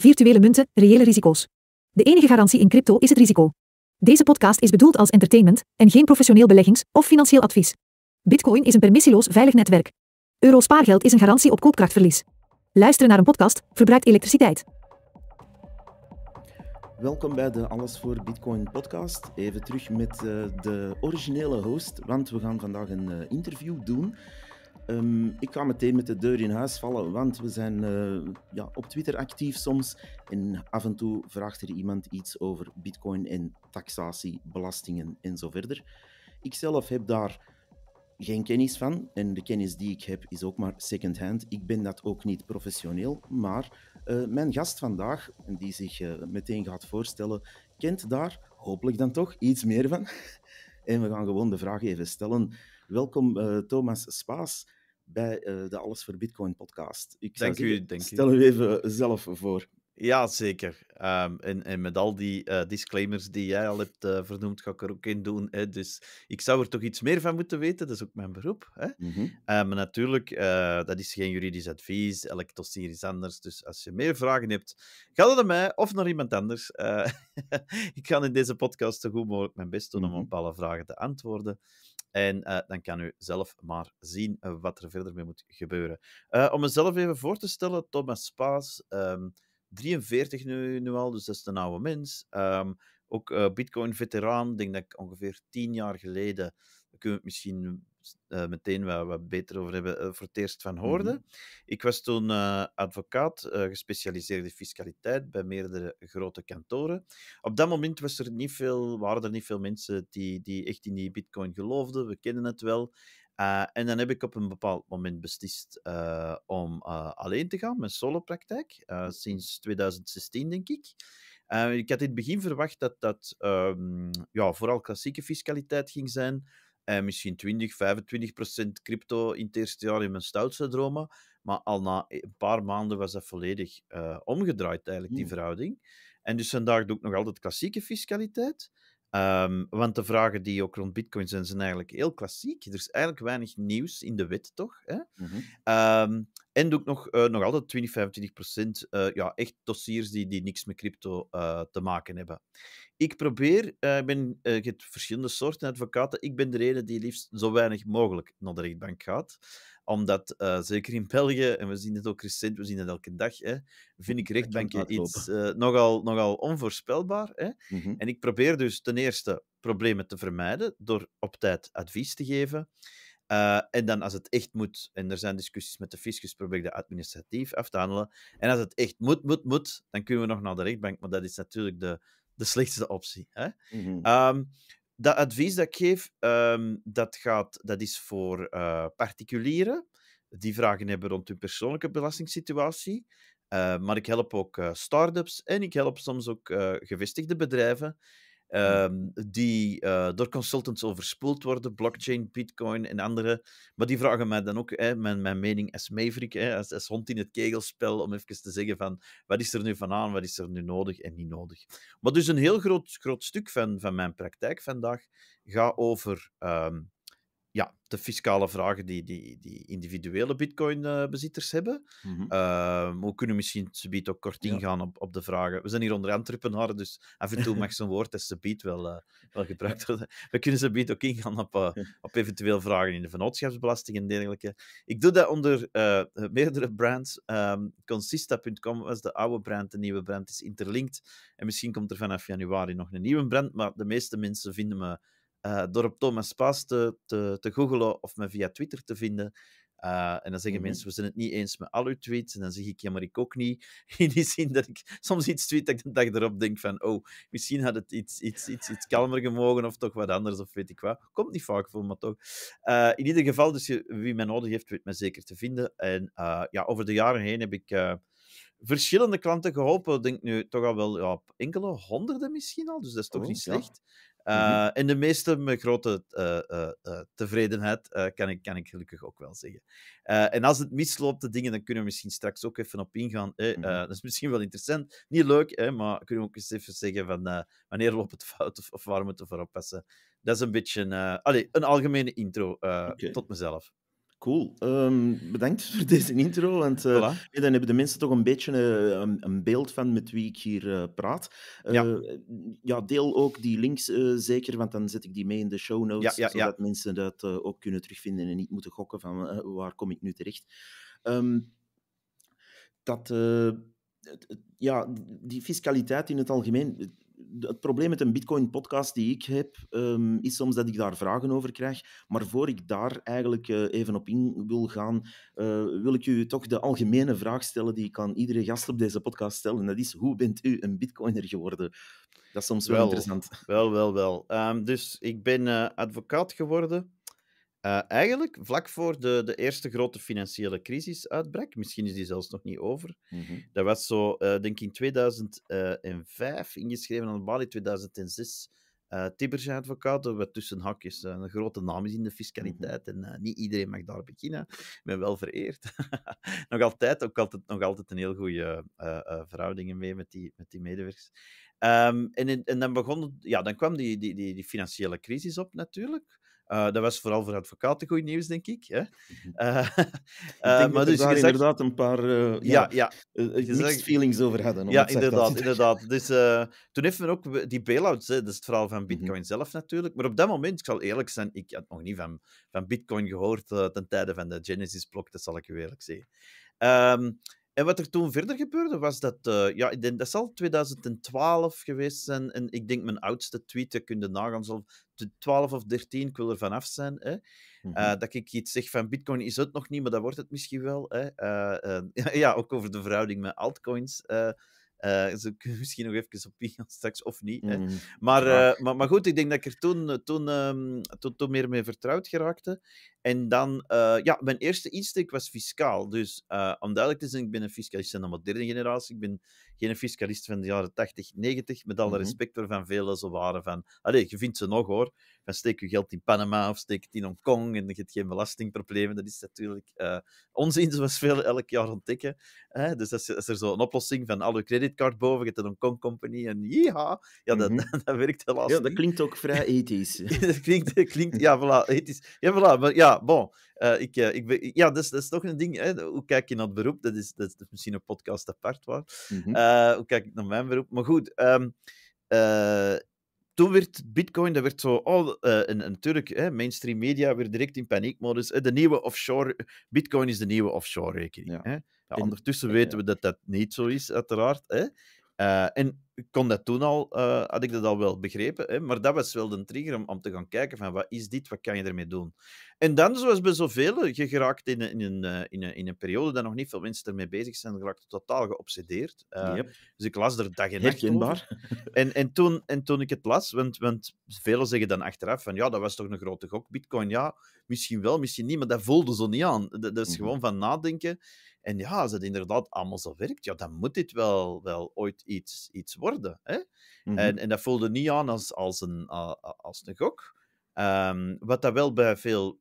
Virtuele munten, reële risico's. De enige garantie in crypto is het risico. Deze podcast is bedoeld als entertainment en geen professioneel beleggings- of financieel advies. Bitcoin is een permissieloos veilig netwerk. Euro spaargeld is een garantie op koopkrachtverlies. Luisteren naar een podcast verbruikt elektriciteit. Welkom bij de Alles voor Bitcoin podcast. Even terug met eh, de originele host, want we gaan vandaag een eh, interview doen Ehm, ik ga meteen met de deur in huis vallen, want we zijn uh, ja, op Twitter actief soms. En af en toe vraagt er iemand iets over bitcoin en taxatie, belastingen en zo verder. Ik zelf heb daar geen kennis van. En de kennis die ik heb is ook maar second-hand. Ik ben dat ook niet professioneel. Maar eh, mijn gast vandaag, die zich eh, meteen gaat voorstellen, kent daar hopelijk dan toch iets meer van. en we gaan gewoon de vraag even stellen. Welkom Thomas Spaas bij eh, de Alles voor Bitcoin podcast. Ik u, stel u even zelf voor. Ja, zeker. Ehm, en, met al die eh, disclaimers die jij al hebt eh, vernoemd, ga ik er ook in doen. Hè? Dus ik zou er toch iets meer van moeten weten. Dat is ook mijn beroep. Hè? maar mhm. ehm, natuurlijk, dat is geen juridisch advies. Elk dossier is anders. Dus als je meer vragen hebt, ga dan naar mij of naar iemand anders. ik ga in deze podcast zo goed mogelijk mijn best doen om mhm. op alle vragen te antwoorden. En eh, dan kan u zelf maar zien eh, wat er verder mee moet gebeuren. Eh, om mezelf even voor te stellen, Thomas Spaas, um, 43 nu, nu al, dus dat is een oude mens. Ehm, ook Bitcoin-veteraan, denk dat ik ongeveer 10 jaar geleden, kun je het misschien uh, meteen wat, wat beter over hebben, eh, voor het eerst van hoorde. Mhm. Ik was toen eh, advocaat, gespecialiseerd in fiscaliteit bij meerdere grote kantoren. Op dat moment was er niet veel, waren er niet veel mensen die, die echt in die bitcoin geloofden. We kennen het wel. en dan heb ik op een bepaald moment beslist om alleen te gaan, mijn solopraktijk, mhm. sinds 2016 denk ik. ik had in het begin verwacht dat dat ehm, ja, vooral klassieke fiscaliteit ging zijn, misschien 20, 25 procent crypto in het eerste jaar in mijn dromen, Maar al na e-, een paar maanden was dat volledig eh, omgedraaid, eigenlijk, die hmm. verhouding. En dus vandaag doe ik nog altijd klassieke fiscaliteit. Ehm, want de vragen die ook rond Bitcoin zijn, zijn eigenlijk heel klassiek. Er is eigenlijk weinig nieuws in de wet, toch? Hè? Mm -hmm. en ik nog, eh, nog altijd 20, 25 procent eh, ja, echt dossiers die, die niks met crypto eh, te maken hebben. Ik probeer, ik ben, verschillende soorten advocaten. Ik ben de ene die liefst zo weinig mogelijk naar de rechtbank gaat omdat eh, zeker in België, en we zien het ook recent, we zien het elke dag, hè, vind ik rechtbanken iets eh, nogal, nogal onvoorspelbaar. Hè? Mhm. En ik probeer dus ten eerste problemen te vermijden door op tijd advies te geven. Eh, en dan als het echt moet, en er zijn discussies met de fiscus, probeer ik dat administratief af te handelen. En als het echt moet, moet, moet, dan kunnen we nog naar de rechtbank, maar dat is natuurlijk de, de slechtste optie. Hè? Mhm. Ehm, dat advies dat ik geef, ehm, dat, gaat, dat is voor uh, particulieren die vragen hebben rond hun persoonlijke belastingssituatie. Eh, maar ik help ook uh, start-ups en ik help soms ook gevestigde bedrijven Ehm, die eh, door consultants overspoeld worden, blockchain, bitcoin en andere. Maar die vragen mij dan ook, hè, mijn, mijn mening als hè, als, als hond in het kegelspel, om even te zeggen van, wat is er nu van aan, wat is er nu nodig en niet nodig. Maar dus een heel groot, groot stuk van, van mijn praktijk vandaag gaat over ehm, ja, de fiscale vragen die, die, die individuele Bitcoin-bezitters hebben. Mhm. Ehm, we kunnen misschien subiet ook kort ingaan op, op de vragen. We zijn hier onder entreprenaren, dus af en toe mag zo'n woord als subiet wel, eh, wel gebruikt worden. We kunnen subiet ook ingaan op, eh, op eventueel vragen in de vennootschapsbelasting en dergelijke. Ik doe dat onder eh, meerdere brands. Ehm, Consista.com was de oude brand, de nieuwe brand is interlinked. En misschien komt er vanaf januari nog een nieuwe brand, maar de meeste mensen vinden me eh, door op Thomas Pas te, te, te googelen of me via Twitter te vinden. Eh, en dan zeggen mhm. mensen, we zijn het niet eens met al uw tweets. En dan zeg ik, ja, maar ik ook niet. In die zin dat ik soms iets tweet dat ik de dag erop denk van, oh, misschien had het iets, iets, iets, iets kalmer gemogen of toch wat anders of weet ik wat. Komt niet vaak voor, maar toch. Eh, in ieder geval, dus wie mij nodig heeft, weet mij zeker te vinden. En ja, over de jaren heen heb ik verschillende klanten geholpen. Ik denk nu toch al wel ja, enkele honderden misschien al, dus dat is toch niet oh, slecht. Uh, in de meeste grote eh, eh, tevredenheid, kan, ik, kan ik gelukkig ook wel zeggen. en als het misloopt, de dingen, dan kunnen we misschien straks ook even op ingaan. Mhm. Eh? dat is misschien wel interessant. Niet leuk, eh? maar kunnen we ook eens even zeggen van wanneer loopt het fout of, of waar moeten we voor oppassen. Dat is een beetje allez, een algemene intro tot mezelf. Cool. Ehm, bedankt voor deze intro. Want eh, dan hebben de mensen toch een beetje eh, een, een, beeld van met wie ik hier eh, praat. Ja. ja. deel ook die links zeker, want dan zet ik die mee in de show notes. zodat mensen dat ook kunnen terugvinden en niet moeten gokken van waar kom ik nu terecht. Ehm, dat, ja, die fiscaliteit in het algemeen het probleem met een Bitcoin-podcast die ik heb, ehm, is soms dat ik daar vragen over krijg. Maar voor ik daar eigenlijk eh, even op in wil gaan, eh, wil ik u toch de algemene vraag stellen die ik aan iedere gast op deze podcast stel. En dat is, hoe bent u een Bitcoiner geworden? Dat is soms wel, interessant. Wel, wel, wel. Ehm, dus ik ben eh, advocaat geworden eh, eigenlijk vlak voor de, de eerste grote financiële crisis uitbrak, misschien is die zelfs nog niet over. Mhm. Dat was zo, uh, denk ik, in 2005 eh, ingeschreven aan de balie, 2006 uh, advocaat, advocaat, wat tussen hakjes een grote naam is in de mhm. fiscaliteit. En niet iedereen mag daar beginnen. Ik ben wel vereerd. nog, altijd, ook altijd, nog altijd een heel goede uh, verhoudingen mee met die, met die medewerkers. Ehm, en, en dan, begon, ja, dan kwam die, die, die, die, financiële crisis op natuurlijk. Eh, dat was vooral voor advocaten goed nieuws, denk ik. Hè? Uh, ik denk maar dus daar gezegd... inderdaad een paar ja, ja, ja. Gezegd... feelings over hadden. Ja, inderdaad. inderdaad. Dus toen heeft men ook die bailouts, hè, dat is het verhaal van mhm. Bitcoin zelf natuurlijk. Maar op dat moment, ik zal eerlijk zijn, ik had nog niet van, van Bitcoin gehoord ten tijde van de Genesis-blok, dat zal ik u eerlijk zeggen. Um, en wat er toen verder gebeurde, was dat... Eh, ja, ik denk, dat zal 2012 geweest zijn. En ik denk mijn oudste tweet, dat kun je nagaan, 12 of 13, ik wil er vanaf zijn. Hè. Eh, mhm. dat ik iets zeg van bitcoin is het nog niet, maar dat wordt het misschien wel. Hè. Eh, ja, ook over de verhouding met altcoins. ze misschien nog even op ingaan straks, of niet. Mhm. Maar, maar, maar, goed, ik denk dat ik er toen, toen, ehm, meer mee vertrouwd geraakte. En dan, eh, ja, mijn eerste insteek was fiscaal. Dus uh, om duidelijk te zijn, ik ben een fiscalist van de derde generatie. Ik ben geen fiscalist van de jaren 80, 90. Met alle mhm. respect mm -hmm. waarvan velen zo waren van... Allee, je vindt ze nog hoor. Van steek je geld in Panama of steek het in Hongkong en je hebt geen belastingproblemen. Dat is natuurlijk eh, onzin zoals velen elk jaar ontdekken. Hè? Dus als, als er zo'n oplossing van al je creditcard boven, je hebt een Hongkong company en jeeha. Ja, dat, mhm. dat, werkt helaas Ja, dat klinkt ook vrij ethisch. dat klinkt, klinkt, ja, voilà, ethisch. Ja, voilà, maar ja, ja, bon. Eh, ik, eh, ik, ja, dat is, dat is toch een ding. Hè? Hoe kijk je naar het beroep? Dat is, dat is dus misschien een podcast apart. Waar. Mhm. Eh, hoe kijk ik naar mijn beroep? Maar goed, ehm, toen werd Bitcoin, dat werd zo. Oh, en, en, natuurlijk, hè, mainstream media weer direct in paniekmodus. de nieuwe offshore. Bitcoin is de nieuwe offshore rekening. Hè? Ja, ondertussen weten we dat dat niet zo is, uiteraard. Hè? Eh, en ik kon dat toen al, eh, had ik dat al wel begrepen, hè? maar dat was wel de trigger om, om te gaan kijken van wat is dit, wat kan je ermee doen? En dan, zoals bij zoveel, eh, je geraakt in een, in een, in een, in een periode dat nog niet veel mensen ermee bezig zijn, geraakt totaal geobsedeerd. Dus ik las er dag en nacht over. En, en, toen, en toen ik het las, want, want velen zeggen dan achteraf van ja, dat was toch een grote gok, bitcoin, ja, misschien wel, misschien niet, maar dat voelde zo niet aan. Dat, is mhm. gewoon van nadenken en ja, als het inderdaad allemaal zo werkt, ja, dan moet dit wel, wel ooit iets, iets worden. Hè? en, mhm. en dat voelde niet aan als, als, een, als een gok. Ehm, wat dat wel bij veel.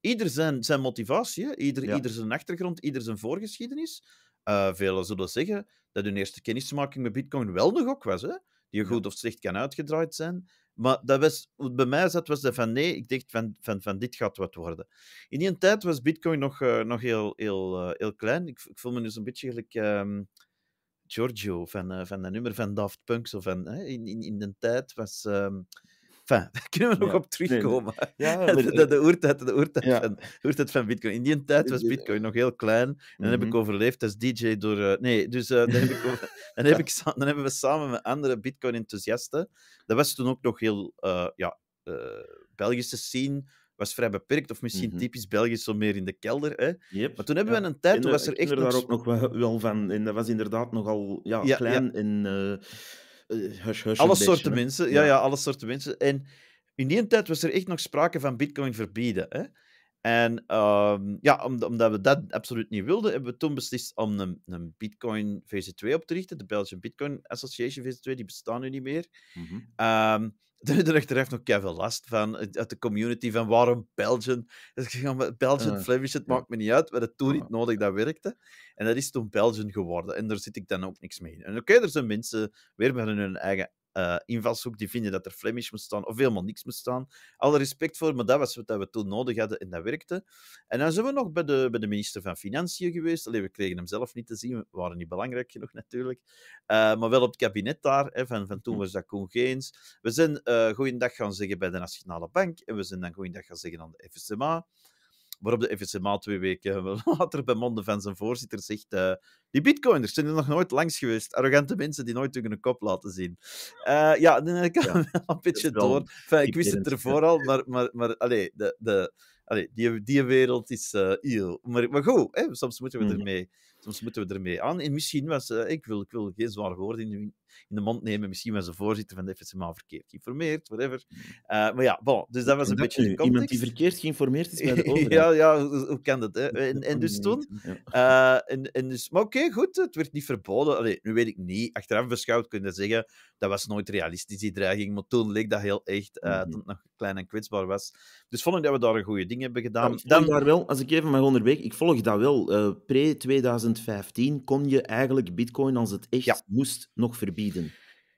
ieder zijn, zijn motivatie, ieder, ieder zijn achtergrond, ieder zijn voorgeschiedenis. Uh, velen zullen zeggen dat hun eerste kennismaking met Bitcoin wel nog gok was. Hè? Die goed of slecht kan uitgedraaid zijn. Maar dat was, bij mij zat, was dat van nee, ik dacht van, van, van dit gaat wat worden. In die tijd was Bitcoin nog, eh, nog heel, heel, eh, heel klein. Ik, ik voel me nu zo'n beetje gelijk ehm, Giorgio van, eh, van dat nummer van Daft Punk. Zo van, hè? In, in, in de tijd was. Ehm, Enfin, daar kunnen we nog op terugkomen. Nee. Ja, eh, de oertijd, de oertijd, van, Bitcoin. In die tijd was Bitcoin nog heel klein. En dan heb ik mhm. overleefd als DJ door. Eh, nee, dus eh, dan, heb ik dan, heb ik, hebben we samen met andere Bitcoin-enthousiasten. Dat was toen ook nog heel. ja, Belgische scene was vrij beperkt, of misschien mhm. typisch Belgisch, zo meer in de kelder. Hè. maar toen hebben we een tijd, toen was er echt... Ik nog... daar ook nog wel van, en dat was inderdaad nogal ja, ja klein in eh, alle soorten mensen. Ja, ja, alle soorten mensen. En in die tijd was er echt nog sprake van bitcoin verbieden. Hè? En ehm, ja, omdat we dat absoluut niet wilden, hebben we toen beslist om een, een Bitcoin VC2 op te richten, de Belgian Bitcoin Association VC2, die bestaan nu niet meer. Mm de, rechter heeft nog keihard last van, uit de community, van waarom Belgian? Dus ik zeg, Belgian, ah, Flemish, het maakt me niet uit, maar het toen niet ah. nodig, dat werkte. En dat is toen Belgian geworden. En daar zit ik dan ook niks mee in. En oké, er zijn mensen weer met hun eigen uh, invalshoek. Die vinden dat er Flemish moet staan of helemaal niks moet staan. Alle respect voor, maar dat was wat we toen nodig hadden en dat werkte. En dan zijn we nog bij de, bij de minister van Financiën geweest. Alleen we kregen hem zelf niet te zien, we waren niet belangrijk genoeg natuurlijk. Eh, maar wel op het kabinet daar, hè, van, van toen mhm. was dat Koen Geens. We zijn uh, goeiedag gaan zeggen bij de Nationale Bank en we zijn dan goeiedag gaan zeggen aan de FSMA. Waarop de FSC twee weken later bij Monden van zijn voorzitter zegt: eh, Die Bitcoiners zijn er nog nooit langs geweest. Arrogante mensen die nooit hun kop laten zien. Eh, ja, dan kan ja, een beetje door. ik wist het ervoor al, maar, maar, maar allez, de, de, allez, die, die wereld is uh, Maar, maar goed, hè, soms moeten we hmm. ermee. Soms moeten we ermee aan. En misschien was, ik, wil, ik wil geen zwaar woord in, in de mond nemen. Misschien was de voorzitter van de FSM verkeerd geïnformeerd, whatever. Mm. Eh, maar ja, bon, dus dat was een beetje Iemand die verkeerd geïnformeerd is bij de overheid. ja, ja, hoe kan dat? Hè? En, dus toen... Eh, en, dus, maar oké, goed, het werd niet verboden. Allee, nu weet ik niet. Achteraf beschouwd kunnen zeggen, dat was nooit realistisch, die dreiging. Maar toen leek dat heel echt, uh, toen het nog klein en kwetsbaar was. Dus vond ik dat we daar een goede ding hebben gedaan. Dan, daar wel, als ik even mag onderbreken, ik volg dat wel. Pre-2015 kon je eigenlijk bitcoin, als het echt moest, nog verbieden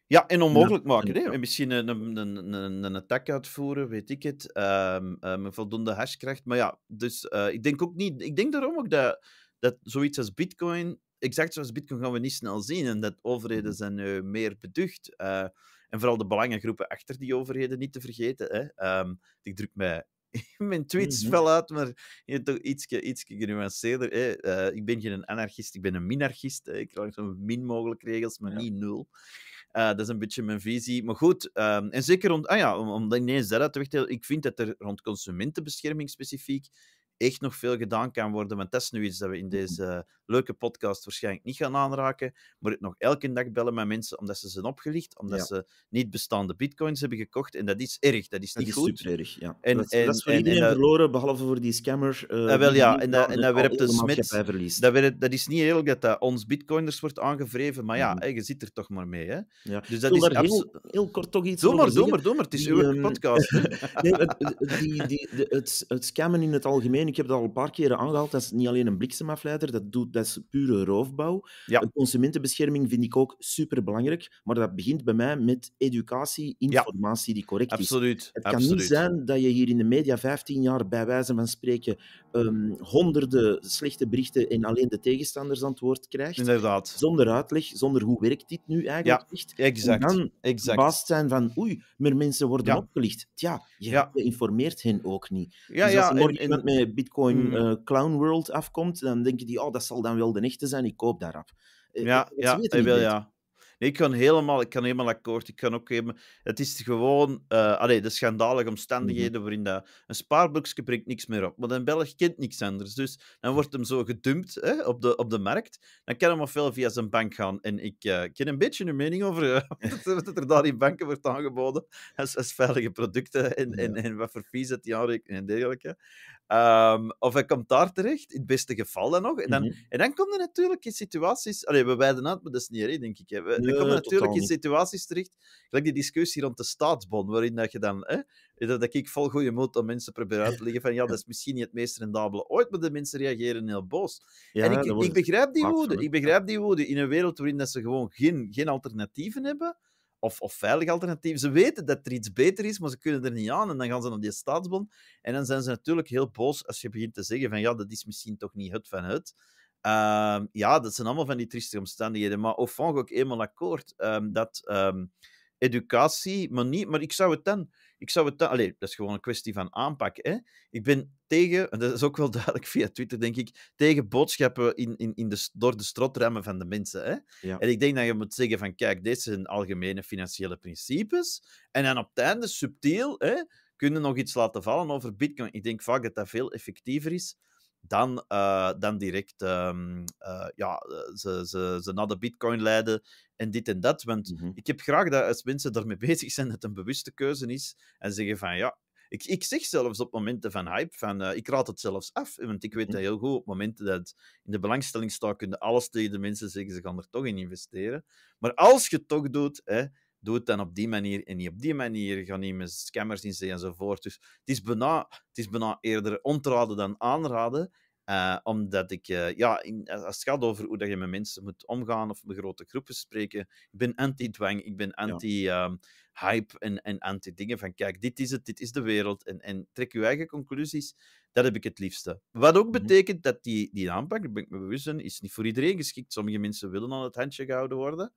ja, en onmogelijk maken. En misschien een, een, een, een, attack uitvoeren, weet ik het. met ehm, ehm, voldoende hashkracht. Maar ja, dus eh, ik denk ook niet. Ik denk daarom ook dat, dat zoiets als Bitcoin, exact zoals Bitcoin, gaan we niet snel zien. En dat overheden mhm. zijn nu eh, meer beducht. Eh, en vooral de belangengroepen achter die overheden niet te vergeten. Hè. Ehm, ik druk mij mijn tweets mm uit, maar je toch ietsje, ietsje genuanceerder. Hè? Eh, ik ben geen anarchist, ik ben een minarchist. Hè? Ik krijg zo min mogelijk regels, maar niet nul. Eh, dat is een beetje mijn visie. Maar goed, ehm, en zeker rond, ah ja, om, om ineens dat uit te wegtelen, ik vind dat er rond consumentenbescherming specifiek echt nog veel gedaan kan worden. Want dat is nu iets dat we in mhm. deze leuke podcast waarschijnlijk niet gaan aanraken. Maar ik nog elke dag bellen met mensen omdat ze zijn opgelicht, omdat ze niet bestaande bitcoins hebben gekocht. En dat is erg, dat is niet dat is goed. Super erg, ja. En, dat, is, en, dat voor iedereen verloren, behalve voor die scammers. Uh, wel, ja, en, dat, en dat werpt dus een smet. Dat, dat is niet eerlijk dat dat eh, ons bitcoiners wordt aangevreven, maar ja, mm. je zit er toch maar mee. Hè? Dus dat is heel, heel, kort toch iets Doe maar, doe maar, doe maar. Het is die, uw ehm, podcast. nee, het, die, die, het, het scammen in het algemeen ik heb dat al een paar keren aangehaald, dat is niet alleen een bliksemafleider, dat, doet, dat is pure roofbouw. Ja. consumentenbescherming vind ik ook superbelangrijk, maar dat begint bij mij met educatie, informatie die correct Absoluut. is. Het kan niet zijn dat je hier in de media 15 jaar bij wijze van spreken ehm, honderden slechte berichten en alleen de tegenstanders antwoord krijgt. Inderdaad. Zonder uitleg, zonder hoe werkt dit nu eigenlijk ja, Exact. En dan exact. zijn van, oei, meer mensen worden opgelicht. Tja, je informeert hen ook niet. Ja, dus ja als en, met Bitcoin hmm. eh, Clown World afkomt, dan denk je die, oh, dat zal dan wel de echte zijn, ik koop daarop. Eh, ja, ik, eh, ja, wil, ja. Nee, ik kan helemaal, ik kan helemaal akkoord. Ik kan ook even, het is gewoon uh, de schandalige omstandigheden mm waarin een spaarboekje brengt niks meer op. Maar een Belg kent niks anders. Dus dan wordt hem zo gedumpt hè, op, de, op de markt. Dan kan hem ofwel via zijn bank gaan. En ik ken een beetje een mening over wat er daar in banken wordt aangeboden als, veilige producten en, en, en wat voor fees dat die aanrekenen en dergelijke. Ehm, of hij komt daar terecht, in het beste geval dan nog. En dan, mhm. dan komen er natuurlijk in situaties... Allee, we wijden uit, maar dat is niet erin, denk ik. Hè. dan komen natuurlijk in situaties terecht, gelijk die discussie rond de staatsbon, waarin dat je dan... Hè, dat, ik vol goede moed om mensen proberen uit te leggen van ja, dat is misschien niet het meest rendabele ooit, maar de mensen reageren heel boos. en ik, ik begrijp die woede. Ik begrijp die woede in een wereld waarin dat ze gewoon geen, geen alternatieven hebben of, of veilig alternatief. Ze weten dat er iets beter is, maar ze kunnen er niet aan. En dan gaan ze naar die staatsbond. En dan zijn ze natuurlijk heel boos als je begint te zeggen van ja, dat is misschien toch niet het van het. Ehm, ja, dat zijn allemaal van die trieste omstandigheden. Maar au fond ook eenmaal akkoord ehm, dat ehm, educatie, maar niet... Maar ik zou het dan... Ik zou het... Allee, dat is gewoon een kwestie van aanpak. Hè? Ik ben tegen, en dat is ook wel duidelijk via Twitter, denk ik, tegen boodschappen in, in, in de, door de strotrammen van de mensen. Hè? En ik denk dat je moet zeggen van, kijk, dit zijn algemene financiële principes. En dan op het einde, subtiel, hè, kunnen nog iets laten vallen over bitcoin. Ik denk vaak dat dat veel effectiever is dan, eh, dan direct ehm, eh, ja, eh, ze, ze, ze naar de bitcoin leiden en dit en dat. Want mhm. ik heb graag dat als mensen daarmee bezig zijn, dat het een bewuste keuze is en zeggen van ja, ik, ik zeg zelfs op momenten van hype, van, ik raad het zelfs af, want ik weet mhm. dat heel goed, op momenten dat in de belangstelling staat, kunnen alles tegen de mensen zeggen, ze gaan er toch in investeren. Maar als je het toch doet, hè, doe het dan op die manier en niet op die manier. Ga niet met scammers in zee enzovoort. Dus het is bijna, het is bijna eerder ontraden dan aanraden. Eh, omdat ik, eh, ja, in, eh, als het gaat over hoe dat je met mensen moet omgaan of met grote groepen spreken, ik ben anti-dwang, ik ben anti-hype ehm, en, en anti-dingen van kijk, dit is het, dit is de wereld en, en trek je eigen conclusies. Dat heb ik het liefste. Wat ook mhm. betekent dat die, die aanpak, daar ben ik me bewust van, is niet voor iedereen geschikt. Sommige mensen willen aan het handje gehouden worden.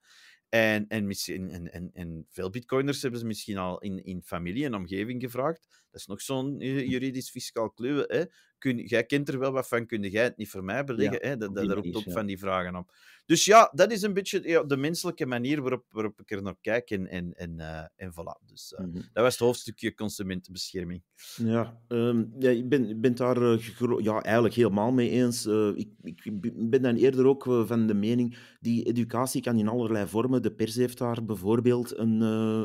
En, en, misschien, en, en, en veel bitcoiners hebben ze misschien al in, in familie en omgeving gevraagd. Dat is nog zo'n eh, hm. juridisch-fiscaal kleur. Hè? kun, jij kent er wel wat van, kun jij het niet voor mij beleggen? Dat, roept ook van die vragen op. Dus ja, dat is een beetje de menselijke manier waarop, waarop ik er naar kijk en, en, en, eh, en voilà. Dus eh, mhm. dat was het hoofdstukje consumentenbescherming. Ja, ehm, ja ik ben het ben daar eh, ja, eigenlijk helemaal mee eens. Ik, ik, ben dan eerder ook van de mening, die educatie kan in allerlei vormen. De pers heeft daar bijvoorbeeld een,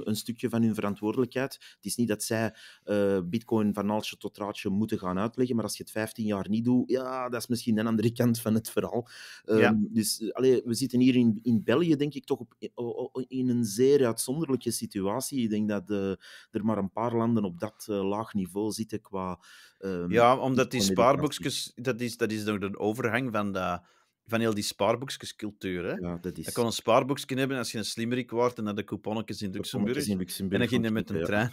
een stukje van hun verantwoordelijkheid. Het is niet dat zij bitcoin van naaltje tot raadje moeten gaan uitleggen, maar als je het 15 jaar niet doe. ja, dat is misschien een andere kant van het verhaal. Ehm, dus eh, allee, we zitten hier in, in België, denk ik, toch op, in een zeer uitzonderlijke situatie. Ik denk dat eh, er maar een paar landen op dat eh, laag niveau zitten qua... Ehm, ja, omdat die spaarboekjes, dat is, dat is nog de overgang van van heel die spaarboekjescultuur. Hè? Ja, dat is... Je kon een spaarboekje hebben als je een slimmerik waard en dan de couponnetjes in Luxemburg. En dan ging je met een trein.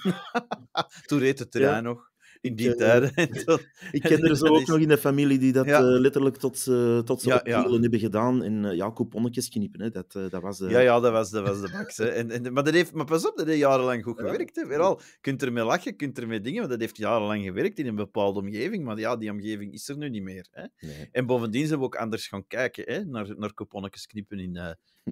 Toen reed de trein nog in die eh, tijden. ik ken er zo ook nog in de familie die dat eh, letterlijk tot, uh, tot ze ja, hebben gedaan. En uh, ja, couponnetjes knippen, hè. Dat, dat was, Ja, ja, dat was, dat was de max. Hè. En, en, maar, dat heeft, maar pas op, dat heeft jarenlang goed gewerkt. Hè. Weer al, je kunt ermee lachen, je kunt ermee dingen, maar dat heeft jarenlang gewerkt in een bepaalde omgeving. Maar ja, die omgeving is er nu niet meer. Hè. En bovendien zijn we ook anders gaan kijken hè, naar, naar couponnetjes knippen in,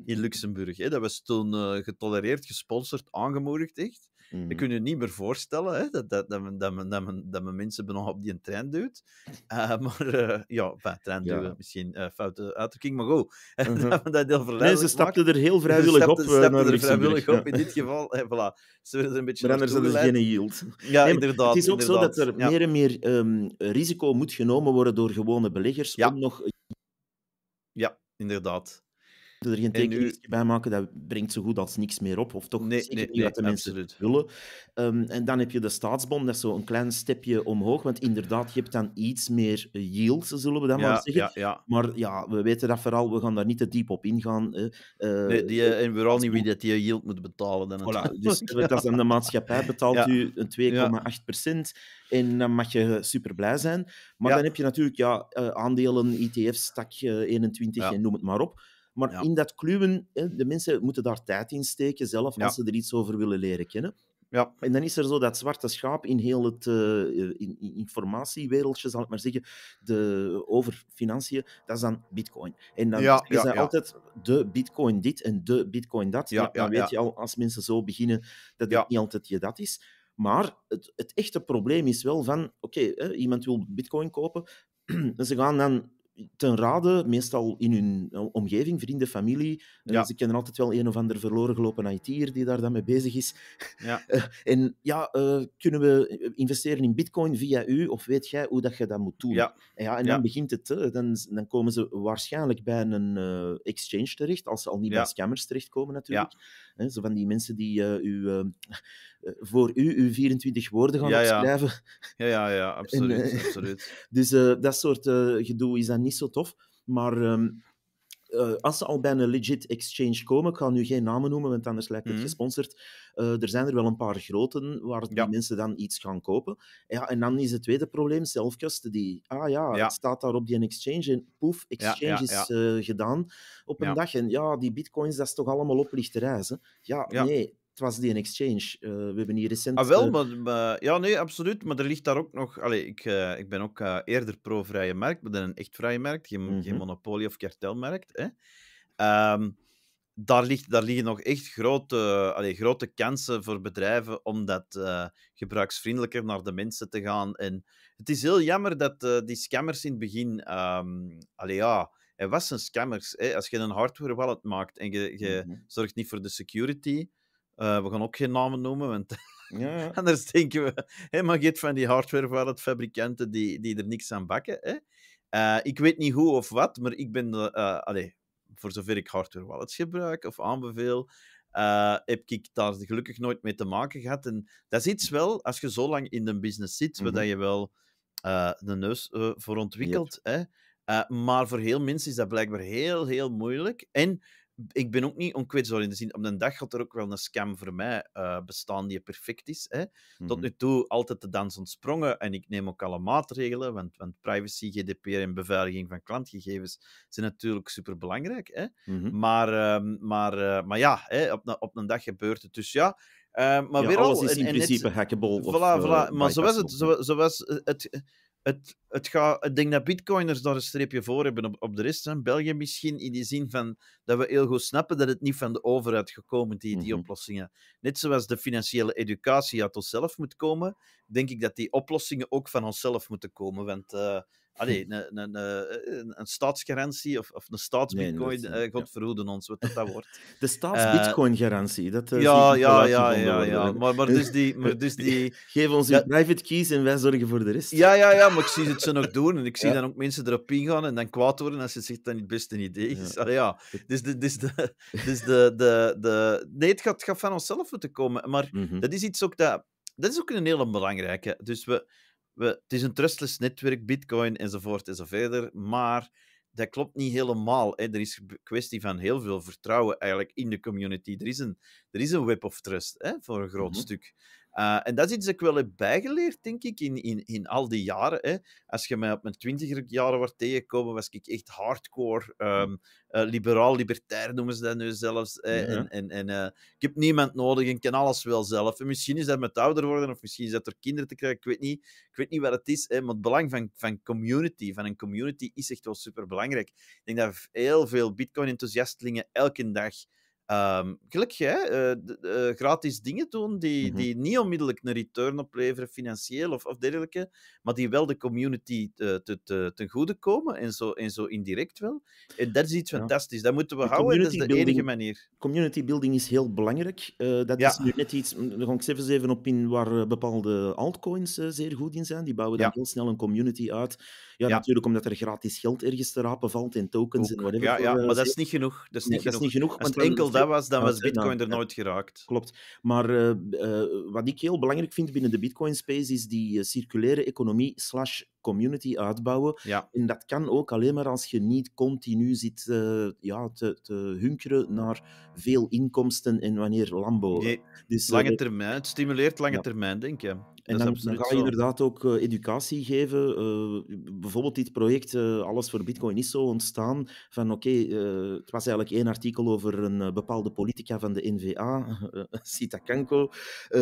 in Luxemburg. Hè. Dat was toen getolereerd, gesponsord, aangemoedigd, echt. Mm. Je kunt je niet meer voorstellen hè, dat, dat, dat, men, dat, men, dat, men, dat men mensen nog op die trein duwt. Uh, maar uh, ja, enfin, trein duwen, misschien uh, foute uitdrukking, maar goed. -huh. Mhm. dat dat heel nee, ze stapten er heel vrijwillig op. Ze stapten er vrijwillig op in dit geval. voilà. Ze werden er een beetje maar geen yield. Ja, inderdaad. Het is ook zo dat er meer en meer um, risico moet genomen worden door gewone beleggers om nog... Ja, inderdaad er geen tekening bij maken, dat brengt zo goed als niks meer op. Of toch niet nee, wat de mensen absoluut. willen. Ehm, en dan heb je de staatsbond, dat is zo een klein stepje omhoog. Want inderdaad, je hebt dan iets meer eh, yield, zullen we dat maar zeggen. Ja, ja. Maar ja, we weten dat vooral, we gaan daar niet te diep op ingaan. Uh, nee, die, eh, en vooral niet wie dat die yield moet betalen. Dan dus dat is aan de maatschappij, betaalt u een 2,8 En dan mag je super blij zijn. Maar dan heb je natuurlijk ja, aandelen, ETF's, stakje 21 en noem het maar op. Maar in dat kluwen, de mensen moeten daar tijd in steken zelf als ze er iets over willen leren kennen. Ja. En dan is er zo dat zwarte schaap in heel het eh, eh, informatiewereldje, zal ik maar zeggen, over financiën, dat is dan bitcoin. En dan is ja, altijd de bitcoin dit en de bitcoin dat. Ja, dan weet je al, als mensen zo beginnen, dat het niet altijd je dat is. Maar het, echte probleem is wel van, oké, iemand wil bitcoin kopen, ze gaan dan ten raden, meestal in hun omgeving, vrienden, familie. Eh, ja. Ze kennen altijd wel een of ander verloren gelopen IT'er die daar dan mee bezig is. Ja. Eh, en ja, eh, kunnen we investeren in bitcoin via u of weet jij hoe dat je dat moet doen? Ja. ja en dan begint het. Dan, dan komen ze waarschijnlijk bij een exchange terecht, als ze al niet bij scammers terechtkomen natuurlijk. zo van die mensen die uh, u, voor u uw 24 woorden gaan opschrijven. Ja, ja, ja absoluut. absoluut. Dus dat soort gedoe is dan niet niet zo tof. Maar ehm, eh, als ze al bij een legit exchange komen, ik ga nu geen namen noemen, want anders lijkt het mhm. gesponsord. Eh, er zijn er wel een paar groten waar die mensen dan iets gaan kopen. Ja, en dan is het tweede probleem custody. Ah ja, het staat daar op die exchange en poef, exchange is eh, gedaan op een dag. En ja, die bitcoins, dat is toch allemaal oplichterij. Hè? Ja, nee, het was die een exchange. Eh, we hebben hier recent... Ah, wel, eh, maar, maar, ja, nee, absoluut. Maar er ligt daar ook nog... Allee, ik, eh, ik ben ook eerder pro-vrije markt, maar dan een echt vrije markt, geen, geen mhm. monopolie of kartelmarkt. Hè. Ehm, daar, ligt, daar liggen nog echt grote, allee, grote kansen voor bedrijven om dat gebruiksvriendelijker naar de mensen te gaan. En het is heel jammer dat die scammers in het begin... Ehm, allee, ja... Hij was een scammers. Als je een hardware wallet maakt en je, je mhm. zorgt niet voor de security, eh, we gaan ook geen namen noemen, want ja, anders denken we... Hey, maar je van die fabrikanten die, die er niks aan bakken. Hè? Eh, ik weet niet hoe of wat, maar ik ben... Eh, voor zover ik hardware wallets gebruik of aanbeveel, heb ik daar gelukkig nooit mee te maken gehad. En dat is iets wel, als je zo lang in de business zit, mm waar mhm. je wel de neus voor ontwikkelt. maar voor heel mensen is dat blijkbaar heel, heel moeilijk. En ik ben ook niet onkwetsbaar in de zin. Op een dag gaat er ook wel een scam voor mij eh, bestaan die perfect is. Hè. Tot mhm. nu toe altijd de dans ontsprongen. En ik neem ook alle maatregelen, want, want privacy, GDPR en beveiliging van klantgegevens zijn natuurlijk superbelangrijk. Hè. Mhm. maar, ehm, maar, eh, maar ja, hè, op, een, op een dag gebeurt het. Dus ja, eh, maar weer alles al, is in principe net, Voilà, voilà. maar zo was, het, zo, zo was het het, het gaat, ik denk dat bitcoiners daar een streepje voor hebben op, op de rest. Hè. België misschien in die zin van dat we heel goed snappen dat het niet van de overheid gekomen die, die mhm. oplossingen. Net zoals de financiële educatie uit onszelf moet komen, denk ik dat die oplossingen ook van onszelf moeten komen. Want eh, allee, hm. een, een, een, eh, een staatsgarantie of, of een staatsbitcoin, nee, eh, God ons, wat dat, dat wordt. De eh, staatsbitcoin-garantie, dat ja, ja, ja, ja, ja, maar, maar dus die... Maar dus die Geef ons ja, private keys en wij zorgen voor de rest. Ja, ja, ja, maar ik zie het ze nog doen en ik zie dan ook mensen erop ingaan en dan kwaad worden als je zegt dat het beste idee is. Ja. ja. Dus, de, dus, de, dus de, de, de... Nee, het gaat, gaat van onszelf moeten komen, maar mhm. dat is iets ook dat... Dat is ook een hele belangrijke. Dus we, het is een trustless netwerk, bitcoin enzovoort enzovoort. Maar dat klopt niet helemaal. Hè. Er is een kwestie van heel veel vertrouwen eigenlijk in de community. Er is een, er is een web of trust hè, voor een groot mhm. stuk. Eh, en dat is iets dat ik wel heb bijgeleerd, denk ik, in, in, in al die jaren. Hè. Als je mij op mijn twintiger jaren wordt tegengekomen, was ik echt hardcore, um, liberaal, libertair noemen ze dat nu zelfs. Hè. En, en, en eh, ik heb niemand nodig en ken alles wel zelf. En misschien is dat met ouder worden, of misschien is dat door kinderen te krijgen, ik weet niet, ik weet niet wat het is. Hè. Maar het belang van, van community, van een community, is echt wel superbelangrijk. Ik denk dat heel veel Bitcoin-enthousiastelingen elke dag Um, gelukkig, eh, eh, gratis dingen doen die, mhm. die niet onmiddellijk een return opleveren, financieel of, of dergelijke, maar die wel de community te, eh, te, te, ten goede komen en zo, en zo indirect wel. En dat is iets fantastisch, dat moeten we houden, dat is de enige manier. Community building is heel belangrijk. dat is nu net iets, daar ga ik even op in, waar bepaalde altcoins zeer goed in zijn. Die bouwen dan heel snel een community uit ja, natuurlijk omdat er gratis geld ergens te rapen valt in tokens en whatever. Ja, ja eh, maar dat is niet genoeg. Dat is, nee, niet, dat genoeg. is niet, genoeg. Want enkel dat was, dan was Bitcoin er nooit geraakt. Klopt. Maar eh, eh, wat ik heel belangrijk vind binnen de Bitcoin-space is die circulaire economie slash community uitbouwen. Ja. En dat kan ook alleen maar als je niet continu zit eh, ja, te, te, hunkeren naar veel inkomsten en wanneer landbouw. Nee, dus, eh, lange termijn, het stimuleert lange termijn, denk je. En dan, dan, ga je inderdaad ook eh, educatie geven. bijvoorbeeld dit project Alles voor Bitcoin is zo ontstaan van oké, het was eigenlijk één artikel over een bepaalde politica van de NVA, Sita Kanko, die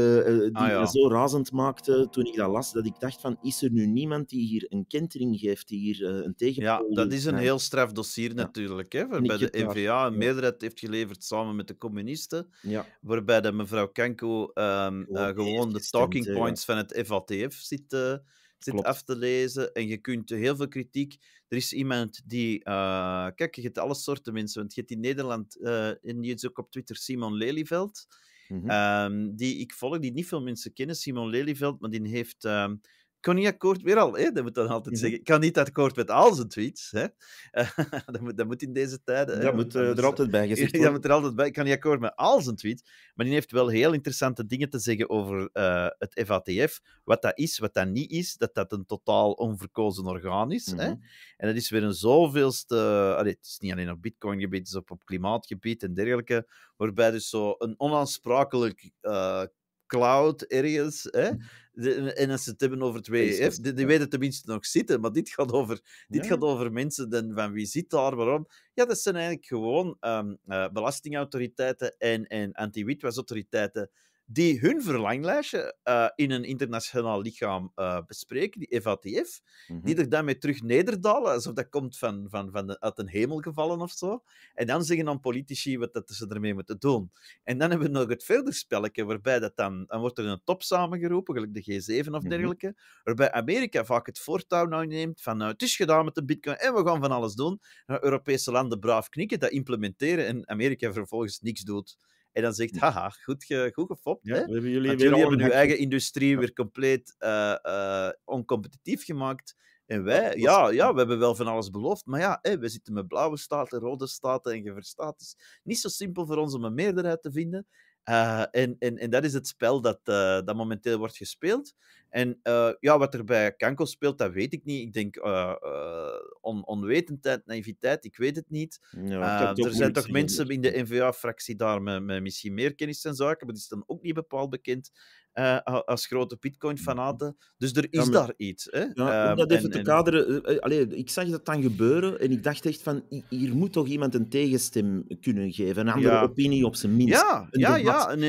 me ah, zo razend maakte toen ik dat las, dat ik dacht van is er nu niemand die hier een kentering geeft, die hier eh, een tegenpool... Ja, dat is een heel straf dossier natuurlijk. waarbij de NVA een meerderheid heeft geleverd samen met de communisten. Ja. Waarbij de mevrouw Kanko ehm, eh, gewoon de talking eh, points van het FATF zit, zit af te lezen. En je kunt heel veel kritiek... Er is iemand die... kijk, je hebt alle soorten mensen. Want je hebt in Nederland, en die is ook op Twitter, Simon Lelyveld... Mhm. Ehm, die ik volg, die niet veel mensen kennen, Simon Lelyveld, maar die heeft ehm, kan niet akkoord, weer al, hè, dat moet dan altijd mhm. zeggen. Ik kan niet akkoord met al zijn tweets. Hè. dat, moet, dat moet in deze tijden. Dat moet eh, er altijd bij gezegd worden. er altijd bij. Ik kan niet akkoord met al zijn tweets. Maar die heeft wel heel interessante dingen te zeggen over eh, het FATF. Wat dat is, wat dat niet is. Dat dat een totaal onverkozen orgaan is. hè. Mhm. En dat is weer een zoveelste... Allee, het is niet alleen op bitcoingebied, het is op, op klimaatgebied en dergelijke. Waarbij dus zo een onaansprakelijk... Eh, cloud areas. Hè? Hm. en als ze het hebben over twee, hè? die, weten tenminste nog zitten. Maar dit gaat over, dit gaat over mensen dan, van wie zit daar, waarom. Ja, dat zijn eigenlijk gewoon ehm, eh, belastingautoriteiten en, en anti-witwasautoriteiten die hun verlanglijstje eh, in een internationaal lichaam eh, bespreken, die FATF, die mhm. er daarmee terug nederdalen, alsof dat komt van, van, van de, uit een hemel gevallen of zo. En dan zeggen dan politici wat dat ze ermee moeten doen. En dan hebben we nog het verder spelletje, waarbij dat dan, dan wordt er een top samengeroepen, gelijk de G7 of mhm. dergelijke, waarbij Amerika vaak het voortouw nou neemt van nou, het is gedaan met de bitcoin en we gaan van alles doen. Nou, Europese landen braaf knikken, dat implementeren en Amerika vervolgens niks doet. En dan zegt, haha, goed, goed gefopt. Ja, Hebben jullie, Want hebben uw eigen industrie weer compleet eh, eh, oncompetitief gemaakt. En wij, ja, ja, we hebben wel van alles beloofd, maar ja, we zitten met blauwe staten, rode staten en geverstaat. Het is niet zo simpel voor ons om een meerderheid te vinden. Eh, en, en, en dat is het spel dat, dat momenteel wordt gespeeld. En eh, ja, wat er bij Kanko speelt, dat weet ik niet. Ik denk uh, uh, on onwetendheid, naïviteit, ik weet het niet. er zijn toch mensen dus in de NVA-fractie daar met, met, misschien meer kennis en zaken, maar die is dan ook niet bepaald bekend als grote Bitcoin-fanaten. Dus er is daar iets. Hè? Ja, om ehm, dat even te kaderen, ik zag dat dan gebeuren en ik dacht echt van, hier moet toch iemand een tegenstem kunnen geven, een andere opinie op zijn minst. Ja, ja, ja. En,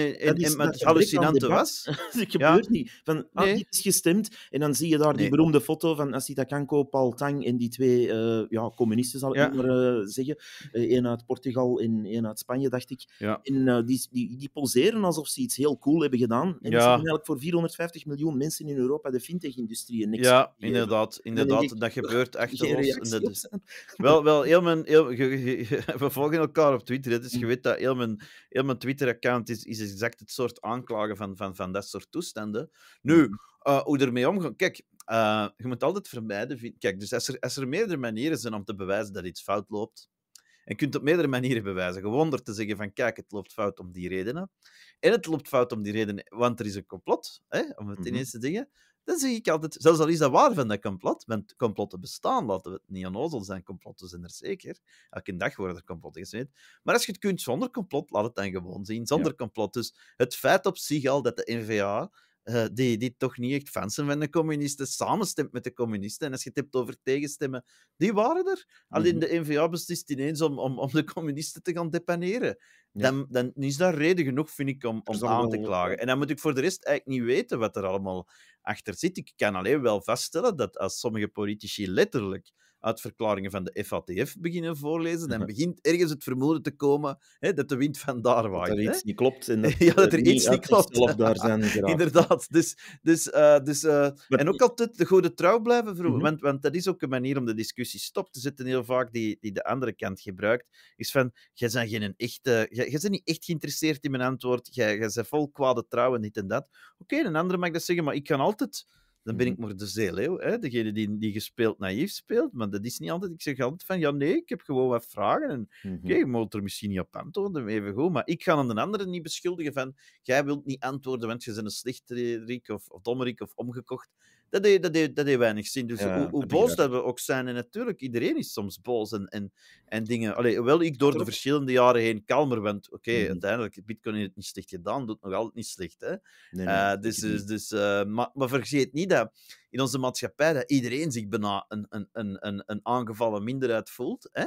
dat het hallucinante was, dat gebeurt niet. Van, ah, gestemd. En dan zie je daar die beroemde foto van Asita Kanko, Paul Tang en die twee eh, ja, communisten, zal ik maar eh, zeggen. Eén eh, uit Portugal en één uit Spanje, dacht ik. En die, die, die poseren alsof ze iets heel cool hebben gedaan. En dat is eigenlijk voor 450 miljoen mensen in Europa de fintech-industrie niks. Ja, inderdaad. inderdaad dat gebeurt achter ons. Wel, wel heel mijn, heel, we volgen elkaar op Twitter, dus je mm. weet dat heel mijn, heel mijn Twitter-account is, is exact het soort aanklagen van, van, van dat soort toestanden. Nu, mm uh, hoe ermee omgaan. Kijk, eh, je moet altijd vermijden. Kijk, dus als er, als er meerdere manieren zijn om te bewijzen dat iets fout loopt, en je kunt het op meerdere manieren bewijzen. Gewoon door te zeggen van, kijk, het loopt fout om die redenen. En het loopt fout om die redenen, want er is een complot, hè, om het mm -hmm. ineens te zeggen. Dan zeg ik altijd, zelfs al is dat waar van dat complot, want complotten bestaan, laten we het niet onnozel zijn, complotten zijn er zeker. Elke dag worden er complotten gesmeed. Maar als je het kunt zonder complot, laat het dan gewoon zien, zonder complot. Dus het feit op zich al dat de NVA eh, die, die toch niet echt fans zijn van de communisten, samenstemt met de communisten. En als je het hebt over tegenstemmen, die waren er. Alleen mhm. de NVA beslist ineens om, om, om de communisten te gaan depaneren. Dan, dan is dat reden genoeg, vind ik, om, om aan te klagen. En dan moet ik voor de rest eigenlijk niet weten wat er allemaal achter zit. Ik kan alleen wel vaststellen dat als sommige politici letterlijk uit verklaringen van de FATF beginnen voorlezen, dan mhm. begint ergens het vermoeden te komen hè, dat de wind daar waait. Dat er iets niet klopt. En dat ja, dat er iets niet klopt. daar zijn Inderdaad. Dus, dus, eh, dus, eh, en ook altijd de goede trouw blijven vroegen, mhm. want, want dat is ook een manier om de discussie stop te zetten, heel vaak, die, die de andere kant gebruikt, is van, jij bent geen echte, jij, bent niet echt geïnteresseerd in mijn antwoord, jij, bent vol kwade trouw en dit en dat. Oké, een andere mag dat zeggen, maar ik kan altijd dan ben mhm. ik maar de zeeleeuw. Hè? Degene die, die gespeeld naïef speelt. Maar dat is niet altijd. Ik zeg altijd van ja, nee, ik heb gewoon wat vragen. En mhm. kijk, je moet er misschien niet op antwoorden, even goed. Maar ik ga aan de andere niet beschuldigen van jij wilt niet antwoorden, want je bent een slechterik eh, of, of dommerik of omgekocht dat heeft, dat weinig zin. Dus hoe, boos dat we ook zijn. En natuurlijk, iedereen is soms boos en, en, en dingen. Allee, wel, ik door de verschillende jaren heen kalmer ben. Oké, mhm. uiteindelijk, Bitcoin heeft het niet slecht gedaan, doet nog altijd niet slecht. Hè? Eh, dus, dus, dus eh, maar, maar vergeet niet dat in onze maatschappij dat iedereen zich bijna een, een, een, een, een aangevallen minderheid voelt. Hè?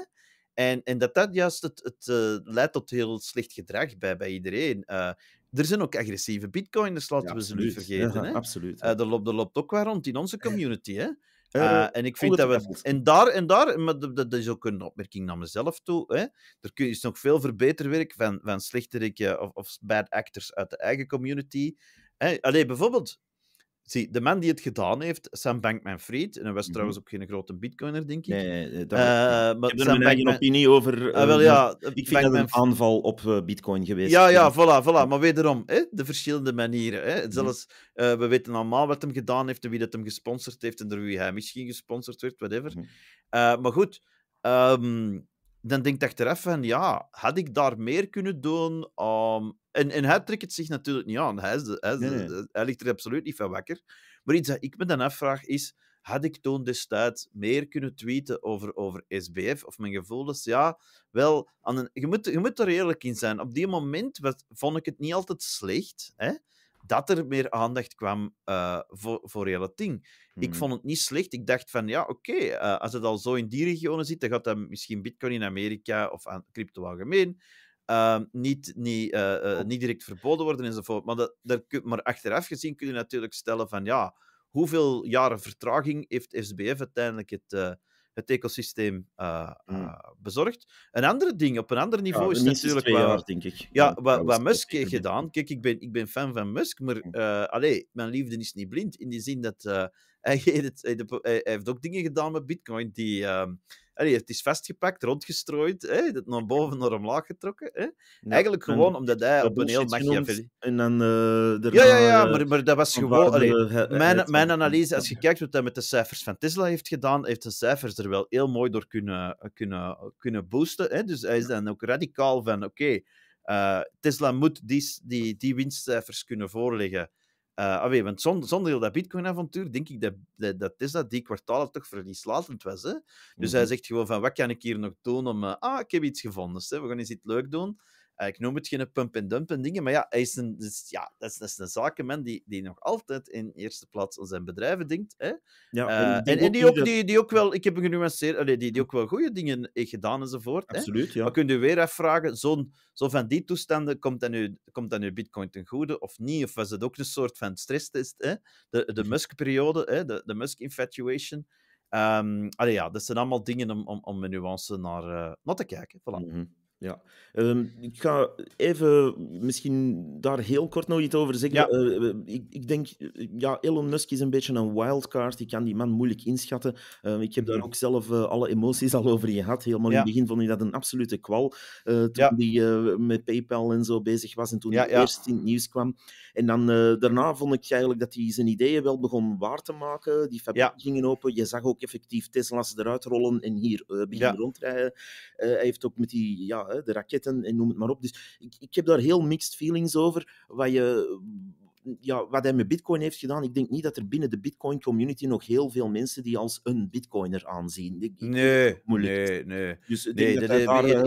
En, en dat dat juist het, eh, leidt tot heel slecht gedrag bij, bij iedereen. Er zijn ook agressieve bitcoiners, laten we ze niet vergeten. hè? Absoluut. Eh, er, loopt, loopt ook wel rond in onze eh, community. Hè? Eh, en ik vind dat we. En daar, en daar, maar dat, is ook een opmerking naar mezelf toe. Hè. Er is nog veel verbeterwerk van, van slechterikken of, of bad actors uit de eigen community. Hè. Allee, bijvoorbeeld, Zie, de man die het gedaan heeft, Sam Bankman-Fried, en hij was mhm. trouwens ook geen grote bitcoiner, denk ik. Nee, dat eh, maar heb een eigen opinie over. Uh, wel, eh, ja, eh, ik vind dat een aanval op bitcoin geweest. Ja, ja, voilà, voilà. Maar wederom, hè, de verschillende manieren. Hè. Mhm. Zelfs, we weten allemaal wat hem gedaan heeft en wie dat hem gesponsord heeft en door wie hij misschien gesponsord wordt, whatever. Mhm. maar goed, um, dan denk ik achteraf van, ja, had ik daar meer kunnen doen? Ehm, en, en hij trekt het zich natuurlijk niet aan. Hij, is hij, ligt er absoluut niet van wakker. Maar iets dat ik me dan afvraag is, had ik toen destijds meer kunnen tweeten over, over SBF of mijn gevoelens? Ja, wel, aan een, je, moet, je moet er eerlijk in zijn. Op die moment vond ik het niet altijd slecht. Hè? dat er meer aandacht kwam eh, voor, voor heel ding. Ik mhm. vond het niet slecht. Ik dacht van, ja, oké, eh, als het al zo in die regionen zit, dan gaat dat misschien bitcoin in Amerika of aan crypto algemeen ehm, niet, niet, eh, niet direct verboden worden enzovoort. Maar, dat, daar maar achteraf gezien kun je natuurlijk stellen van, ja, hoeveel jaren vertraging heeft SBF uiteindelijk het het ecosysteem uh, eh, hmm. eh, bezorgt. Een andere ding, op een ander niveau, is natuurlijk... denk ik. Ja, wat, wat Musk heeft gedaan. Kijk, ik ben, ik ben fan van Musk, maar eh, allee, mijn liefde is niet blind. In die zin dat hij, heeft, hij heeft ook dingen gedaan met bitcoin die... Ehm, Allee, het is vastgepakt, rondgestrooid, hè? dat naar boven, naar omlaag getrokken. Hè? Eigenlijk gewoon omdat hij op een heel machiavelli... En dan... Eh, ja, ja, ja, maar, maar dat was gewoon... mijn, mijn analyse, als je kijkt wat hij met de cijfers van Tesla heeft gedaan, heeft de cijfers er wel heel mooi door kunnen, kunnen, kunnen boosten. Hè? Dus hij is dan ook radicaal van, oké, okay, eh, Tesla moet die, die, die winstcijfers kunnen voorleggen uh, eh, alweer, want zonder, heel dat Bitcoin-avontuur denk ik dat, dat, dat die kwartalen toch verlieslatend was. Hè? Dus hij mhm. zegt gewoon van, wat kan ik hier nog doen om... Eh, ah, ik heb iets gevonden, hè? we gaan eens iets leuk doen. Eh, ik noem het geen pump en dump en dingen, maar ja, hij is een, dus, ja dat, is, dat is een zakenman die, die nog altijd in eerste plaats aan zijn bedrijven denkt. Hè? Ja, eh, en, en, die, ook, die, die ook wel, ik heb hem genuanceerd, allee, die, die ook wel goede dingen heeft gedaan enzovoort. Absoluut, hè? ja. Maar kunt u weer afvragen, zo'n zo van die toestanden, komt dan, uw, komt dan uw bitcoin ten goede of niet? Of was het ook een soort van stresstest? Hè? De, de mhm. Musk-periode, de, de Musk-infatuation. Um, ehm, allee, ja, dat zijn allemaal dingen om, om, om een nuance naar, eh, naar te kijken. Voilà. Mhm. Ja, ehm, ik ga even misschien daar heel kort nog iets over zeggen. Eh, eh, ik, ik, denk, eh, ja, Elon Musk is een beetje een wildcard. Ik kan die man moeilijk inschatten. Ehm, ik heb daar mhm. ook zelf alle emoties al over gehad. Helemaal in het begin vond ik dat een absolute kwal. toen ja. die met PayPal en zo bezig was en toen hij eerst in het nieuws kwam. En dan daarna vond ik eigenlijk dat hij zijn ideeën wel begon waar te maken. Die fabrieken gingen open. Je zag ook effectief Tesla's eruit rollen en hier beginnen rondrijden. hij heeft ook met die. Ja, de raketten en noem het maar op. Dus ik, ik heb daar heel mixed feelings over, wat je, ja, wat hij met Bitcoin heeft gedaan, ik denk niet dat er binnen de Bitcoin community nog heel veel mensen die als een Bitcoiner aanzien. nee, nee, nee, dus Dat eh,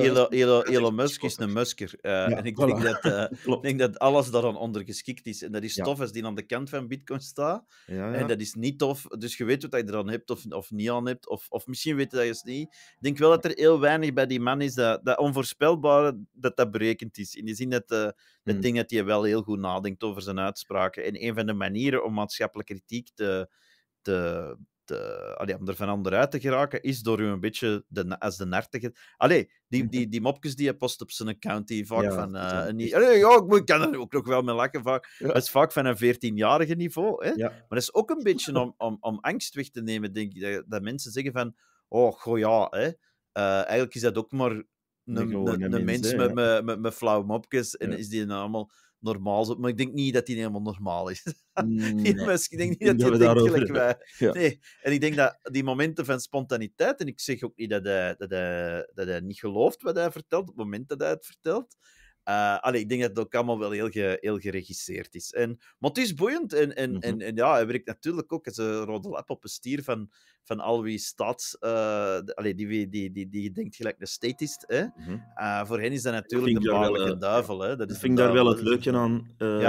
Elon, Elon, Elon Musk is een Musker. Eh, en ik denk, dat, eh, denk dat alles daaraan ondergeschikt is. En dat is tof als die aan de kant van Bitcoin staat. en dat is niet tof. Dus je weet wat je dan hebt of, of niet aan hebt. Of, of misschien weet je dat je het niet. Ik denk wel dat er heel weinig bij die man is dat, dat onvoorspelbare dat dat berekend is. In die zin dat mm. ding dat hij wel heel goed nadenkt over zijn uitspraken. En een van de manieren om maatschappelijke kritiek te, te, te, allee, om er van uit te geraken, is door u een beetje de, als de nartige. Allee, die, die, die mopjes die je post op zijn account, die vaak van. Eh, ja, ik, moet, ik kan er ook nog wel mee lachen. Vaak, Dat is vaak van een 14-jarige niveau. Hè? Maar dat is ook een beetje om, om, om angst weg te nemen, denk ik. Dat, dat mensen zeggen van. Oh, goh ja, hè. Eh, eigenlijk is dat ook maar een mens met, met, met, met flauwe mopjes en is die nou allemaal normaal zo. Maar ik denk niet dat die helemaal normaal is. Mm, nee, ik denk niet dat die denkt gelijk wij. Nee. En ik denk dat die momenten van spontaniteit, en ik zeg ook niet dat hij, dat hij, dat hij niet gelooft wat hij vertelt, op het moment dat hij het vertelt, uh, ik denk dat het ook allemaal wel heel, heel geregisseerd is. En, maar het is boeiend. En, mhm. en, en, ja, hij werkt natuurlijk ook als een rode lap op een stier van, van wie staat. Uh, allee, die, die, die, die, denkt gelijk de statist. Hè? Mhm. Eh, voor hen is dat natuurlijk de malige duivel. Hè? Dat vind daar wel het leuke aan. ja.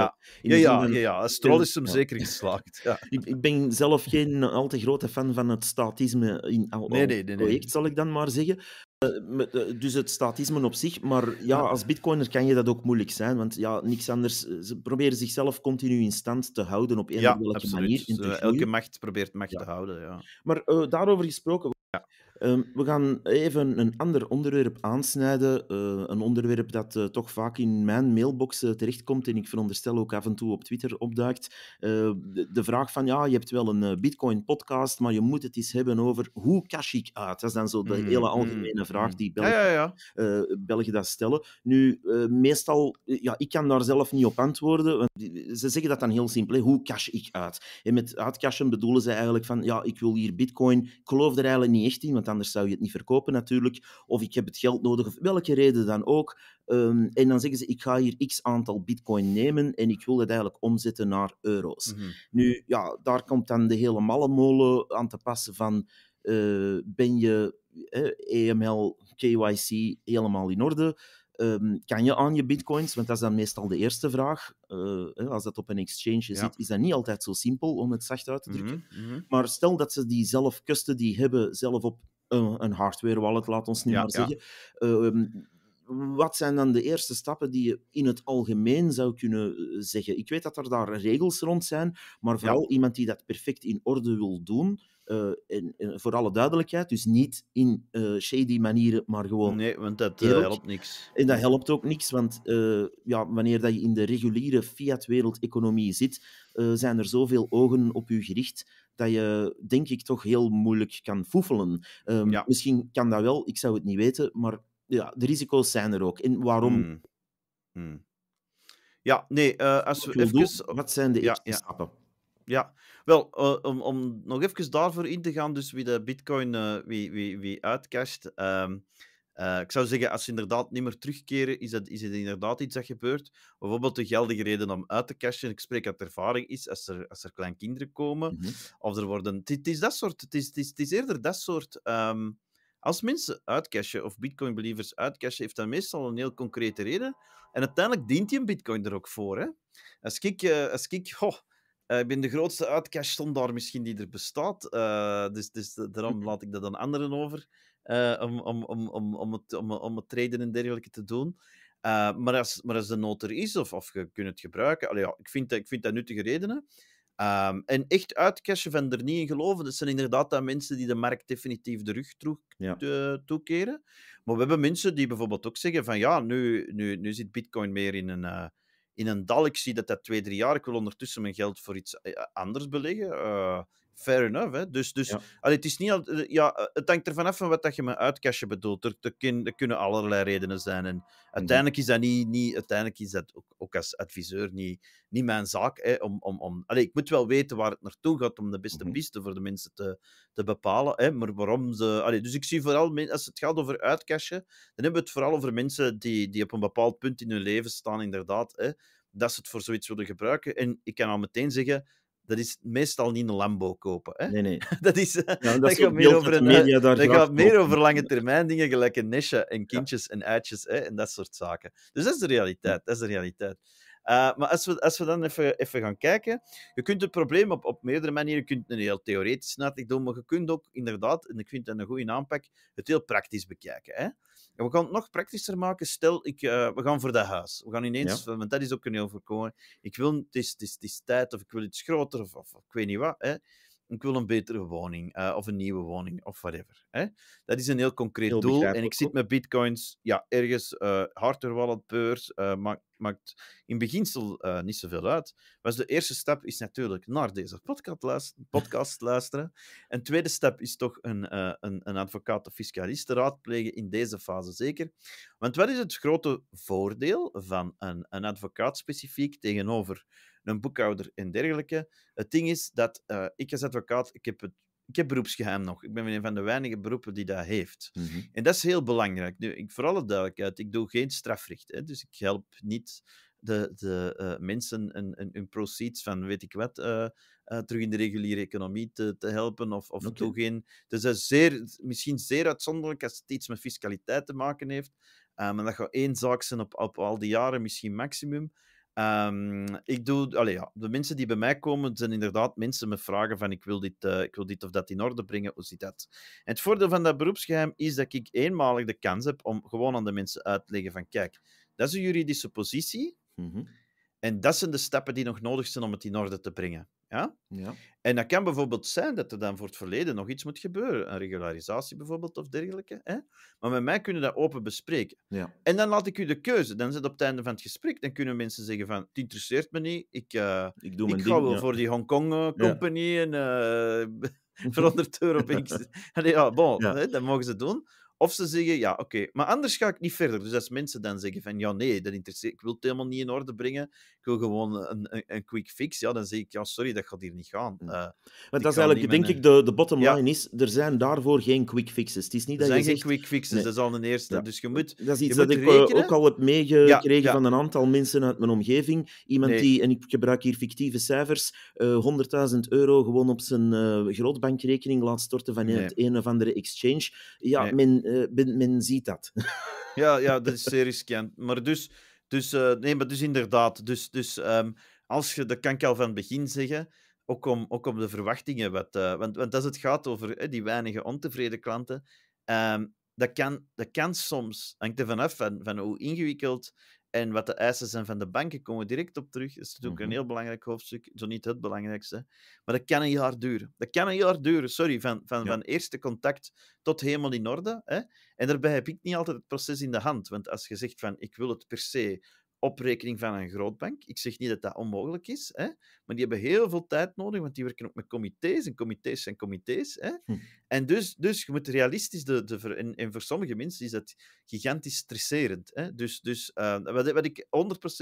Ja, ja, van... ja, ja, is hem zeker geslaagd. Ja. ik, ik, ben zelf geen al te grote fan van het statisme in al, nee, nee, nee, project, zal ik dan maar zeggen. Eh, eh, dus het statisme op zich. Maar ja, als bitcoiner kan je dat ook moeilijk zijn. Want ja, niks anders. Eh, ze proberen zichzelf continu in stand te houden op een of andere manier. elke macht probeert macht te houden. Ja. Maar daarover gesproken, Ehm, we gaan even een ander onderwerp aansnijden. Eh, een onderwerp dat eh, toch vaak in mijn mailbox eh, terechtkomt en ik veronderstel ook af en toe op Twitter opduikt. De, de, vraag van, ja, je hebt wel een Bitcoin-podcast, maar je moet het eens hebben over hoe cash ik uit? Dat is dan zo de mm, hele mm, algemene mm. vraag die Belgen, ja, ja, dat stellen. Nu, meestal, ja, ik kan daar zelf niet op antwoorden. ze zeggen dat dan heel simpel, hoe cash ik uit? En met uitcashen bedoelen ze eigenlijk van, ja, ik wil hier Bitcoin. Ik geloof er eigenlijk niet echt in, anders zou je het niet verkopen natuurlijk. Of ik heb het geld nodig, of welke reden dan ook. Ehm, en dan zeggen ze, ik ga hier x aantal bitcoin nemen en ik wil het eigenlijk omzetten naar euro's. Mhm. Nu, ja, daar komt dan de hele molen aan te passen van, eh, ben je EML, KYC helemaal in orde? Ehm, kan je aan je bitcoins? Want dat is dan meestal de eerste vraag. Eh, als dat op een exchange zit, is dat niet altijd zo simpel om het zacht uit te drukken. Mhm, mhm. Maar stel dat ze die zelf kusten die hebben, zelf op een, hardware wallet, laat ons niet maar zeggen. Ehm, wat zijn dan de eerste stappen die je in het algemeen zou kunnen eh, zeggen? Ik weet dat er daar regels rond zijn, maar vooral iemand die dat perfect in orde wil doen. Eh, en, eh, voor alle duidelijkheid, dus niet in shady manieren, maar gewoon. Nee, want dat helpt niks. En dat helpt ook niks, want ja, wanneer dat je in de reguliere fiat-wereldeconomie zit, zijn er zoveel ogen op je gericht dat je, denk ik, toch heel moeilijk kan foefelen. Ehm, misschien kan dat wel, ik zou het niet weten, maar ja, de risico's zijn er ook. En waarom? Hmm. Hmm. Ja, nee, eh, als we even... Eh, wat zijn de eerste ja, stappen? Ja, wel, eh, om, om nog even daarvoor in te gaan, dus wie de bitcoin wie, wie, wie uitcasht... Ehm, eh, ik zou zeggen, als ze inderdaad niet meer terugkeren, is, dat, is het inderdaad iets dat gebeurt. Bijvoorbeeld de geldige reden om uit te cashen. Ik spreek uit ervaring is als er, als er kleinkinderen komen. Mhm. Of er worden. Het is dat soort. Het is, het is, eerder dat soort. Ehm, als mensen uitcashen of Bitcoin-believers uitcashen, heeft dat meestal een heel concrete reden. En uiteindelijk dient je een Bitcoin er ook voor. Hè? Als ik, uh, als ik oh, ik ben de grootste uitcash daar misschien die er bestaat. dus, dus daarom laat ik dat aan anderen over. Eh, om, om, om, om, om, het, om, om het en dergelijke te doen. Eh, maar, als, maar als de nood er is, of, of je kunt het gebruiken, allee, ik, vind dat, ik vind dat nuttige redenen. Ehm, en echt uitcashen van er niet in geloven. Dat zijn inderdaad dat mensen die de markt definitief de rug eh, toekeren. Maar we hebben mensen die bijvoorbeeld ook zeggen van ja, nu, nu, nu zit bitcoin meer in een, in een dal. Ik zie dat dat twee, drie jaar. Ik wil ondertussen mijn geld voor iets anders beleggen fair enough. Hè? Dus, dus ja. het, is niet, al, ja, het hangt er vanaf van wat dat je met uitkastje bedoelt. Er, kunnen allerlei redenen zijn. En uiteindelijk is dat, niet, niet, uiteindelijk is dat ook, ook als adviseur niet, niet mijn zaak. Hè, om, om, om, allee, ik moet wel weten waar het naartoe gaat om de beste mm piste voor de mensen te, te bepalen. Hè, maar waarom ze. Allee, dus ik zie vooral, als het gaat over uitkastje, dan hebben we het vooral over mensen die, die op een bepaald punt in hun leven staan, inderdaad. Hè, dat ze het voor zoiets willen gebruiken. En ik kan al meteen zeggen dat is meestal niet een Lambo kopen. Hè? Nee, nee. dat, is, eh, ja, dat, eh, gaat meer over, een, dat gaat meer over lange termijn dingen, gelijk een nestje en kindjes en uitjes hè, en dat soort zaken. Dus dat is de realiteit. Dat is de realiteit. Eh, maar als we, als we dan even, even gaan kijken, je kunt het probleem op, op meerdere manieren, je kunt een heel theoretisch ik doen, maar je kunt ook inderdaad, en ik vind dat een goede aanpak, het heel praktisch bekijken. Hè? we gaan het nog praktischer maken. Stel, ik, eh, we gaan voor dat huis. We gaan ineens, eh, want dat is ook een heel voorkomen. Ik wil, het is, is, tijd, of ik wil iets groter, of, of ik weet niet wat. Hè ik wil een betere woning eh, of een nieuwe woning of whatever. Hè? Dat is een heel concreet doel. En ik zit met bitcoins ja, ergens uh, eh, harder wallet beurs. Eh, maakt, maakt in beginsel niet zoveel uit. Maar de eerste stap is natuurlijk naar deze podcast, luisteren. Podcast luisteren. En tweede stap is toch een, een, een advocaat of fiscalist raadplegen in deze fase zeker. Want wat is het grote voordeel van een, een advocaat specifiek tegenover een boekhouder en dergelijke. Het ding is dat eh, ik als advocaat, ik heb het ik heb beroepsgeheim nog. Ik ben een van de weinige beroepen die dat heeft. Mhm. En dat is heel belangrijk. Nu, ik, voor alle duidelijkheid, ik doe geen strafrecht. Hè, dus ik help niet de, de eh, mensen een hun proceeds van weet ik wat eh, terug in de reguliere economie te, te helpen. Of, of okay. geen. Dus dat is zeer, misschien zeer uitzonderlijk als het iets met fiscaliteit te maken heeft. maar dat gaat één zaak zijn op, op al die jaren, misschien maximum. Ehm, ik doe, allez, ja, de mensen die bij mij komen, zijn inderdaad mensen met vragen van ik wil, dit, eh, ik wil dit of dat in orde brengen, hoe zit dat? En het voordeel van dat beroepsgeheim is dat ik eenmalig de kans heb om gewoon aan de mensen uit te leggen van kijk, dat is een juridische positie mhm. en dat zijn de stappen die nog nodig zijn om het in orde te brengen. Ja? Ja. En dat kan bijvoorbeeld zijn dat er dan voor het verleden nog iets moet gebeuren. Een regularisatie bijvoorbeeld of dergelijke. Hè? Maar met mij kunnen we dat open bespreken. Ja. En dan laat ik u de keuze. Dan zit op het einde van het gesprek. Dan kunnen mensen zeggen van, het interesseert me niet. Ik, eh, ik, doe mijn ik ga wel voor die Hongkong uh, Company en uh, voor euro. ja, bon, dat mogen ze doen. Of ze zeggen, ja, oké, maar anders ga ik niet verder. Dus als mensen dan zeggen van, ja, nee, dat interesseert, ik wil het helemaal niet in orde brengen gewoon een, een, quick fix, ja, dan zeg ik, ja, sorry, dat gaat hier niet gaan. Uh, Want dat is eigenlijk, denk ik, de, de bottom line is, er zijn daarvoor geen quick fixes. Het is niet er zijn geen quick fixes, dat is al een eerste. Dus je moet Dat is iets dat ik eh, ook al heb meegekregen van een aantal mensen uit mijn omgeving. Iemand die, en ik gebruik hier fictieve cijfers, uh, eh, 100.000 euro gewoon op zijn uh, grootbankrekening laat storten van het een of andere exchange. Ja, men, men, men ziet dat. Ja, ja, dat is serieus riskant. Maar dus, dus, eh, nee, maar dus inderdaad. Dus, dus ehm, als je, dat kan ik al van het begin zeggen, ook om, ook om de verwachtingen wat... Eh, want, want als het gaat over die weinige ontevreden klanten, ehm, dat, kan, dat kan soms, hangt er vanaf van, van hoe ingewikkeld en wat de eisen zijn van de banken, komen we direct op terug. Dat is natuurlijk een mhm. heel belangrijk hoofdstuk, zo niet het belangrijkste. Maar dat kan een jaar duren. Dat kan een jaar duren, sorry, van, van, van eerste contact tot helemaal in orde. Hè? En daarbij heb ik niet altijd het proces in de hand. Want als je zegt van, ik wil het per se oprekening van een grootbank. Ik zeg niet dat dat onmogelijk is, hè? maar die hebben heel veel tijd nodig, want die werken ook met comité's en comité's en comité's. Hè? Hm. En dus, dus je moet realistisch, de, de, en, voor sommige mensen is dat gigantisch stresserend. Hè? Dus, dus eh, wat, wat ik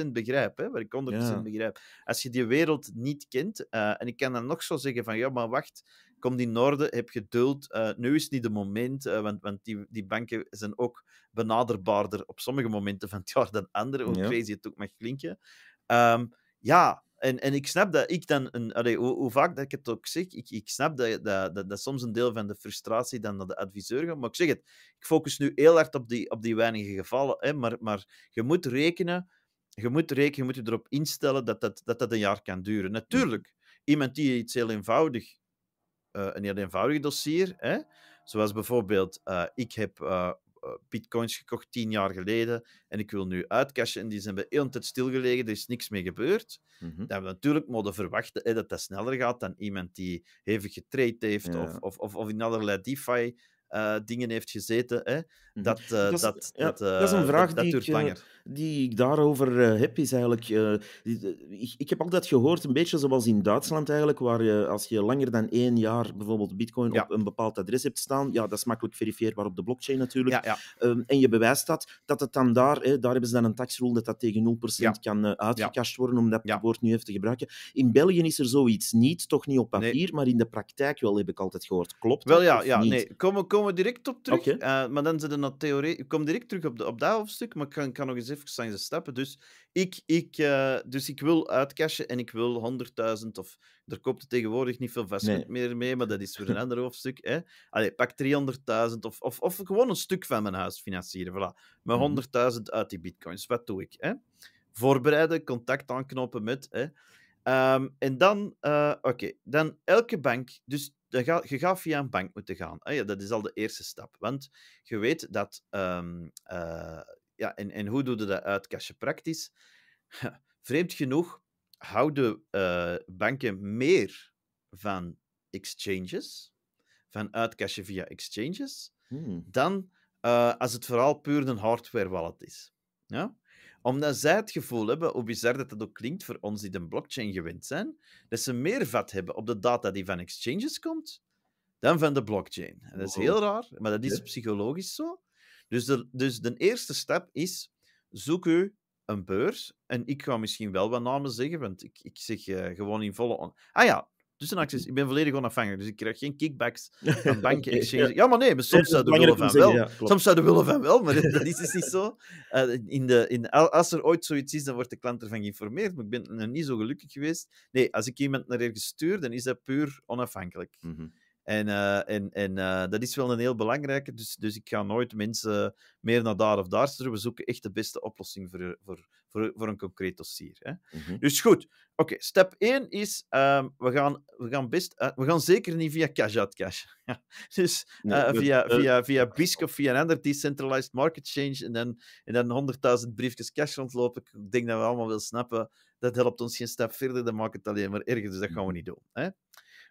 100% begrijp, hè? wat ik 100% begrijp, als je die wereld niet kent, eh, en ik kan dan nog zo zeggen van, ja, maar wacht, kom die noorden, heb geduld. Eh, nu is niet de moment, eh, want, want die, die banken zijn ook benaderbaarder op sommige momenten van het jaar dan andere, hoe ja. crazy het ook mag klinken. Ehm, ja, en, en ik snap dat ik dan, een, hoe, hoe, vaak dat ik het ook zeg, ik, ik snap dat, dat, dat, soms een deel van de frustratie dan naar de adviseur gaat. Maar ik zeg het, ik focus nu heel hard op die, op die weinige gevallen. Hè, maar, maar je moet rekenen, je moet rekenen, je moet je erop instellen dat dat, dat, dat een jaar kan duren. Natuurlijk, iemand die iets heel eenvoudig eh, een heel eenvoudig dossier. Hè? Zoals bijvoorbeeld, eh, ik heb eh, bitcoins gekocht tien jaar geleden en ik wil nu uitcashen en die zijn bij heel tijd stilgelegen, er is niks mee gebeurd. Mhm. Dan hebben we natuurlijk moeten verwachten hè, dat dat sneller gaat dan iemand die hevig getraind heeft of, of, of, in allerlei DeFi uh, dingen heeft gezeten. Hè? Mhm. Dat, uh, dat, is, dat, ja, dat, dat, is een eh, vraag die, ik, daarover heb. Is eigenlijk, ik, ik, heb altijd gehoord, een beetje zoals in Duitsland eigenlijk, waar je als je langer dan één jaar bijvoorbeeld bitcoin op een bepaald adres hebt staan, ja, dat is makkelijk verifieerbaar op de blockchain natuurlijk. Ja, ehm, en je bewijst dat, dat het dan daar, hè, daar hebben ze dan een taxrule dat dat tegen 0% kan uitgekast worden, om dat woord nu even te gebruiken. In België is er zoiets niet, toch niet op papier, maar in de praktijk wel, heb ik altijd gehoord. Klopt wel, ja, ja, Nee, kom, kom we direct op terug. Eh, maar dan zitten dat theorie. Ik kom direct terug op, de, op dat hoofdstuk, maar ik kan, kan nog eens even langs stappen. Dus ik, ik, eh, dus ik wil uitcashen en ik wil 100.000 of er koopt het tegenwoordig niet veel vastgoed meer mee, maar dat is voor een ander hoofdstuk. Hè. Allee, pak 300.000 of, of, of gewoon een stuk van mijn huis financieren. Voilà. Maar mhm. 100.000 uit die bitcoins. Wat doe ik? Hè? Voorbereiden, contact aanknopen met. Hè. Ehm, en dan, eh, oké, dan elke bank, dus ga, je gaat via een bank moeten gaan. ja, dat is al de eerste stap, want je weet dat, ehm, eh, ja, en, en hoe doe je dat uit, praktisch? Vreemd genoeg houden eh, banken meer van exchanges, van uitkastje via exchanges, hmm. dan als het vooral puur een hardware wallet is. Ja? Omdat zij het gevoel hebben, hoe bizar dat dat ook klinkt voor ons die de blockchain gewend zijn, dat ze meer vat hebben op de data die van exchanges komt dan van de blockchain. En dat is heel raar, maar dat is psychologisch zo. Dus de, dus de eerste stap is, zoek u een beurs. En ik ga misschien wel wat namen zeggen, want ik, ik zeg eh, gewoon in volle... Ah ja, tussenacties. Ik ben volledig onafhankelijk, dus ik krijg geen kickbacks van banken, Ja, maar nee, maar soms zouden we willen van wel. soms zouden de willen van wel, maar dat is dus niet zo. Eh, in de, in, als er ooit zoiets is, dan wordt de klant ervan geïnformeerd, maar ik ben nog niet zo gelukkig geweest. Nee, als ik iemand naar ergens stuur, dan is dat puur onafhankelijk. Mhm. Eh, en, en, en eh, dat is wel een heel belangrijke. Dus, dus ik ga nooit mensen meer naar daar of daar sturen. We zoeken echt de beste oplossing voor, eh, voor, voor, voor een concreet dossier. Hè? Mhm. Dus goed, oké. stap 1 is: ehm, we, gaan, we, gaan best, we gaan zeker niet via Kajat Cash. dus nee, via, via, via BISC of via een ander decentralized market change. En dan, en dan 100.000 briefjes cash rondlopen. Ik denk dat we allemaal wel snappen. Dat helpt ons geen stap verder. Dat maakt het alleen maar erger. Dus dat gaan we mhm. niet doen. Hè?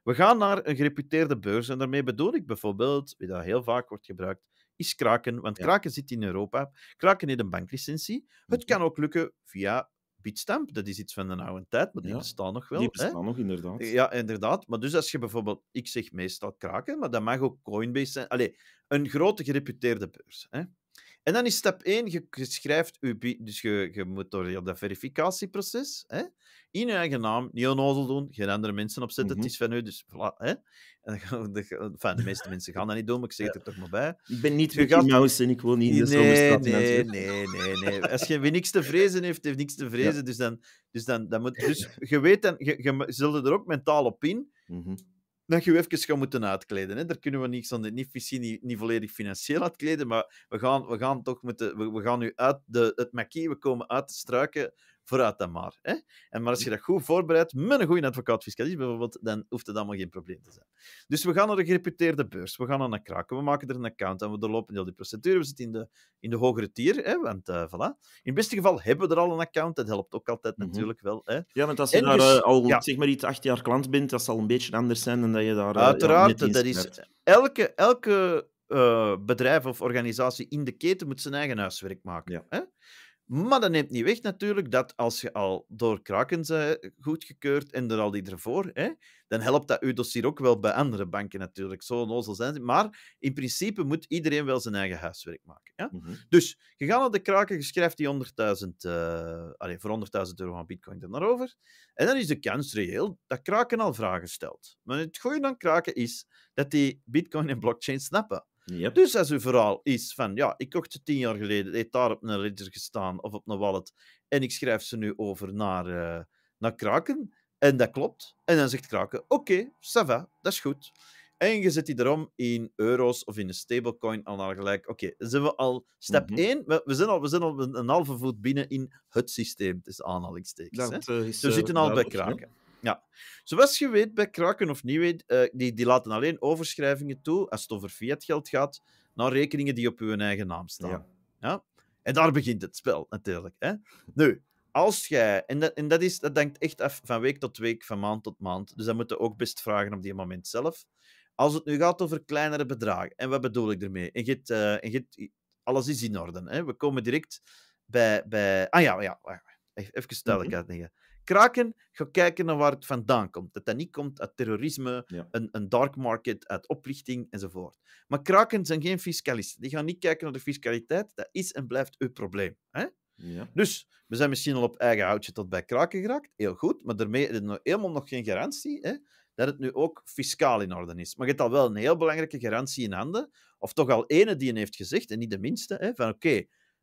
We gaan naar een gereputeerde beurs en daarmee bedoel ik bijvoorbeeld, wie dat heel vaak wordt gebruikt, is Kraken. Want Kraken zit in Europa. Kraken heeft een banklicentie. Het mhm. kan ook lukken via Bitstamp. Dat is iets van de oude tijd, maar die bestaan nog wel. Die bestaan nog, inderdaad. Ja, inderdaad. Maar dus als je bijvoorbeeld, ik zeg meestal Kraken, maar dat mag ook Coinbase zijn. Allee, een grote gereputeerde beurs. Hè? En dan is stap 1, je, schrijft dus je, je moet door dat verificatieproces hè, in je eigen naam, niet onnozel doen, geen andere mensen opzetten, het mhm. is van u, dus Hè. En de, de meeste mensen gaan dat niet doen, maar ik zeg het er toch maar bij. Ik ben niet Mickey en ik wil niet in de nee, Nee, nee, nee, nee. Als je niks te vrezen heeft, heeft niks te vrezen, dus, dan, dus, dan, dan moet, dus je weet, dan, je, zult er ook mentaal op in. Mhm dat je je even gaat moeten uitkleden. Hè. Daar kunnen we niks van. doen. Niet niet, niet, volledig financieel uitkleden, maar we gaan, we gaan toch moeten... We, we gaan nu uit de, het maquis, we komen uit de struiken vooruit dan maar. Hè? En maar als je dat goed voorbereidt, met een goede advocaat-fiscalist bijvoorbeeld, dan hoeft het allemaal geen probleem te zijn. Dus we gaan naar een gereputeerde beurs, we gaan aan een kraken, we maken er een account en we doorlopen heel die procedure. We zitten in de, in de hogere tier, hè? want uh, voilà. In het beste geval hebben we er al een account, dat helpt ook altijd mhm. natuurlijk wel. Hè? Ja, want als je daar dus- eh, al zeg maar iets acht jaar klant bent, dat zal een beetje anders zijn dan dat je daar... Uh, Uiteraard, dat is... Elke, elke bedrijf of organisatie in de keten moet zijn eigen huiswerk maken. Hè? Maar dat neemt niet weg natuurlijk dat als je al door kraken bent eh, goedgekeurd en er al die ervoor, hè, dan helpt dat uw dossier ook wel bij andere banken natuurlijk. Zo nozel zijn ze. Maar in principe moet iedereen wel zijn eigen huiswerk maken. Ja? Mhm. Dus je gaat naar de Kraken, je schrijft die 100.000, eh, voor 100.000 euro van Bitcoin er naar over. En dan is de kans reëel dat Kraken al vragen stelt. Maar het goede aan Kraken is dat die Bitcoin en blockchain snappen. Dus als uw verhaal is van, ja, ik kocht ze tien jaar geleden, heeft daar op een ledger gestaan of op een wallet, en ik schrijf ze nu over naar, eh, naar Kraken, en dat klopt. En dan zegt Kraken, oké, okay, ça va, dat is goed. En je zet die erom in euro's of in een stablecoin al naar gelijk. Oké, okay, dan zijn we al stap 1. Mhm. We, zijn al, we zijn al een, halve voet binnen in het systeem, is aanhalingstekens. Dat, hè? Uh, is, we eh, zitten al bij Kraken. Ja. Zoals je weet, bij Kraken of niet weet, eh, die, die laten alleen overschrijvingen toe, als het over geld gaat, naar rekeningen die op hun eigen naam staan. Ja. En daar begint het spel, natuurlijk. Hè? Nu, als jij... En dat, en dat, is, dat denkt echt af van week tot week, van maand tot maand. Dus dat moeten ook best vragen op die moment zelf. Als het nu gaat over kleinere bedragen, en wat bedoel ik ermee? En get, eh, en get, alles is in orde. Hè? We komen direct bij... bij ah ja, ja even ik mm -hmm kraken, ga kijken naar waar het vandaan komt. Dat dat niet komt uit terrorisme, een, een, dark market, uit oplichting enzovoort. Maar kraken zijn geen fiscalisten. Die gaan niet kijken naar de fiscaliteit. Dat is en blijft uw probleem. Hè? Ja. Dus we zijn misschien al op eigen houtje tot bij kraken geraakt. Heel goed, maar daarmee is er helemaal nog geen garantie hè, dat het nu ook fiscaal in orde is. Maar je hebt al wel een heel belangrijke garantie in handen, of toch al ene die een heeft gezegd, en niet de minste, hè, van oké,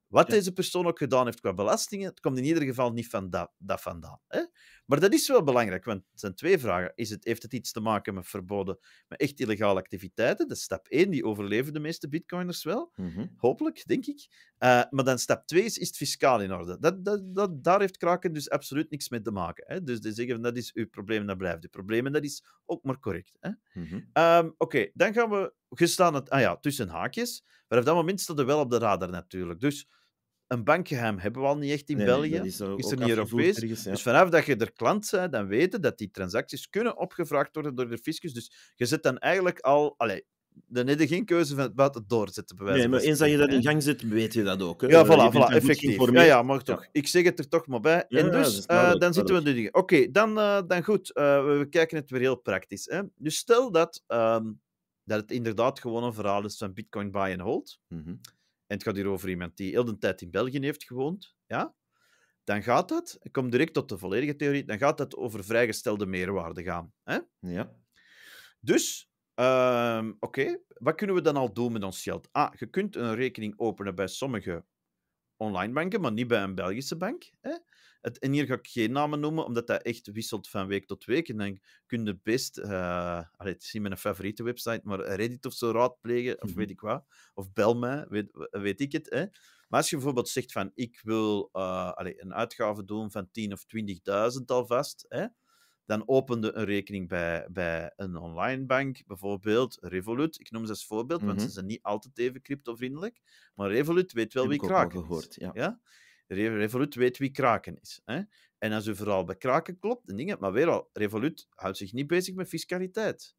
wat deze persoon ook gedaan heeft qua belastingen, het komt in ieder geval niet van dat, dat vandaan. Hè? Maar dat is wel belangrijk, want het zijn twee vragen. Is het, heeft het iets te maken met verboden, met echt illegale activiteiten? Dat is stap één die overleven de meeste bitcoiners wel. Mhm. Hopelijk, denk ik. Eh, maar dan stap 2 is, is het fiscaal in orde. Dat, dat, dat, daar heeft Kraken dus absoluut niks mee te maken. Hè? Dus die zeggen, dat is uw probleem, dat blijft uw probleem. En dat is ook maar correct. Mhm. Ehm, oké, dan gaan we gestaan het, ah ja, tussen haakjes. Maar op dat moment stond er wel op de radar natuurlijk. Dus een bankgeheim hebben we al niet echt in België. Is er, niet Europees. Dus vanaf dat je er klant bent, dan weten dat die transacties kunnen opgevraagd worden door de fiscus. Dus je zit dan eigenlijk al. Allez, dan heb je geen keuze van het buiten doorzetten. nee, maar eens dat je dat in gang zet, weet je dat ook. Hè? Ja, voilà, voilà effectief. Ja, ja, mag toch. Ik zeg het er toch maar bij. en dus, eh, dan zitten we nu Oké, dan, dan eh, goed. we kijken het weer heel praktisch. Hè? Dus stel dat ehm, dat het inderdaad gewoon een verhaal is van Bitcoin buy and hold. Mhm. En het gaat hier over iemand die heel de tijd in België heeft gewoond. Ja? Dan gaat dat, ik kom direct tot de volledige theorie, dan gaat dat over vrijgestelde meerwaarde gaan. Hè? Ja. Dus, ehm, oké, wat kunnen we dan al doen met ons geld? Ah, je kunt een rekening openen bij sommige online banken, maar niet bij een Belgische bank. Hè? en hier ga ik geen namen noemen, omdat dat echt wisselt van week tot week. En dan kun je best, uh, allee, het is niet mijn favoriete website, maar Reddit of zo raadplegen, of mhm. weet ik wat. Of bel mij, weet, weet ik het. Hè. Maar als je bijvoorbeeld zegt van, ik wil uh, een uitgave doen van 10 of 20.000 alvast, hè, dan opende een rekening bij, bij een online bank, bijvoorbeeld Revolut. Ik noem ze als voorbeeld, want ze mhm. zijn niet altijd even crypto-vriendelijk. Maar Revolut weet wel Heb wie al gehoord, ja? Revolut weet wie kraken is. Hè? En als u vooral bij kraken klopt en dingen, maar weer al, Revolut houdt zich niet bezig met fiscaliteit.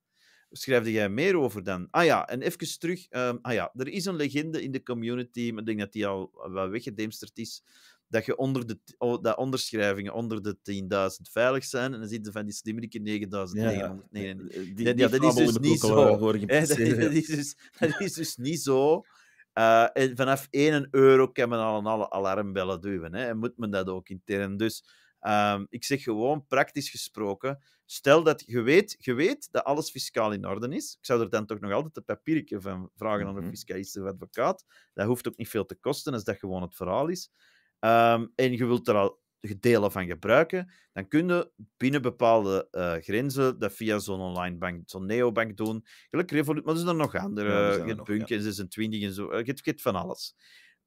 Schrijfde jij meer over dan? Ah ja, en even terug. Ehm, ah ja, er is een legende in de community, maar ik denk dat die al wel weggedemsterd is, dat, je onder de, dat onderschrijvingen onder de 10.000 veilig zijn. En dan zitten van die slimmerieke 9.999. Ja, nee, nee, dat is dus niet zo. dat is dus niet zo eh, en vanaf 1 euro kan men al een alarmbellen duwen. Hè, en moet men dat ook intern. Dus ehm, ik zeg gewoon praktisch gesproken, stel dat je weet, je weet dat alles fiscaal in orde is. Ik zou er dan toch nog altijd een papiertje van vragen aan een mhm. fiscalist of advocaat. Dat hoeft ook niet veel te kosten als dat gewoon het verhaal is. Ehm, en je wilt er al delen van gebruiken, dan kun je binnen bepaalde eh, grenzen dat via zo'n online bank, zo'n neobank doen. Gelijk Revolut, maar er zijn er nog andere. Ja, er en 26 en zo. Eh, je hebt, van alles.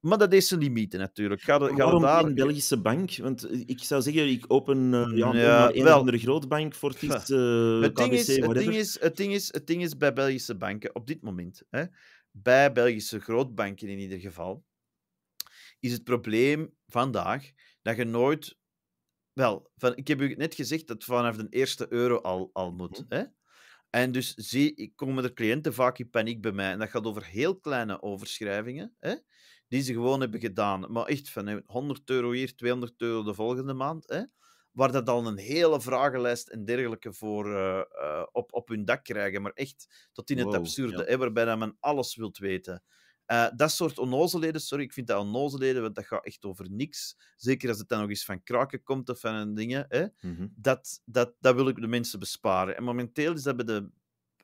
Maar dat is een limiet natuurlijk. Ga, ga Waarom daar... een Belgische bank? Want eh, ik zou zeggen, ik open mm, ja, een andere grootbank, voor. voor het, ding is, het, ding is, het, ding is, het ding is bij Belgische banken, op dit moment, hè, bij Belgische grootbanken in ieder geval, is het probleem vandaag dat je nooit. Wel, van, ik heb u net gezegd dat het vanaf de eerste euro al, al moet. Mhm. hè? En dus zie, ik komen de cliënten vaak in paniek bij mij. En dat gaat over heel kleine overschrijvingen, hè, die ze gewoon hebben gedaan. Maar echt van 100 euro hier, 200 euro de volgende maand. Hè, waar dat dan een hele vragenlijst en dergelijke voor eh, eh, op, op hun dak krijgen. Maar echt tot in het absurde, hè, waarbij men alles wilt weten. Eh, dat soort onnozeleden, sorry, ik vind dat onnozeleden, want dat gaat echt over niks. Zeker als het dan nog eens van kraken komt of van een dingen. Hè? Mhm. dat, dat, dat wil ik de mensen besparen. En momenteel is dat bij de,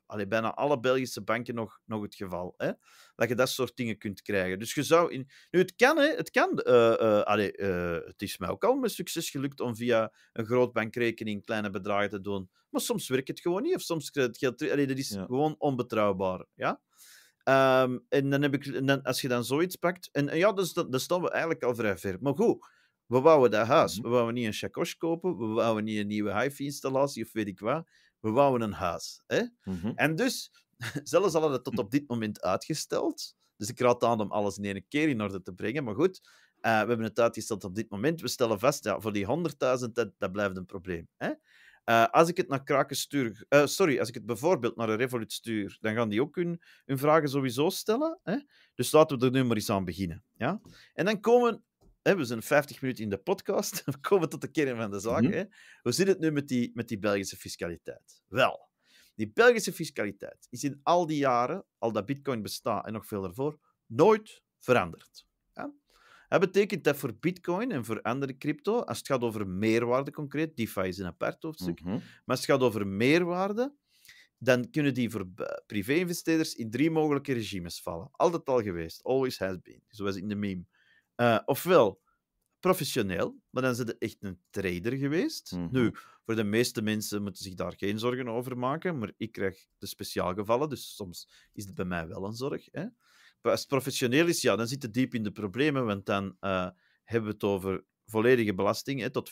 allee, bijna alle Belgische banken nog, nog het geval. Hè? Dat je dat soort dingen kunt krijgen. Dus je zou... In... Nu, het kan, hè. Het kan. Uh, uh, het is mij ook al met succes gelukt om via een bankrekening kleine bedragen te doen. Maar soms werkt het gewoon niet. Of soms krijgt het geld... dat is gewoon onbetrouwbaar. Ja? Ehm, en dan heb ik, dan, als je dan zoiets pakt. En, ja, dus dat, dat we eigenlijk al vrij ver. Maar goed, we wouden dat huis. Mhm. We wouden niet een chakos kopen. We wouden niet een nieuwe fi installatie of weet ik wat. We wouden een huis. Hè? Mhm. En dus, zelfs hadden we dat tot op dit moment uitgesteld. Dus ik raad aan om alles in één keer in orde te brengen. Maar goed, eh, we hebben het uitgesteld op dit moment. We stellen vast, ja, voor die 100.000, dat, dat blijft een probleem. Hè? Eh, als ik het naar Kraken stuur, eh, sorry, als ik het bijvoorbeeld naar de Revolut stuur, dan gaan die ook hun, vragen sowieso stellen. Hè? Dus laten we er nu maar eens aan beginnen. Ja? En dan komen, hè, we zijn 50 minuten in de podcast, we komen tot de kern van de zaak. Mhm. hè? Hoe zit het nu met die, met die Belgische fiscaliteit? Wel, die Belgische fiscaliteit is in al die jaren, al dat bitcoin bestaat en nog veel ervoor, nooit veranderd. Ja? Dat betekent dat voor Bitcoin en voor andere crypto, als het gaat over meerwaarde concreet, DeFi is een apart hoofdstuk, mhm. maar als het gaat over meerwaarde, dan kunnen die voor eh, privé-investeerders in drie mogelijke regimes vallen. Altijd al geweest, always has been, zoals in de meme. Uh, ofwel professioneel, maar dan zijn ze echt een trader geweest. Mhm. Nu, voor de meeste mensen moeten zich daar geen zorgen over maken, maar ik krijg de speciaal gevallen, dus soms is het bij mij wel een zorg. Hè? Als het professioneel is, ja, dan zit het diep in de problemen, want dan eh, hebben we het over volledige belasting, hè, tot 50%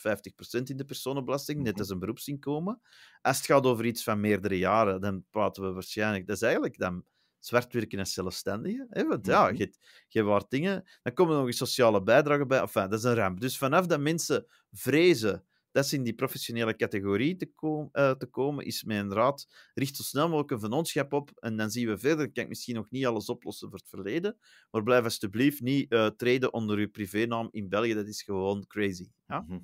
in de personenbelasting, net mhm. als een beroepsinkomen. Als het gaat over iets van meerdere jaren, dan praten we waarschijnlijk... Dat is eigenlijk dan zwart werken als zelfstandige. Hè? Want ja, mhm. je, je wat dingen. Dan komen er nog eens sociale bijdragen bij. Enfin, dat is een ramp. Dus vanaf dat mensen vrezen dat ze in die professionele categorie te, eh, te, komen, is mijn raad. Richt zo snel mogelijk een vennootschap op en dan zien we verder. Ik kan misschien nog niet alles oplossen voor het verleden, maar blijf alsjeblieft niet eh, treden onder uw privénaam in België. Dat is gewoon crazy. Ja? Mhm.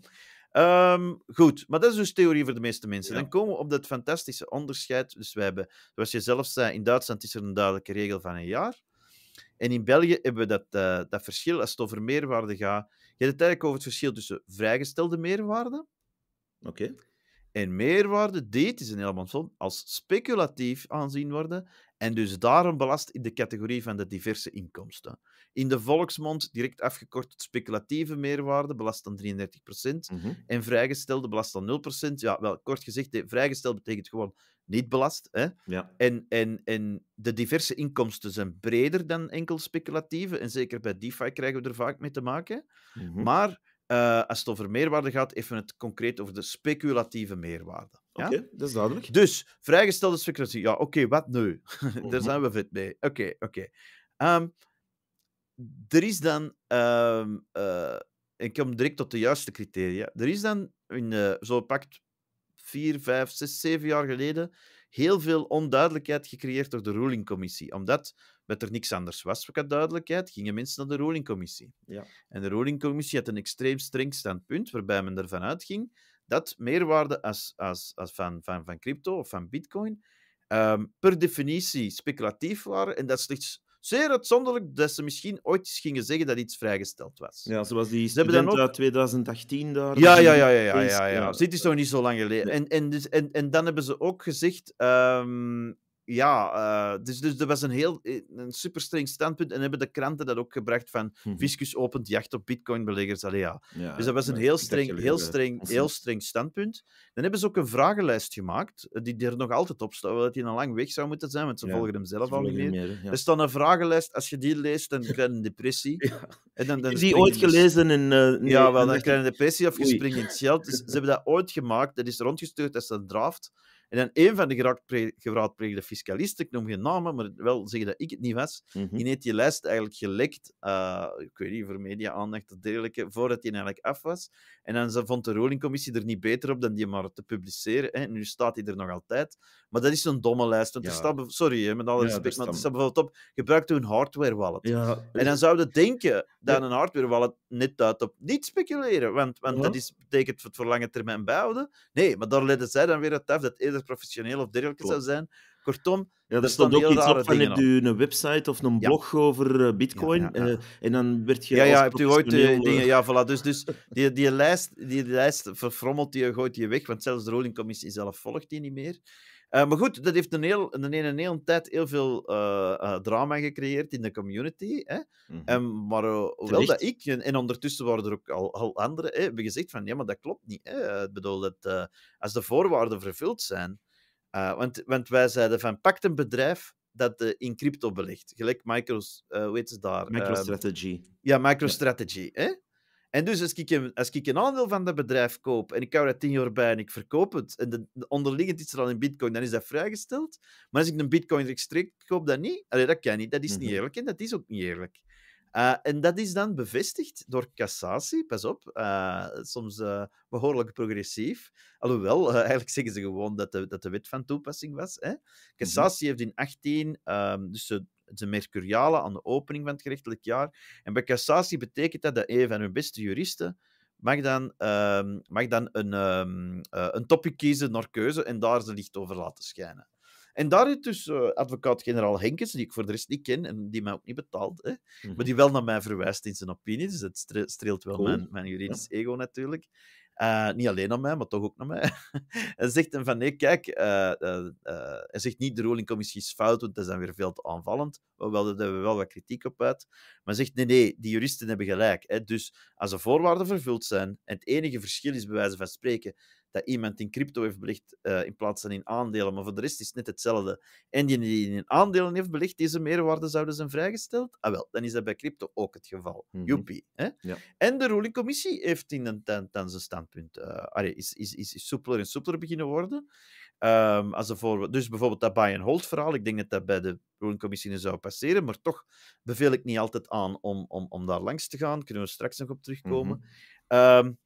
Ehm, goed, maar dat is dus theorie voor de meeste mensen. Dan komen we op dat fantastische onderscheid. Dus wij hebben, zoals je zelf zei, in Duitsland is er een duidelijke regel van een jaar. En in België hebben we dat, eh, dat verschil als het over meerwaarde gaat. Je hebt het eigenlijk over het verschil tussen vrijgestelde meerwaarde Oké. En meerwaarde deed is een helemaal van als speculatief aanzien worden en dus daarom belast in de categorie van de diverse inkomsten. In de volksmond, direct afgekort, speculatieve meerwaarde belast dan 33% mm en vrijgestelde belast dan 0%. Ja, wel, kort gezegd, vrijgesteld betekent gewoon niet belast. Hè? Ja. En, en, en de diverse inkomsten zijn breder dan enkel speculatieve en zeker bij DeFi krijgen we er vaak mee te maken. Mhm. Maar eh, als het over meerwaarde gaat, even het concreet over de speculatieve meerwaarde. Oké, dat is duidelijk. Dus, vrijgestelde speculatie. Ja, oké, wat nu? Daar mhm. zijn we fit mee. Oké, oké. Ehm, er is dan... Ehm, eh, ik kom direct tot de juiste criteria. Er is dan, in, uh, zo pakt vier, vijf, zes, zeven jaar geleden heel veel onduidelijkheid gecreëerd door de rulingcommissie. Omdat met er niks anders was voor duidelijkheid, gingen mensen naar de rulingcommissie. Ja. En de rulingcommissie had een extreem streng standpunt, waarbij men ervan uitging dat meerwaarde als, als, als van, van, van crypto of van bitcoin ehm, per definitie speculatief waren en dat slechts Zeer uitzonderlijk dat ze misschien ooit eens gingen zeggen dat iets vrijgesteld was. Ja, zoals die ze hebben dan ook... 2018 daar. Ja, ja, ja, ja, ja. ja, ja. Dus dit is nog niet zo lang geleden. En, en, dus, en, en dan hebben ze ook gezegd... Ehm, ja, eh, dus, dus dat was een heel eh, een super streng standpunt. En hebben de kranten dat ook gebracht van mhm. Fiscus opent jacht op bitcoinbeleggers. Allee, ja. ja. dus dat was een heel streng, heel, streng, heel streng standpunt. Dan hebben ze ook een vragenlijst gemaakt, eh, die er nog altijd op staat, dat die een lang weg zou moeten zijn, want ze volgen hem zelf al niet meer. meer ja. Er staat een vragenlijst, als je die leest, dan krijg je een depressie. En dan, dan Is die ooit gelezen? In, uh, ja, wel, dan krijg je een depressie of je springt in het geld. Dus, ze hebben dat ooit gemaakt, dat is rondgestuurd, dat is een draft. En dan een van de geraadpleegde fiscalisten, ik noem geen namen, maar wel zeggen dat ik het niet was, mhm. die heeft die lijst eigenlijk gelekt, eh, ik weet niet, voor media-aandacht of dergelijke, voordat die eigenlijk af was. En dan vond de rolingcommissie er niet beter op dan die maar te publiceren. Hè. Nu staat hij er nog altijd. Maar dat is een domme lijst. Want ja. staat, sorry, hè, met alle respect, maar die staat bijvoorbeeld op, gebruik een hardware wallet. En dan zouden denken dat een hardware wallet net duidt op niet speculeren, want, want dat is, betekent voor lange termijn bijhouden. Nee, maar daar letten zij dan weer het af dat eerder professioneel of dergelijke zou zijn. Kortom, ja, er stond ook iets op van heb je een website of een blog over eh, bitcoin eh, en dan werd je Ja, ja, heb je ooit eh, dingen... Ja, voilà. Dus, dus die, die, lijst, die lijst verfrommelt je, gooit je weg, want zelfs de rolingcommissie zelf volgt die niet meer. Eh, maar goed, dat heeft een, heel, in een hele tijd heel veel eh, eh, drama gecreëerd in de community. Hè? Mhm. maar wel dat ik, en, ondertussen waren er ook al, al anderen, hè, hebben gezegd van ja, maar dat klopt niet. Hè? Ik bedoel, dat, als de voorwaarden vervuld zijn. want, want wij zeiden van pakt een bedrijf dat in crypto belegt. Gelijk micros, weet ze daar? MicroStrategy. Ehm, ja, MicroStrategy. Ja. Hè? En dus als ik, een, als ik een aandeel van dat bedrijf koop en ik hou er tien jaar bij en ik verkoop het, en de, onderliggend is er al in bitcoin, dan is dat vrijgesteld. Maar als ik een bitcoin rechtstreeks koop, dan niet. Allee, dat kan niet. Dat is niet mhm. eerlijk en dat is ook niet eerlijk. Eh, en dat is dan bevestigd door cassatie, pas op, eh, soms eh, behoorlijk progressief. Alhoewel, eigenlijk zeggen ze gewoon dat de, dat de wet van toepassing was. Hè. Mhm. Cassatie heeft in 18, ehm, dus de Mercuriale aan de opening van het gerechtelijk jaar. En bij cassatie betekent dat dat een van hun beste juristen mag dan, ehm, mag dan een, ehm, eh, een topic kiezen naar keuze en daar zijn licht over laten schijnen. En daar is dus eh, advocaat-generaal Henkens, die ik voor de rest niet ken en die mij ook niet betaalt, hè, maar mhm. die wel naar mij verwijst in zijn opinie, dus dat streelt wel mijn, mijn juridisch ego natuurlijk. Eh, niet alleen aan mij, maar toch ook naar mij. en zegt hem van, nee, kijk, eh, eh, hij zegt niet de Commissie is fout, want dat is dan weer veel te aanvallend. Hoewel, daar hebben we wel wat kritiek op uit. Maar zegt, nee, nee, die juristen hebben gelijk. Hè. Dus als de voorwaarden vervuld zijn, en het enige verschil is bij wijze van spreken dat iemand in crypto heeft belegd eh, in plaats van in aandelen. Maar voor de rest is het net hetzelfde. En die die in aandelen heeft belegd, deze meerwaarde zouden zijn vrijgesteld. Ah wel, dan is dat bij crypto ook het geval. Mm Joepie. Hè? Ja. En de rulingcommissie heeft in een, dan, zijn standpunt eh, is, is, is, is soepeler en soepeler beginnen worden. Um, als voor, dus bijvoorbeeld dat buy-and-hold verhaal. Ik denk dat dat bij de rulingcommissie zou passeren, maar toch beveel ik niet altijd aan om, om, om daar langs te gaan. Kunnen we straks nog op terugkomen. Mm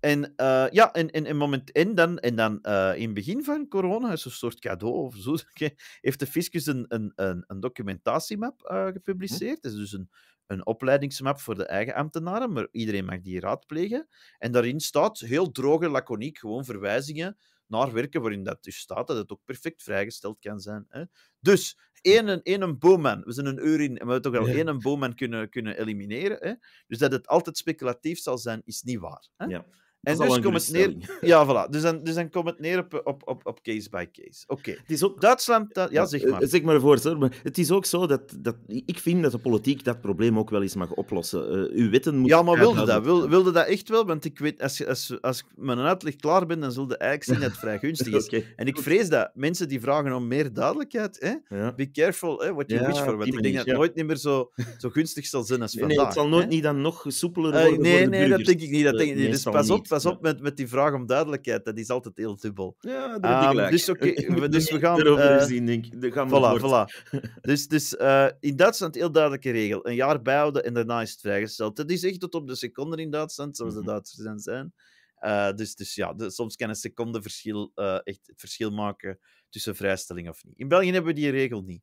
en eh, ja, en, en, en, moment, en dan, en dan eh, in het begin van corona, is een soort cadeau of zo, heeft de Fiscus een, een, een, een documentatiemap eh, mhm. gepubliceerd. Dat is dus een, een opleidingsmap voor de eigen ambtenaren, maar iedereen mag die raadplegen. En daarin staat heel droge, laconiek, gewoon verwijzingen naar werken waarin dat dus staat dat het ook perfect vrijgesteld kan zijn. Hè? Dus, één, mhm. één een boomman. We zijn een uur in en we hebben toch wel één een boomman kunnen, kunnen elimineren. Hè? Dus dat het altijd speculatief zal zijn, is niet waar. Hè? Ja. En dus komt het neer... Ja, voilà. Dus dan, dus dan komt het neer op, op, op, op case by case. Oké. Okay. is Ook... Duitsland... Dat... Ja, zeg maar. Eh, zeg maar voor, maar het is ook zo dat, dat... Ik vind dat de politiek dat probleem ook wel eens mag oplossen. Eh, uw wetten moeten... Ja, maar wilde dat? wilde dat echt wel? Want ik weet, als, als, als ik met een uitleg klaar ben, dan zulde eigenlijk zien dat het vrij gunstig is. En ik vrees dat mensen die vragen om meer duidelijkheid, hè? be careful hè, what you wish for. Want ik denk dat het nooit meer zo, zo gunstig zal zijn als vandaag. het zal nooit niet dan nog soepeler eh, worden uh, Nee, nee, dat denk ik niet. Dat denk niet. Dus pas op pas op met, met die vraag om duidelijkheid. Dat is altijd heel dubbel. Ja, dat um, ehm, dus, oké, dus we gaan... Erover eh, zien, denk ik. gaan voilà, voilà. Dus, dus uh, in Duitsland heel duidelijke regel. Een jaar bijhouden en daarna is het vrijgesteld. Dat is echt tot op de seconde in Duitsland, zoals de mhm. Duitsers zijn. Eh, dus, dus ja, soms kan een seconde verschil, echt het verschil maken tussen vrijstelling of niet. In België hebben we die regel niet.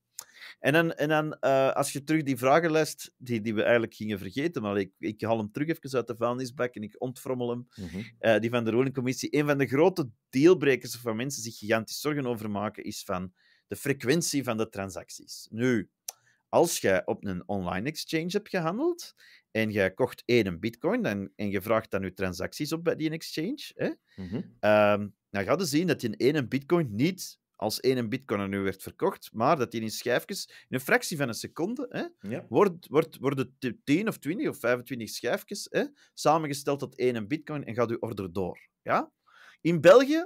En dan, en dan eh, als je terug die vragenlijst, die, die we eigenlijk gingen vergeten, maar ik, ik haal hem terug even uit de vuilnisbak en ik ontfrommel hem, mhm. eh, die van de Commissie, Een van de grote dealbrekers, waar mensen zich gigantisch zorgen over maken, is van de frequentie van de transacties. Nu, als jij op een online exchange hebt gehandeld en jij kocht één bitcoin en, en je vraagt dan je transacties op bij die exchange, hè, mm dan ga je zien dat je één bitcoin niet als één een bitcoin nu werd verkocht, maar dat die in schijfjes, in een fractie van een seconde, hè, wordt, wordt, worden 10 of 20 of 25 schijfjes hè, samengesteld tot één bitcoin en gaat uw order door. Ja? In België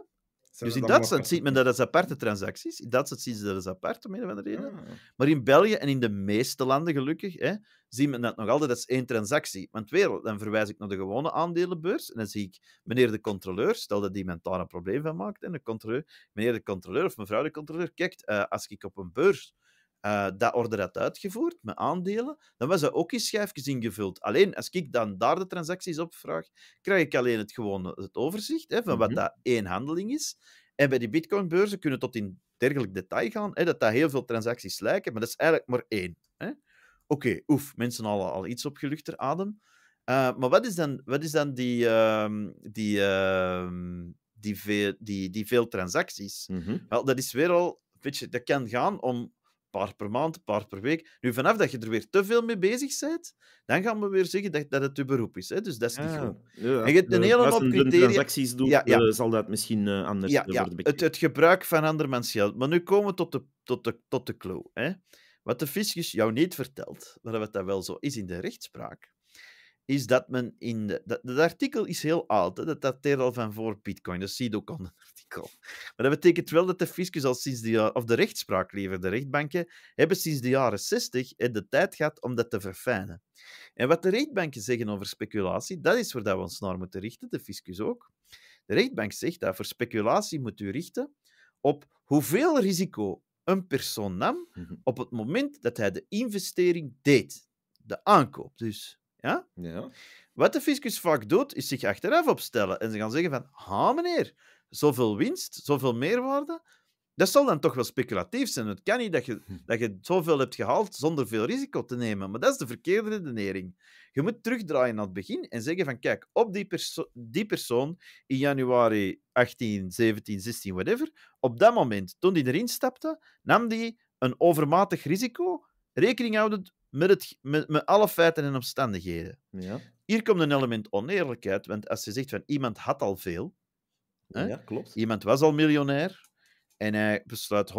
dus in Duitsland ziet men dat als aparte transacties. In Duitsland zien ze dat als apart, om een of andere reden. Ah. Maar in België en in de meeste landen, gelukkig, hè, zien men dat nog altijd als één transactie. Want weer, dan verwijs ik naar de gewone aandelenbeurs en dan zie ik meneer de controleur, stel dat die mentaal een probleem van maakt, en de controleur, meneer de controleur of mevrouw de controleur, kijkt, eh, als ik op een beurs uh, dat order had uitgevoerd met aandelen, dan was dat ook in schijfjes ingevuld. Alleen als ik dan daar de transacties op vraag, krijg ik alleen het, gewone het overzicht hè, van wat mhm. dat één handeling is. En bij die Bitcoin-beurzen kunnen tot in dergelijk detail gaan, hè, dat dat heel veel transacties lijken, maar dat is eigenlijk maar één. Oké, oef, mensen al iets opgeluchter adem. Eh, maar wat is dan, wat is dan die, ehm, die, ehm, die, veel, die, die veel transacties? Mhm. Wel, dat is weer al, weet je, dat kan gaan om paar per maand, een paar per week. Nu, vanaf dat je er weer te veel mee bezig bent, dan gaan we weer zeggen dat, dat het je beroep is. Hè? Dus dat is niet goed. Ja, en je hebt een criteria... transacties doet, eh, zal dat misschien eh, anders eh, worden. Het, het, gebruik van andermans geld. Maar nu komen we tot de, tot de, tot de clue. Hè? Wat de fiscus jou niet vertelt, maar wat dat wel zo is in de rechtspraak, is dat men in... De, dat, artikel is heel oud, hè? dat dateert al van voor Bitcoin, dat zie je ook al het artikel. Maar dat betekent wel dat de fiscus al sinds de... Of de rechtspraak lever de rechtbanken, hebben sinds de jaren 60 de tijd gehad om dat te verfijnen. En wat de rechtbanken zeggen over speculatie, dat is waar dat we ons naar moeten richten, de fiscus ook. De rechtbank zegt dat voor speculatie moet u richten op hoeveel risico een persoon nam mhm. op het moment dat hij de investering deed. De aankoop dus. Ja? ja? Wat de fiscus vaak doet, is zich achteraf opstellen. En ze gaan zeggen van, ha meneer, zoveel winst, zoveel meerwaarde, dat zal dan toch wel speculatief zijn. Het kan niet dat je, hm. dat je zoveel hebt gehaald zonder veel risico te nemen. Maar dat is de verkeerde redenering. Je moet terugdraaien naar het begin en zeggen van, kijk, op die, die persoon in januari 18, 17, 16, whatever, op dat moment, toen die erin stapte, nam die een overmatig risico, rekening houdend met, het, met, met alle feiten en omstandigheden. Ja. Hier komt een element oneerlijkheid, want als je zegt van iemand had al veel, hè? Ja, klopt. iemand was al miljonair en hij besluit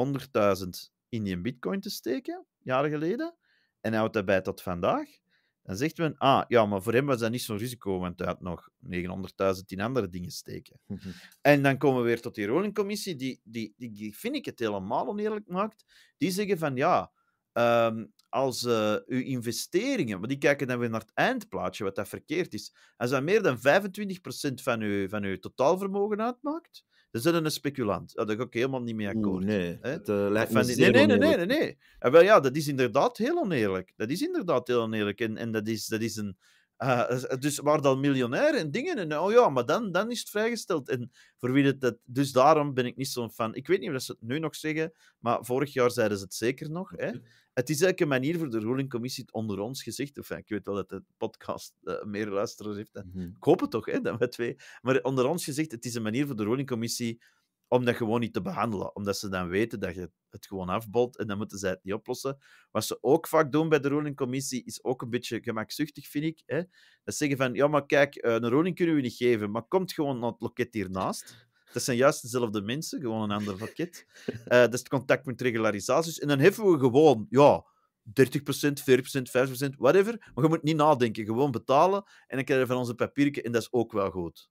100.000 in die bitcoin te steken, jaren geleden, en hij houdt daarbij tot vandaag, dan zegt men, ah ja, maar voor hem was dat niet zo'n risico, want hij had nog 900.000 in andere dingen steken. En dan komen we weer tot die rolingcommissie, die, die, die, die, vind ik het helemaal oneerlijk maakt. Die zeggen van ja, ehm, als uh, uw investeringen, want die kijken dan weer naar het eindplaatje, wat dat verkeerd is. Als dat meer dan 25% van uw, van uw totaalvermogen uitmaakt, dan zijn een speculant. Dat ga ik helemaal niet mee akkoord. Nee, nee, nee, nee, nee, nee, ah, wel ja, dat is inderdaad heel oneerlijk. Dat is inderdaad heel oneerlijk. En, en dat, is, dat is een uh, dus waar dan miljonair en dingen. En oh ja, maar dan, dan is het vrijgesteld. En voor wie het, dat, dus daarom ben ik niet zo'n fan. Ik weet niet of ze het nu nog zeggen, maar vorig jaar zeiden ze het zeker nog. Hè? Het is eigenlijk een manier voor de rolingcommissie onder ons gezegd. Of, ik weet wel dat de podcast eh, meer luisteraars heeft. Mhm. Ik hoop het toch, hè, dan we twee. Maar onder ons gezegd, het is een manier voor de rolingcommissie om dat gewoon niet te behandelen. Omdat ze dan weten dat je het gewoon afbolt en dan moeten zij het niet oplossen. Wat ze ook vaak doen bij de ruling-commissie is ook een beetje gemakzuchtig, vind ik. Hè? Dat zeggen van, ja, maar kijk, eh, een ruling kunnen we niet geven, maar komt gewoon naar het loket hiernaast. Dat zijn juist dezelfde mensen, gewoon een ander pakket. Eh, dat is het contactpunt regularisaties. En dan hebben we gewoon, ja, 30%, 40%, 5%, whatever. Maar je moet niet nadenken, gewoon betalen. En dan krijg je van onze papiertje en dat is ook wel goed.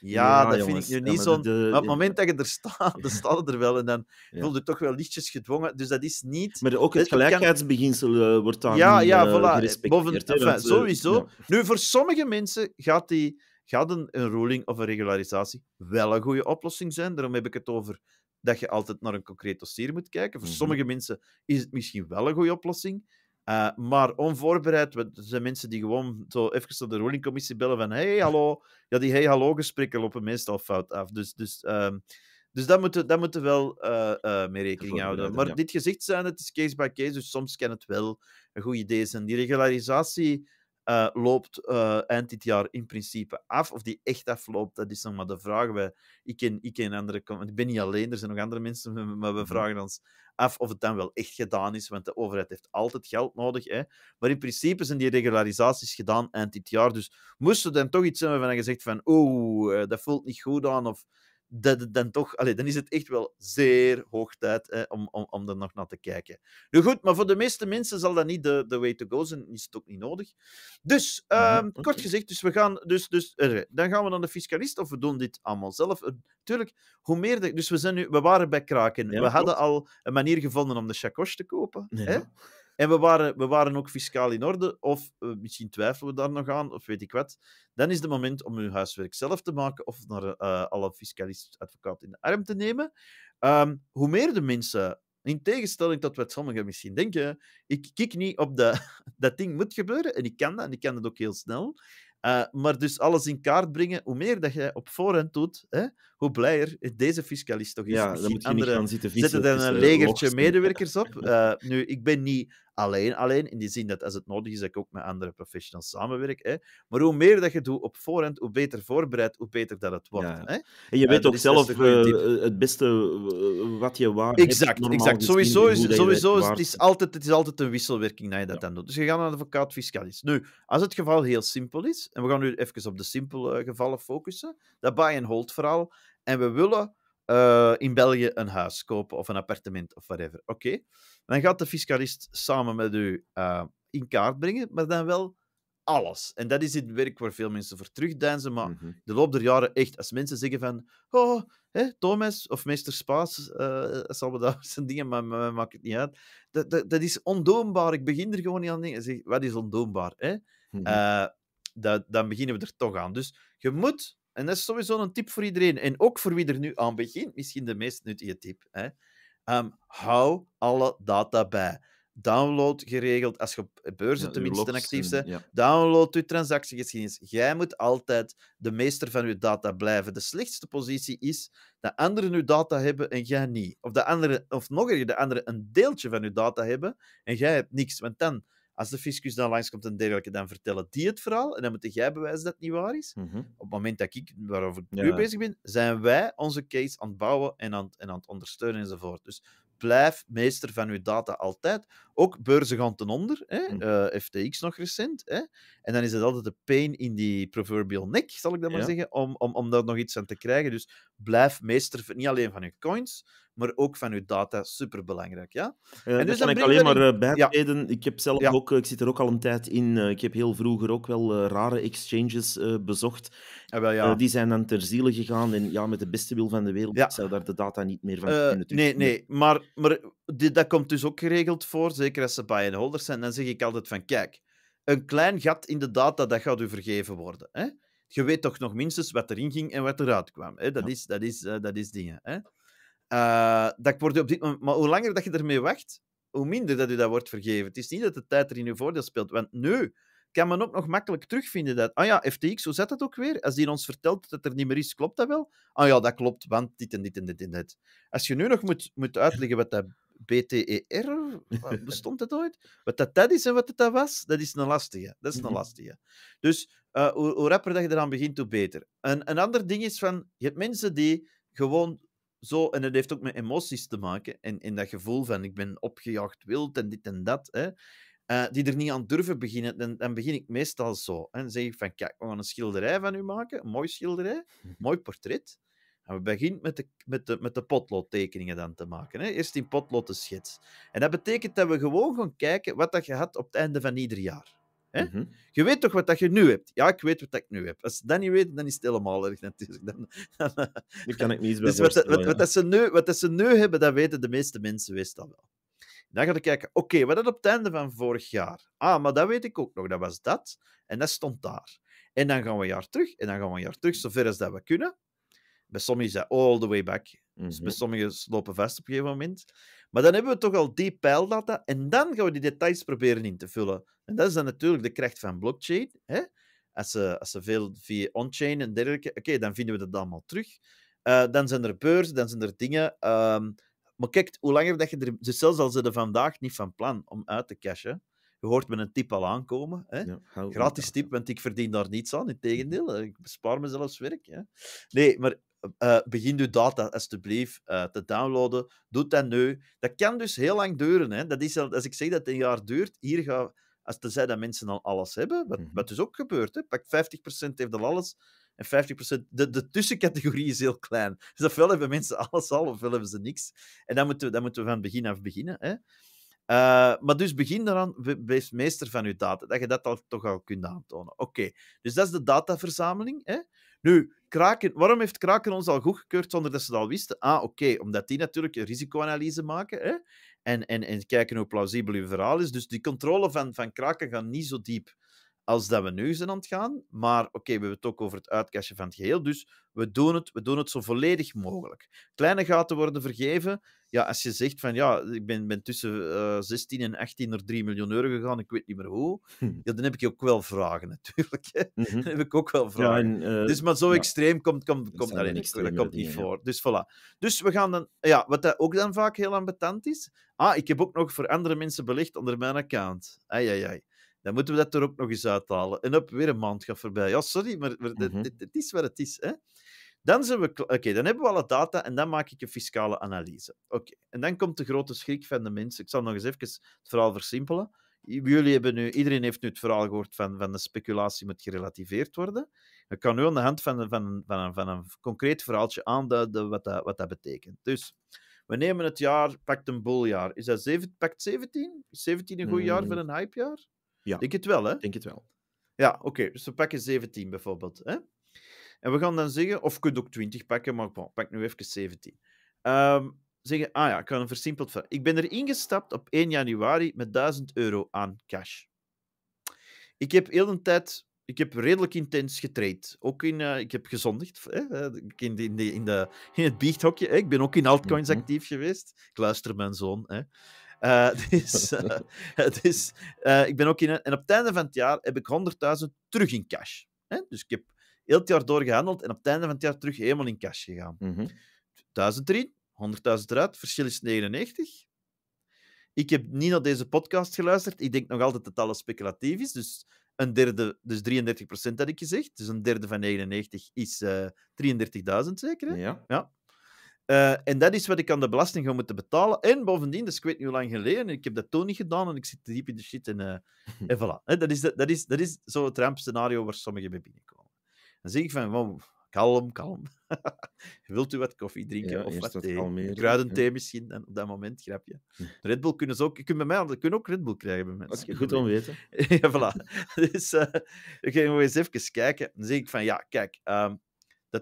Ja, dat vind ik nu niet zo Maar op het moment dat je er staat, dan staat er wel. En dan voel je toch wel lichtjes gedwongen. Dus dat is niet... Maar ook het gelijkheidsbeginsel eh, wordt dan ja, ja, eh, voilà. gerespecteerd. Eh, sowieso. Nu, voor sommige mensen gaat die gaat een, een ruling of een regularisatie wel een goede oplossing zijn. Daarom heb ik het over dat je altijd naar een concreet dossier moet kijken. Voor mhm. sommige mensen is het misschien wel een goede oplossing. Eh, maar onvoorbereid, er zijn mensen die gewoon zo even op de rulingcommissie bellen van hey, hallo. Ja, die hey, hallo gesprekken lopen meestal fout af. Dus, dus, ehm, dus daar moeten we dat moeten wel eh, eh, mee rekening houden. Maar dit gezicht zijn, het is case by case, dus soms kan het wel een goed idee zijn. Die regularisatie eh, loopt uh, eind dit jaar in principe af. Of die echt afloopt, dat is nog maar de vraag. Wij, ik, ken, ik ken andere... Ik ben niet alleen, er zijn nog andere mensen, maar we mhm. vragen ons af of het dan wel echt gedaan is, want de overheid heeft altijd geld nodig. Hè. Maar in principe zijn die regularisaties gedaan eind dit jaar. Dus moesten dan toch iets hebben van gezegd van oeh, eh, dat voelt niet goed aan, of dat, dan, toch, allez, dan is het echt wel zeer hoog tijd om, om, om er nog naar te kijken. Nu goed, maar voor de meeste mensen zal dat niet de, de way to go zijn. Is het ook niet nodig. Dus, ehm, kort gezegd, dus we gaan, dus, dus, eh, dan gaan we naar de fiscalist of we doen dit allemaal zelf. Eh, tuurlijk, hoe meer... dus we, zijn nu, we waren bij Kraken. we hadden al een manier gevonden om de chakosh te kopen. Hè? en we waren, we waren ook fiscaal in orde, of eh, misschien twijfelen we daar nog aan, of weet ik wat, dan is het moment om uw huiswerk zelf te maken of naar eh, alle fiscalist advocaat in de arm te nemen. Ehm, hoe meer de mensen, in tegenstelling tot wat sommigen misschien denken, ik kik niet op de, dat ding moet gebeuren, en ik kan dat, en ik kan het ook heel snel. Eh, maar dus alles in kaart brengen, hoe meer dat jij op voorhand doet, hè, hoe blijer deze fiscalist toch is. Ja, dan moet je andere, niet gaan zitten vissen. er een dus, legertje medewerkers op. nu, ik ben niet alleen alleen, in die zin dat als het nodig is, dat ik ook met andere professionals samenwerk. Hè. Maar hoe meer dat je doet op voorhand, hoe beter voorbereid, hoe beter dat het wordt. Hè. En je eh, weet ook zelf eh, het beste eh, wat je waar Exact, hebt, exact. Sowieso, is, sowieso is, het, is altijd, het is altijd een wisselwerking dat je dat dan doet. Dus je gaat naar de advocaat fiscalis. Nu, als het geval heel simpel is, en we gaan nu even op de simpele gevallen focussen, dat buy-and-hold verhaal, en we willen eh, in België een huis kopen of een appartement of whatever. Oké. Dan gaat de fiscalist samen met u eh, in kaart brengen, maar dan wel alles. En dat is het werk waar veel mensen voor terugdeinzen, maar mhm. de loop der jaren echt, als mensen zeggen van oh, hè, Thomas of meester Spaas, eh, uh, dat zijn dingen, maar, maar, maar, maakt het niet uit. Dat, dat, is ondoenbaar. ik begin er gewoon niet aan dingen. Zeg, wat is ondoombaar? Hè? Mhm. dat, dan beginnen we er toch aan. Dus je moet en dat is sowieso een tip voor iedereen. En ook voor wie er nu aan begint, misschien de meest nuttige tip. Hè. Ehm, hou alle data bij. Download geregeld, als je beurzen ja, tenminste actief bent. Ja. Download je transactiegeschiedenis. Jij moet altijd de meester van je data blijven. De slechtste positie is dat anderen je data hebben en jij niet. Of, de andere, of nog erger, de anderen een deeltje van je data hebben en jij hebt niks. Want dan als de fiscus dan langskomt en dergelijke, dan vertellen die het verhaal en dan moet jij bewijzen dat het niet waar is. Mhm. Op het moment dat ik, waarover ik nu bezig ben, zijn wij onze case aan het bouwen en aan, en aan het ondersteunen enzovoort. Dus blijf meester van uw data altijd, ook beurzen gaan ten onder, hè? Hm. Eh, FTX nog recent. Hè? En dan is het altijd de pain in die proverbial nek, zal ik dat maar zeggen, om, om, om daar nog iets aan te krijgen. Dus blijf meester, niet alleen van je coins, maar ook van je data, superbelangrijk. Ja? Eh, en dus dan kan ik alleen maar bij eh, bijtreden. Ik, heb zelf ook, ik zit er ook al een tijd in. ik heb heel vroeger ook wel rare exchanges bezocht. Ah, wel, ja. die zijn dan ter ziele gegaan. En ja, met de beste wil van de wereld zou daar de data niet meer van kunnen. Nee, nee, maar, maar dat komt dus ook geregeld voor zeker als ze buy holders zijn, dan zeg ik altijd van, kijk, een klein gat in de data, dat gaat u vergeven worden. Hè? Je weet toch nog minstens wat erin ging en wat eruit kwam. Hè? Dat, is, dat, is, eh, dat is dingen. Hè? Eh, dat wordt op dit moment, maar hoe langer dat je ermee wacht, hoe minder dat u dat wordt vergeven. Het is niet dat de tijd er in uw voordeel speelt. Want nu kan men ook nog makkelijk terugvinden dat. Ah ja, FTX, hoe zat dat ook weer? Als die ons vertelt dat het er niet meer is, klopt dat wel? Ah ja, dat klopt, want dit en dit en dit en dit. Als je nu nog moet, moet uitleggen wat dat BTER? Bestond dat ooit? Wat dat, dat is en wat dat, dat was, dat is een lastige. Dat is een mhm. lastige. Dus eh, hoe, rapper dat je eraan begint, hoe beter. een ander ding is van, je hebt mensen die gewoon zo, en dat heeft ook met emoties te maken, en, en dat gevoel van ik ben opgejaagd wild en dit en dat, hè, eh, die er niet aan durven beginnen. Dan, dan begin ik meestal zo. en dan zeg ik van, kijk, we gaan een schilderij van u maken, een mooi schilderij, een mhm. mooi portret we beginnen met de, met de, met de potloodtekeningen dan te maken. Hè? Eerst die potlood schets. En dat betekent dat we gewoon gaan kijken wat dat je had op het einde van ieder jaar. Hè? Mhm. Je weet toch wat dat je nu hebt? Ja, ik weet wat ik nu heb. Als ze dat niet weten, dan is het helemaal erg natuurlijk. Dan, kan ik niet dus wat, wat, wat, ze nu, wat ze nu hebben, dat weten de meeste mensen wist al wel. Dan gaan we kijken, oké, wat had op het einde van vorig jaar? Ah, maar dat weet ik ook nog. Dat was dat. En dat stond daar. En dan gaan we een jaar terug. En dan gaan we een jaar terug, zover als dat we kunnen. Bij sommigen is dat all the way back. dus bij mhm. sommigen lopen vast op een gegeven moment. Maar dan hebben we toch al die pijldata en dan gaan we die details proberen in te vullen. En dat is dan natuurlijk de kracht van blockchain. Hè? Als, ze, als ze veel via on-chain en dergelijke, oké, dan vinden we dat allemaal terug. Eh, dan zijn er beurzen, dan zijn er dingen. Ehm, maar kijk, hoe langer dat je er... Dus zelfs al ze er vandaag niet van plan om uit te cashen, je hoort met een tip al aankomen. Hè? Gratis tip, want ik verdien daar niets aan. Integendeel, mhm. ik bespaar mezelf werk. Hè? Nee, maar eh, eh, begin uw data alsjeblieft uh, te downloaden. Doe dat nu. Dat kan dus heel lang duren. Hè. Dat is, als ik zeg dat het een jaar duurt, hier ga, als zeggen dat mensen al alles hebben, wat, mhm. dus ook gebeurt. Hè. Pak 50% heeft al alles en 50%. De, de tussencategorie is heel klein. Dus ofwel hebben mensen alles al, ofwel hebben ze niks. En dan moeten we, dan moeten we van begin af beginnen. Hè. maar dus begin daaraan, wees meester van je data, dat je dat al, toch al kunt aantonen. Oké, dus dat is de dataverzameling. Hè? Nu, waarom heeft Kraken ons al goedgekeurd zonder dat ze dat al wisten? Ah, oké, omdat die natuurlijk een risicoanalyse maken hè? En, en, en kijken hoe plausibel uw verhaal is. Dus die controle van, van Kraken gaat niet zo diep als dat we nu zijn aan het gaan. Maar oké, we hebben het ook over het uitkastje van het geheel. Dus we doen het, we doen het zo volledig mogelijk. Kleine gaten worden vergeven. Ja, als je zegt van ja, ik ben, ben tussen 16 eh, en 18 naar 3 miljoen euro gegaan, ik weet niet meer hoe. Ja, dan heb ik ook wel vragen natuurlijk. Hè. Dan heb ik ook wel vragen. Ja, en, eh, dus maar zo extreem komt, komt, komt, dat, niet, dat komt niet voor. Dus voilà. Dus we gaan dan, ja, wat dat ook dan vaak heel ambetant is. Ah, ik heb ook nog voor andere mensen belicht onder mijn account. Ai, ja, ai dan moeten we dat er ook nog eens uithalen. En op, weer een maand gaat voorbij. Ja, sorry, maar, het mhm. is wat het is. Hè? Dan, zijn we, oké, dan hebben we alle data en dan maak ik een fiscale analyse. Oké, En dan komt de grote schrik van de mensen. Ik zal nog eens even het verhaal versimpelen. Jullie hebben nu, iedereen heeft nu het verhaal gehoord van, van de speculatie moet gerelativeerd worden. Ik kan nu aan de hand van, van, van, een, van een concreet verhaaltje aanduiden wat dat, wat dat betekent. Dus we nemen het jaar, pakt een boeljaar. Is dat zeven, pakt 17? Is 17 een goed jaar hmm. van een hypejaar? Ja. Denk het wel, hè? Denk het wel. Ja, oké. Dus we pakken 17 bijvoorbeeld. Hè? En we gaan dan zeggen, of je kunt ook 20 pakken, maar pak nu even 17. Um, ehm, zeggen, ah ja, ik kan een versimpeld verhaal. Ik ben er ingestapt op 1 januari met 1000 euro aan cash. Ik heb heel een tijd, ik heb redelijk intens getraind. Ook in, uh, ik heb gezondigd, hè? Eh, in, de, in, de, in, het biechthokje. Ik ben ook in altcoins mhm. actief geweest. Ik luister mijn zoon. Hè? dus ik ben ook in en op het einde van het jaar heb ik 100.000 terug in cash. Hè? Dus ik heb heel het jaar doorgehandeld en op het einde van het jaar terug helemaal in cash gegaan. Mm 1000 erin, 100.000 eruit, verschil is 99. Ik heb niet naar deze podcast geluisterd. Ik denk nog altijd dat alles speculatief is. Dus, een derde, dus 33 had ik gezegd. Dus een derde van 99 is 33.000 zeker. Hè? Ja. ja. Eh, en dat is wat ik aan de belasting ga moeten betalen. En bovendien, dus ik weet niet hoe lang geleden, ik heb dat toen niet gedaan en ik zit diep in de shit. En, uh, en voilà. dat, is, dat, is, dat is zo het rampscenario waar sommigen bij binnenkomen. Dan zeg ik van, wow, kalm, kalm. Wilt u wat koffie drinken of wat thee? Kalmeren, Kruidenthee misschien, op dat moment, grapje. Hm. Red Bull kunnen ze ook... Je kunt bij mij je kunt ook Red Bull krijgen bij mensen. Goed om weten. ja, voilà. dus uh, ik ga eens even kijken. Dan zeg ik van, ja, kijk... Ehm,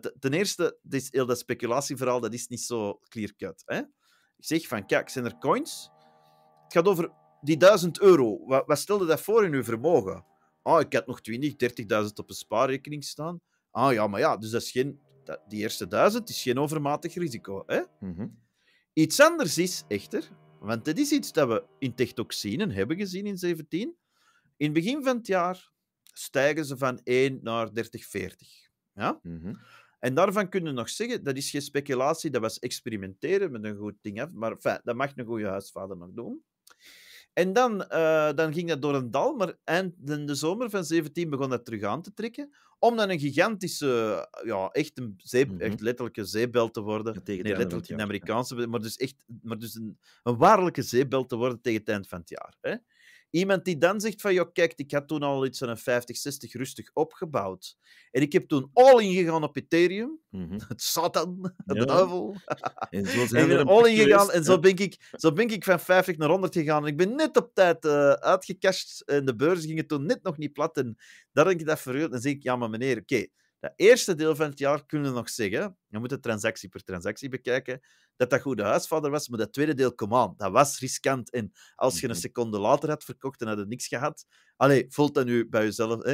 dat, ten eerste, dit, heel dat speculatieverhaal, dat is niet zo clear-cut. Ik zeg van, kijk, zijn er coins? Het gaat over die 1000 euro. Wat, wat stelde dat voor in uw vermogen? Ah, ik had nog 20, 30.000 op een spaarrekening staan. Ah ja, maar ja, dus dat is geen, dat, die eerste 1000 is geen overmatig risico. Hè? Mhm. Iets anders is, echter, want dit is iets dat we in techtoxinen hebben gezien in 17. In het begin van het jaar stijgen ze van 1 naar 30, 40. Ja? Mhm. En daarvan kun je nog zeggen, dat is geen speculatie, dat was experimenteren met een goed ding. Hè? Maar enfin, dat mag een goede huisvader nog doen. En dan, eh, dan ging dat door een dal, maar eind de zomer van 17 begon dat terug aan te trekken. Om dan een gigantische, ja, echt, een zee, mhm. echt letterlijke zeebel te worden. tegen nee, letterlijk een Amerikaanse, maar dus echt maar dus een, een waarlijke zeebel te worden tegen het eind van het jaar. Hè? Iemand die dan zegt van, joh, kijk, ik had toen al iets van 50, 60 rustig opgebouwd. En ik heb toen all in gegaan op Ethereum. Mm -hmm. Het Satan, de ja. duivel. En zo zijn en all in gegaan en zo ben, ik, zo ben ik van 50 naar 100 gegaan. En ik ben net op tijd uh, en de beurs gingen toen net nog niet plat. En daar heb ik dat En Dan zeg ik, ja, maar meneer, oké dat eerste deel van het jaar kunnen we nog zeggen, je moet de transactie per transactie bekijken, dat dat goede huisvader was, maar dat tweede deel, come on, dat was riskant. En als je een mhm. seconde later had verkocht en had het niks gehad, allee, voelt dat nu bij jezelf, hè,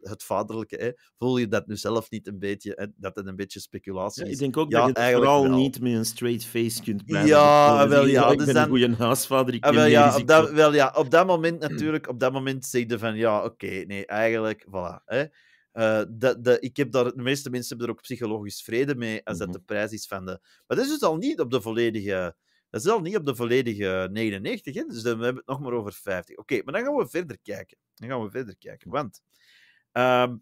het vaderlijke, hè, voel je dat nu zelf niet een beetje, hè, dat het een beetje speculatie is? ik denk ook dat je het vooral niet met een straight face kunt blijven. Ja, wel ja. Ik ben dus een goede huisvader, ik ah, wel, ja, op dat, wel ja, op dat moment natuurlijk, op dat moment zeg je van, ja, oké, nee, eigenlijk, voilà. Hè. Eh, de, de, ik heb daar, de meeste mensen hebben er ook psychologisch vrede mee als dat mhm. de prijs is van de. Maar dat is dus al niet op de volledige. Dat is al niet op de volledige 99, hè? dus dan hebben we het nog maar over 50. Oké, maar dan gaan we verder kijken. Dan gaan we verder kijken. Want. Ehm,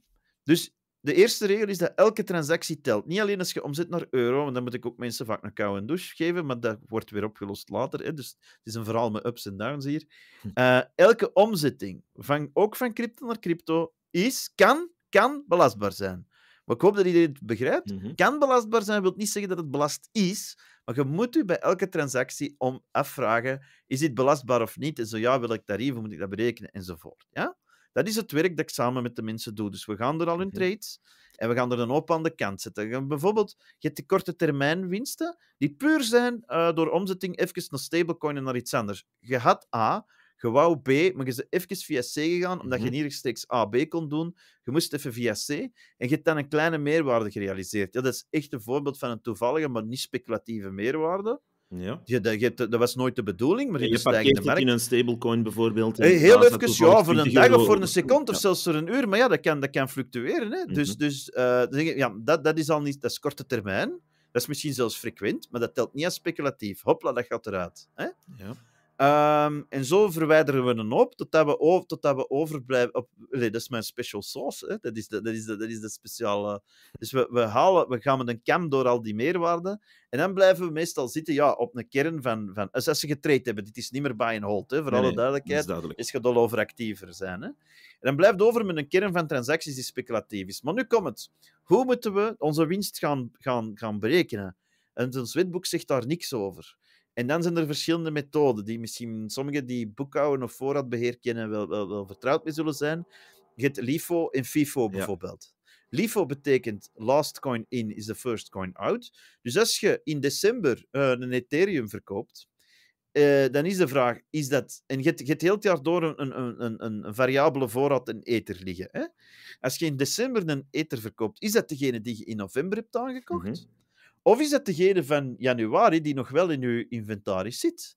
dus de eerste regel is dat elke transactie telt. Niet alleen als je omzet naar euro, want dan moet ik ook mensen vaak een koude douche geven, maar dat wordt weer opgelost later. Hè? Dus het is een vooral met ups en downs hier. Hm. Eh, elke omzetting, van, ook van crypto naar crypto, is, kan kan belastbaar zijn. Maar ik hoop dat iedereen het begrijpt. Mhm. Kan belastbaar zijn, wil niet zeggen dat het belast is. Maar je moet je bij elke transactie om afvragen: is dit belastbaar of niet? En zo ja, wil ik tarieven, moet ik dat berekenen? Enzovoort. Ja? Dat is het werk dat ik samen met de mensen doe. Dus we gaan er al hun mhm. trades en we gaan er een hoop aan de kant zetten. Bijvoorbeeld, je hebt de korte termijn winsten, die puur zijn eh, door omzetting even naar stablecoin en naar iets anders. Je had A, je wou B, maar je is even via C gegaan, omdat je mhm. niet rechtstreeks A, B kon doen. Je moest even via C en je hebt dan een kleine meerwaarde gerealiseerd. Ja, dat is echt een voorbeeld van een toevallige, maar niet speculatieve meerwaarde. Ja. Je, dat, je, dat, was nooit de bedoeling, maar je, je parkeert het in een stablecoin bijvoorbeeld. Hey, eh, heel even, ja, voor een dag of voor een seconde of zelfs voor een uur, maar ja, dat kan, dat kan fluctueren. Hè. Dus, mhm. dus uh, ja, dat, dat is al niet, dat is korte termijn. Dat is misschien zelfs frequent, maar dat telt niet als speculatief. Hopla, dat gaat eruit. Hè? Ja. Ehm, en zo verwijderen we een op totdat we, over, dat we overblijven. Op, nee, dat is mijn special sauce. Hè. Dat, is de, dat, is dat is de speciale. Dus we, we, halen, we gaan met een kam door al die meerwaarden. En dan blijven we meestal zitten ja, op een kern van. van als ze getraind hebben, dit is niet meer buy and hold. Hè, voor alle duidelijkheid. is, is over actiever zijn. Hè. En dan blijft over met een kern van transacties die speculatief is. Maar nu komt het. Hoe moeten we onze winst gaan, gaan, gaan berekenen? En zo'n wetboek zegt daar niks over. En dan zijn er verschillende methoden die misschien sommigen die boekhouden of voorraadbeheer kennen wel, wel, vertrouwd mee zullen zijn. Je hebt LIFO en FIFO bijvoorbeeld. LIFO betekent last coin in is the first coin out. Dus als je in december eh, een Ethereum verkoopt, eh, dan is de vraag: is dat. En je hebt, je hebt heel het jaar door een, een, een, een variabele voorraad in ether liggen. Hè? Als je in december een ether verkoopt, is dat degene die je in november hebt aangekocht? Mhm. Of is het degene van januari die nog wel in uw inventaris zit?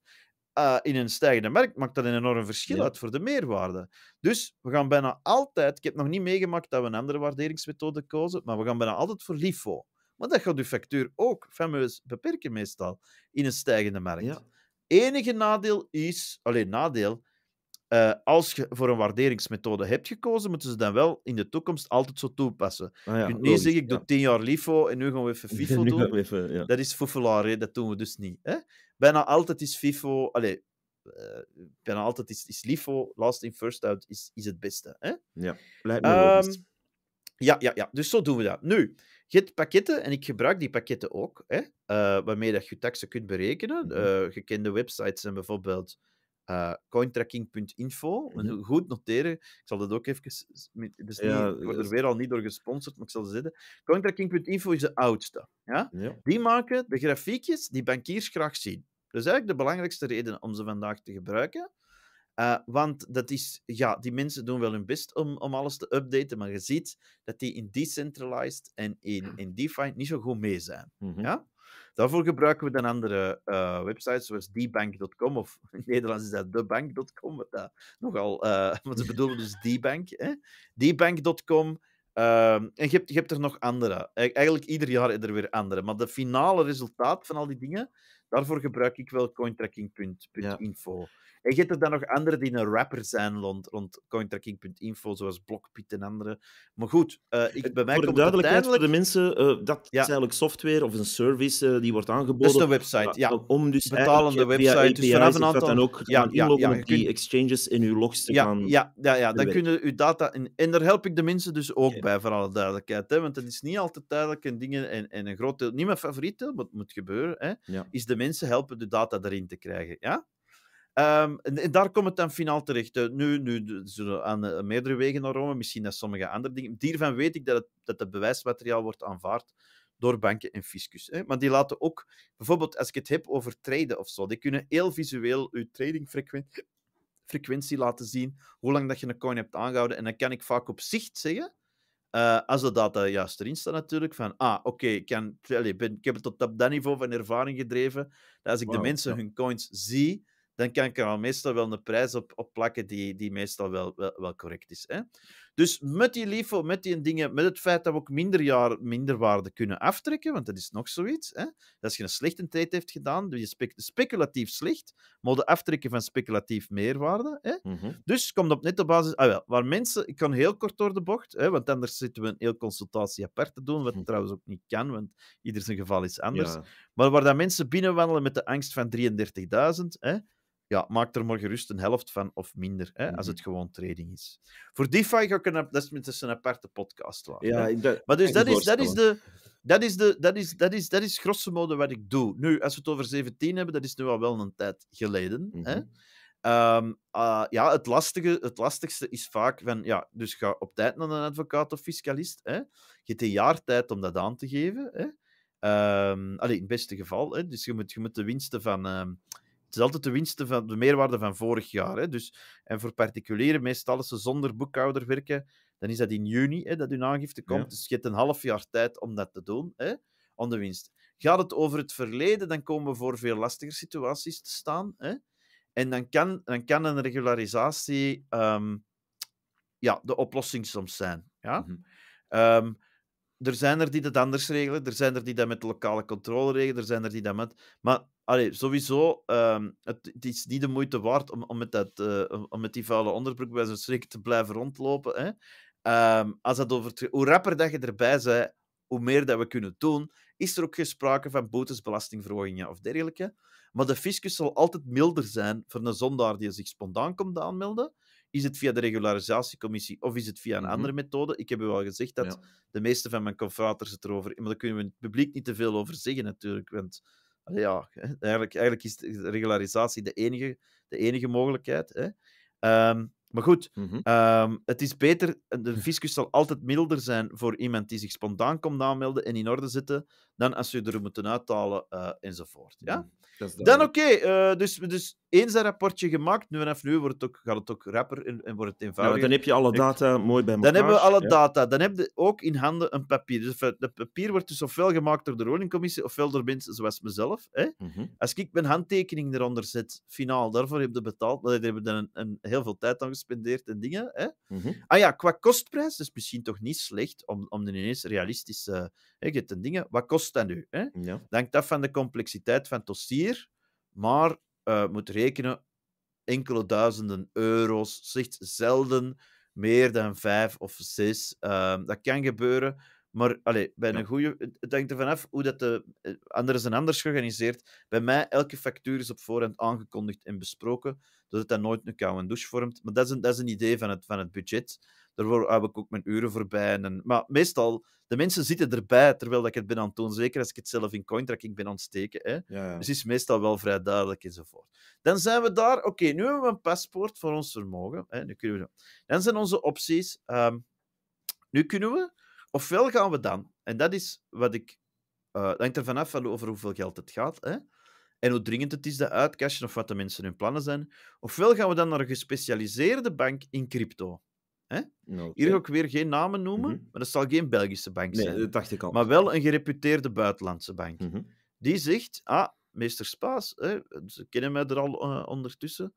Eh, in een stijgende markt maakt dat een enorm verschil uit voor de meerwaarde. Dus we gaan bijna altijd, ik heb nog niet meegemaakt dat we een andere waarderingsmethode kozen, maar we gaan bijna altijd voor LIFO. Maar dat gaat uw factuur ook fameus beperken meestal in een stijgende markt. Enige nadeel is, alleen nadeel, eh, als je voor een waarderingsmethode hebt gekozen, moeten ze dan wel in de toekomst altijd zo toepassen. Ah, zeg ik doe tien jaar LIFO en nu gaan we even FIFO doen. Dat is foefelaar, dat doen we dus niet. Hè? Bijna altijd is FIFO... Allez, eh, bijna altijd is, is LIFO, last in, first out, is, is het beste. Hè? Ja, lijkt me um, ja, ja, ja, dus zo doen we dat. Nu, je hebt pakketten, en ik gebruik die pakketten ook, hè, eh, waarmee dat je taxen kunt berekenen. Mhm. Gekende websites zijn bijvoorbeeld eh, cointracking.info. Mhm. Goed noteren. Ik zal dat ook even. Dus ik word er weer al niet door gesponsord, maar ik zal ze zitten. Cointracking.info is de oudste. Ja? Die maken de grafiekjes die bankiers graag zien. Dat is eigenlijk de belangrijkste reden om ze vandaag te gebruiken. Eh, want dat is, ja, die mensen doen wel hun best om, om alles te updaten, maar je ziet dat die in decentralized en in, in DeFi niet zo goed mee zijn. Mhm. ja? Daarvoor gebruiken we dan andere eh, websites, zoals DeBank.com of in het Nederlands is dat debank.com, wat dat nogal, eh, uh, want ze bedoelen dus DeBank. DeBank.com. Ehm, en je hebt, je hebt er nog andere. E-, eigenlijk ieder jaar is er weer andere. Maar het finale resultaat van al die dingen, daarvoor gebruik ik wel cointracking.info. En je hebt er dan nog anderen die een rapper zijn rond, rond cointracking.info, zoals Blockpit en andere. Maar goed, uh, ik, eh, bij mij voor de duidelijkheid voor de mensen, eh, dat ja. is eigenlijk software of een service die wordt dus aangeboden. is een website, ja. Om dus Betalende website. Dus vanaf een dat dan ook ja, ja, die exchanges in uw logs te gaan... Ja, ja, ja. dan kunnen uw data... In... En daar help ik de mensen dus ook bij, voor alle duidelijkheid. Hè? Want het is niet altijd duidelijk en dingen... En, en een groot deel... Niet mijn favoriet, maar moet gebeuren, hè? is de mensen helpen de data erin te krijgen. Ja? Ehm, en, daar komt het dan finaal terecht. nu, nu zullen aan eh, meerdere wegen naar Rome, misschien dat sommige andere dingen. Hiervan weet ik dat het, dat het bewijsmateriaal wordt aanvaard door banken en fiscus. Hè. Maar die laten ook, bijvoorbeeld als ik het heb over traden of zo, die kunnen heel visueel uw tradingfrequentie frequentie laten zien, hoe lang dat je een coin hebt aangehouden. En dan kan ik vaak op zicht zeggen, eh, als de data juist erin staat natuurlijk, van ah, oké, ik, kan, ik heb het tot dat niveau van ervaring gedreven, dat als ik de mensen hun coins zie, dan kan ik er al meestal wel een prijs op, op plakken die, die meestal wel, wel, correct is. Hè? Dus met die LIFO, met die dingen, met het feit dat we ook minder, jaar, minder waarde kunnen aftrekken, want dat is nog zoiets. Hè? Als je een slechte tijd heeft gedaan, je speculatief slecht, maar de aftrekken van speculatief meerwaarde. Hè? Mhm. Dus komt op nette basis. Ah, wel, waar mensen, ik kan heel kort door de bocht, hè, want anders zitten we een heel consultatie apart te doen, wat hm. trouwens ook niet kan, want ieder zijn geval is anders. Maar waar dat mensen binnenwandelen met de angst van 33.000 ja, maak er maar gerust een helft van of minder, hè, als het mhm. gewoon trading is. Voor DeFi ga ik een, dat is, een aparte podcast. laten. ja, maar dus dat is, dat is de... Dat is, de, dat, is, dat, is, dat is grosso modo wat ik doe. Nu, als we het over 17 hebben, dat is nu al wel een tijd geleden. hè? Mhm. Ehm, ah, ja, het, lastige, het lastigste is vaak van, ja, dus ga op tijd naar een advocaat of fiscalist. Hè? Je hebt een jaar tijd om dat aan te geven. Hè? Um, in het beste geval. Hè? Dus je moet, je moet de winsten van, ehm, is altijd de winsten van de meerwaarde van vorig jaar. Hè. Dus, en voor particulieren, meestal als ze zonder boekhouder werken, dan is dat in juni hè, dat hun aangifte komt. Dus je hebt een half jaar tijd om dat te doen, hè, aan de winst. Gaat het over het verleden, dan komen we voor veel lastiger situaties te staan. Hè. En dan kan, dan kan een regularisatie ehm, ja, de oplossing soms zijn. Ja? Mhm. Ehm, er zijn er die dat anders regelen, er zijn er die dat met lokale controle regelen, er zijn er die dat met... Maar Allee, sowieso, ehm, het, het, is niet de moeite waard om, om, met, dat, eh, om met die vuile onderbroek bij zo'n schrik te blijven rondlopen. Hè? Ehm, als dat over hoe rapper dat je erbij bent, hoe meer dat we kunnen doen. Is er ook gesproken van boetes, belastingverhogingen of dergelijke. Maar de fiscus zal altijd milder zijn voor een zondaar die zich spontaan komt aanmelden. Is het via de regularisatiecommissie of is het via een mhm. andere methode? Ik heb u al gezegd dat de meeste van mijn confraters het erover... Maar daar kunnen we het publiek niet te veel over zeggen natuurlijk, want ja, eigenlijk, eigenlijk is regularisatie de enige, de enige mogelijkheid. Hè? Ehm, maar goed, mhm. ehm, het is beter, de fiscus zal altijd milder zijn voor iemand die zich spontaan komt aanmelden en in orde zitten, dan als je er moeten uittalen eh, enzovoort. Ja? Mm, dan oké, eh, dus, dus eens dat rapportje gemaakt, nu vanaf nu wordt het ook, gaat het ook rapper en, wordt het eenvoudiger. dan heb je alle data mooi bij elkaar. Dan hebben we alle data. Dan heb je ook in handen een papier. Dus dat papier wordt dus ofwel gemaakt door de woningcommissie, ofwel door mensen zoals mezelf. Hè? Mhm. Als ik mijn handtekening eronder zet, finaal, daarvoor heb je betaald, maar daar hebben we dan een, heel veel tijd aan gespendeerd en dingen. Hè? Mhm. Ah ja, qua kostprijs, is misschien toch niet slecht om, om er ineens realistisch... Uh, ik hebt dingen, wat kost dat nu? Hè? Ja. af van de complexiteit van het dossier, maar uh, moet rekenen enkele duizenden euro's, slechts zelden meer dan vijf of zes. Ehm, dat kan gebeuren, maar allez, bij een goede, het hangt er vanaf hoe dat de eh, anderen zijn anders georganiseerd. Bij mij, elke factuur is op voorhand aangekondigd en besproken, dat het dan nooit een koude douche vormt. Maar dat is een, dat is een idee van het, van het budget. Daar heb ik ook mijn uren voorbij. En, maar meestal, de mensen zitten erbij terwijl ik het ben aan het doen. Zeker als ik het zelf in cointracking ben aan het steken. Hè. Dus is meestal wel vrij duidelijk enzovoort. Dan zijn we daar. Oké, nu hebben we een paspoort voor ons vermogen. Hè. Nu kunnen we Dan zijn onze opties. Ehm, nu kunnen we, ofwel gaan we dan. En dat is wat ik. Uh, eh, er hangt er vanaf over hoeveel geld het gaat. Hè en hoe dringend het is de uitkassen of wat de mensen hun plannen zijn. Ofwel gaan we dan naar een gespecialiseerde bank in crypto. Hè? No, Hier ga ik weer geen namen noemen, mhm. maar dat zal geen Belgische bank zijn. dat dacht ik al. Maar wel een gereputeerde buitenlandse bank. Mhm. Die zegt, ah, meester Spaas, hè, ze kennen mij er al eh, ondertussen.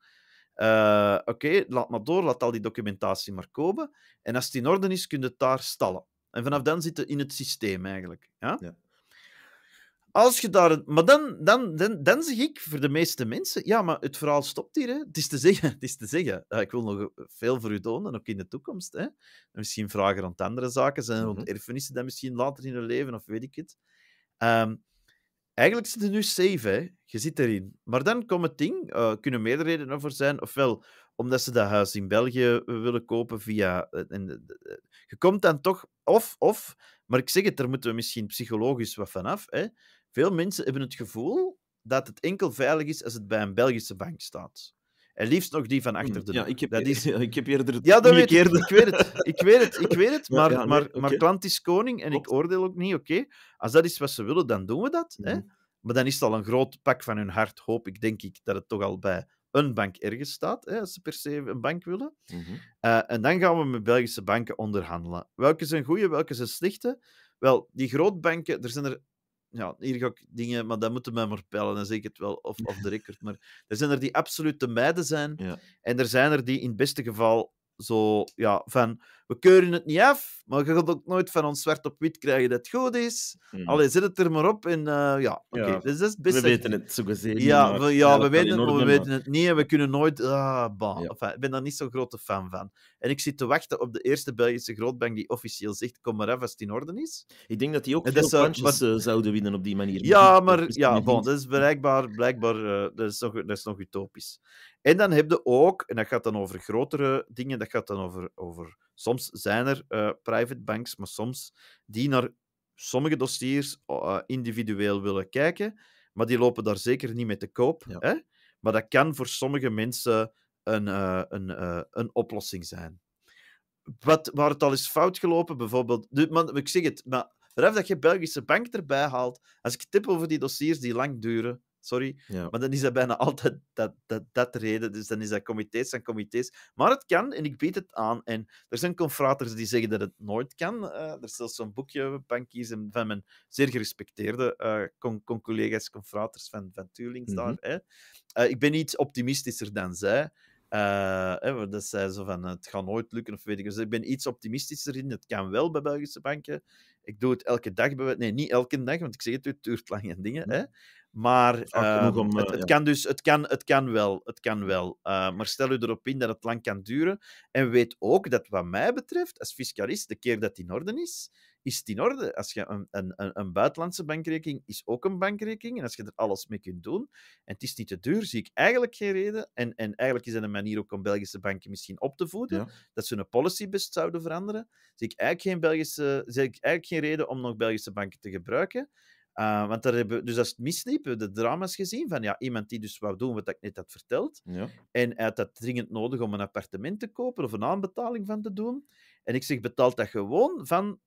Eh, oké, laat maar door, laat al die documentatie maar komen. En als het in orde is, kun je het daar stallen. En vanaf dan zit het in het systeem eigenlijk. Ja? ja als je daar... Maar dan, dan, dan, dan zeg ik voor de meeste mensen... Ja, maar het verhaal stopt hier. Hè. Het is te zeggen. Het is te zeggen. ik wil nog veel voor u tonen, ook in de toekomst. Hè. misschien vragen rond andere zaken. Zijn rond mm -hmm. erfenissen misschien later in hun leven, of weet ik het. Ehm, eigenlijk zit er nu safe, hè. Je zit erin. Maar dan komt het ding... Uh, kunnen meerdere redenen voor zijn. Ofwel omdat ze dat huis in België eh, willen kopen via... Eh, en, je komt dan toch... Of, of... Maar ik zeg het, daar moeten we misschien psychologisch wat vanaf, hè veel mensen hebben het gevoel dat het enkel veilig is als het bij een Belgische bank staat. En liefst nog die van hmm, achter de Ja, ik heb, dat e- is... ik Ja, dat weet ik. Ik weet het. Ik weet het. Ik weet het. Maar, maar, maar klant is koning en ik oordeel ook niet. Oké, als dat is wat ze willen, dan doen we dat. Hè? Hmm. Maar dan is het al een groot pak van hun hart, hoop ik, denk ik, dat het toch al bij een bank ergens staat, hè, als ze per se een bank willen. Mhm. Eh, en dan gaan we met Belgische banken onderhandelen. Welke zijn goede, welke zijn slechte? Wel, die grootbanken, er zijn er ja, hier ga ik dingen, maar dat moeten mij maar pellen, en zeker het wel of of de record. Maar er zijn er die absoluut te mijden zijn, en er zijn er die in het beste geval zo, ja, van we keuren het niet af, maar je gaat ook nooit van ons zwart op wit krijgen dat het goed is. Mm. Allee, zet het er maar op en eh, ja, oké. Dus dat is best... We weten het, zo gezegd. Ja, we, ja, we weten het, maar we weten het niet en we kunnen nooit... Ah, bah. ik ben daar niet zo'n grote fan van. En ik zit te wachten op de eerste Belgische grootbank die officieel zegt, kom maar af als het in orde is. Ik denk dat die ook en veel zou, eh, zouden winnen op die manier. Ja, dus maar ja, bon, dat is bereikbaar, blijkbaar, eh, dat, is nog, dat is nog utopisch. En dan heb je ook, en dat gaat dan over grotere dingen, dat gaat dan over... over Soms zijn er eh, private banks, maar soms die naar sommige dossiers eh, individueel willen kijken, maar die lopen daar zeker niet mee te koop. Hè? Maar dat kan voor sommige mensen een, eh, een, een oplossing zijn. Wat, waar het al is fout gelopen, bijvoorbeeld. De, man, ik zeg het, maar Ref dat je Belgische bank erbij haalt. Als ik tip over die dossiers die lang duren, sorry. Maar dan is dat bijna altijd dat, dat, dat reden. Dus dan is dat comité's en comité's. Maar het kan en ik bied het aan. En er zijn confraters die zeggen dat het nooit kan. Eh, er is zelfs zo'n boekje, Bankiers, van mijn zeer gerespecteerde eh, collega's, confraters van, van Tulings daar. Mhm. hè? Eh, ik ben iets optimistischer dan zij. Uh, dat zei ze van het gaat nooit lukken of weet ik. Dus ik ben iets optimistischer in. Het kan wel bij Belgische banken. Ik doe het elke dag. Nee, niet elke dag, want ik zeg het, het duurt lang en dingen. Mhm. Hè. Maar ehm, het, eh, kan dus, het, kan, het kan wel. Het kan wel. Eh, maar stel u erop in dat het lang kan duren. En weet ook dat, wat mij betreft, als fiscalist, de keer dat het in orde is, is het in orde. Als je een, een, een buitenlandse bankrekening is ook een bankrekening. En als je er alles mee kunt doen en het is niet te duur, zie ik eigenlijk geen reden. En, en eigenlijk is dat een manier ook om Belgische banken misschien op te voeden. Dat ze hun policy best zouden veranderen. Zie ik eigenlijk geen, Belgische, zie ik eigenlijk geen reden om nog Belgische banken te gebruiken. Eh, want daar hebben, dus als het misliep, we de drama's gezien van ja, iemand die dus wou doen wat ik net had verteld. Ja. En had dat dringend nodig om een appartement te kopen of een aanbetaling van te doen. En ik zeg, betaalt dat gewoon van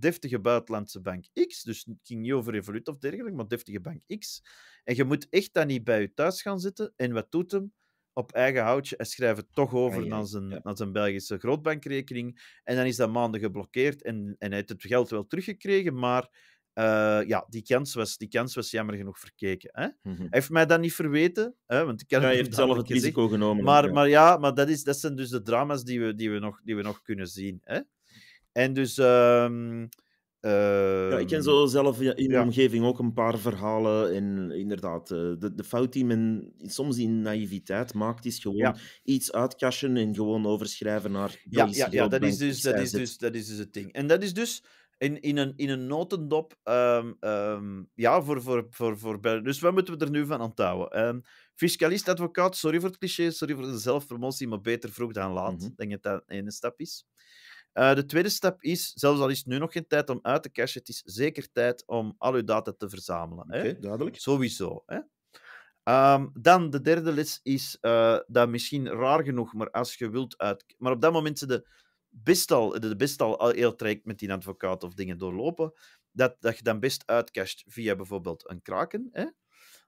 deftige buitenlandse bank X. Dus het ging niet over Revolut of dergelijke, maar deftige bank X. En je moet echt dan niet bij je thuis gaan zitten. En wat doet hem? Op eigen houtje en schrijft het toch over ah, naar, zijn, naar zijn Belgische grootbankrekening. En dan is dat maanden geblokkeerd en, en hij heeft het geld wel teruggekregen, maar eh, ja, die kans, was, die kans was jammer genoeg verkeken. Hè? Mhm. Hij heeft mij dat niet verweten, hè? want ik heb zelf het risico gezegd. genomen. Maar, ja. maar ja, maar dat, is, dat zijn dus de drama's die we, die we, nog, die we nog kunnen zien. Hè? En dus... Ehm, ja, ik ken ehm, zo zelf in de omgeving ook een paar verhalen. En inderdaad, eh, de, de fout die men soms in naïviteit maakt, is gewoon iets uitkassen en gewoon overschrijven naar. Ja, ja, ja dat, is dus, dat, is dus, dat is dus het ding. En dat is dus in, in, een, in een notendop ehm, ehm, ja, voor, voor, voor, voor Dus wat moeten we er nu van onthouden? Um, fiscalist, advocaat, sorry voor het cliché, sorry voor de zelfpromotie, maar beter vroeg dan laat. Mhm. Ik denk dat dat ene stap is. Eh, de tweede stap is, zelfs al is nu nog geen tijd om uit te cashen, het is zeker tijd om al uw data te verzamelen. Oké, duidelijk. Sowieso. Hè? dan de derde les is eh, dat misschien raar genoeg, maar als je wilt uit. Maar op dat moment ze de best al, best al heel traject met die advocaat of dingen doorlopen, dat, dat je dan best uitcasht via bijvoorbeeld een kraken, hè?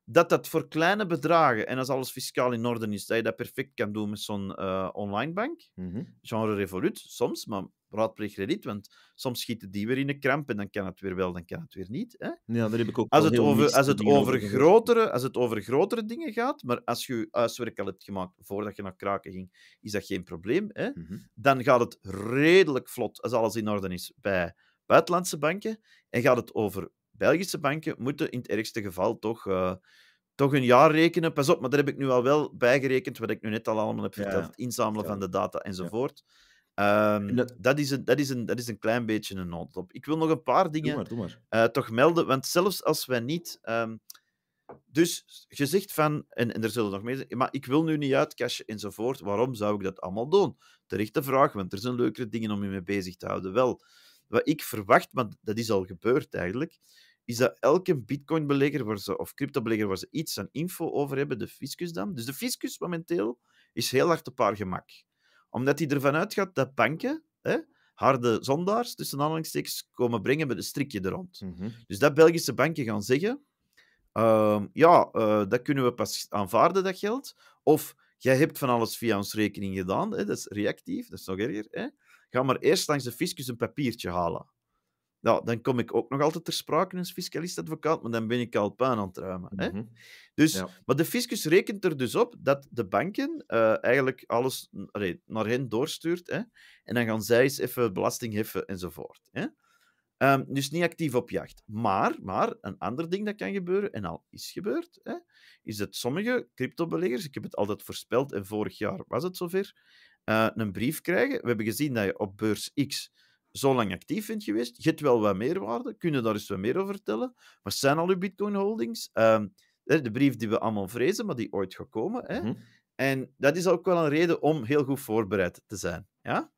dat dat voor kleine bedragen, en als alles fiscaal in orde is, dat je dat perfect kan doen met zo'n eh, online bank, mhm. genre Revolut soms, maar raadpleeg krediet, want soms schieten die weer in de kramp en dan kan het weer wel, dan kan het weer niet. Hè? Ja, daar heb ik ook als het, over, als, het over grotere, als het over grotere dingen gaat, maar als je je huiswerk al hebt gemaakt voordat je naar kraken ging, is dat geen probleem. Hè? Mhm. Dan gaat het redelijk vlot, als alles in orde is, bij buitenlandse banken. En gaat het over Belgische banken, moeten in het ergste geval toch... Eh, toch een jaar rekenen. Pas op, maar daar heb ik nu al wel gerekend wat ik nu net al allemaal heb verteld. Inzamelen van de data enzovoort. Ehm, dat... is een, dat, is een, dat is een klein beetje een noodlop. Ik wil nog een paar dingen eh, toch melden, want zelfs als wij niet... Um, dus gezegd van, en, en er zullen nog meer zijn, maar ik wil nu niet uitcashen enzovoort, waarom zou ik dat allemaal doen? Terechte vraag, want er zijn leukere dingen om je mee bezig te houden. Wel, wat ik verwacht, maar dat is al gebeurd eigenlijk, is dat elke bitcoin-belegger of crypto-belegger waar ze iets aan info over hebben, de fiscus dan, dus de fiscus momenteel is heel hard op haar gemak omdat hij ervan uitgaat dat banken hè, harde zondaars, tussen aanhalingstekens, komen brengen met een strikje er rond. Mhm. Dus dat Belgische banken gaan zeggen, ehm, ja, uh, dat kunnen we pas aanvaarden, dat geld. Of, jij hebt van alles via ons rekening gedaan, hè, dat is reactief, dat is nog erger. Hè. Ga maar eerst langs de fiscus een papiertje halen. Nou, dan kom ik ook nog altijd ter sprake als fiscalist-advocaat, maar dan ben ik al puin aan het ruimen. Hè? Mhm. dus, Maar de fiscus rekent er dus op dat de banken eh, eigenlijk alles naar hen doorstuurt. Hè? En dan gaan zij eens even belasting heffen enzovoort. Hè? Ehm, dus niet actief op jacht. Maar, maar een ander ding dat kan gebeuren, en al is gebeurd, hè, is dat sommige cryptobeleggers, ik heb het altijd voorspeld en vorig jaar was het zover, eh, een brief krijgen. We hebben gezien dat je op beurs X zo lang actief bent geweest, je hebt wel wat meerwaarde, kunnen daar eens wat meer over vertellen. Wat zijn al uw bitcoin holdings? Ehm, de brief die we allemaal vrezen, maar die ooit gaat komen. Hè? Mhm. En dat is ook wel een reden om heel goed voorbereid te zijn. Ja?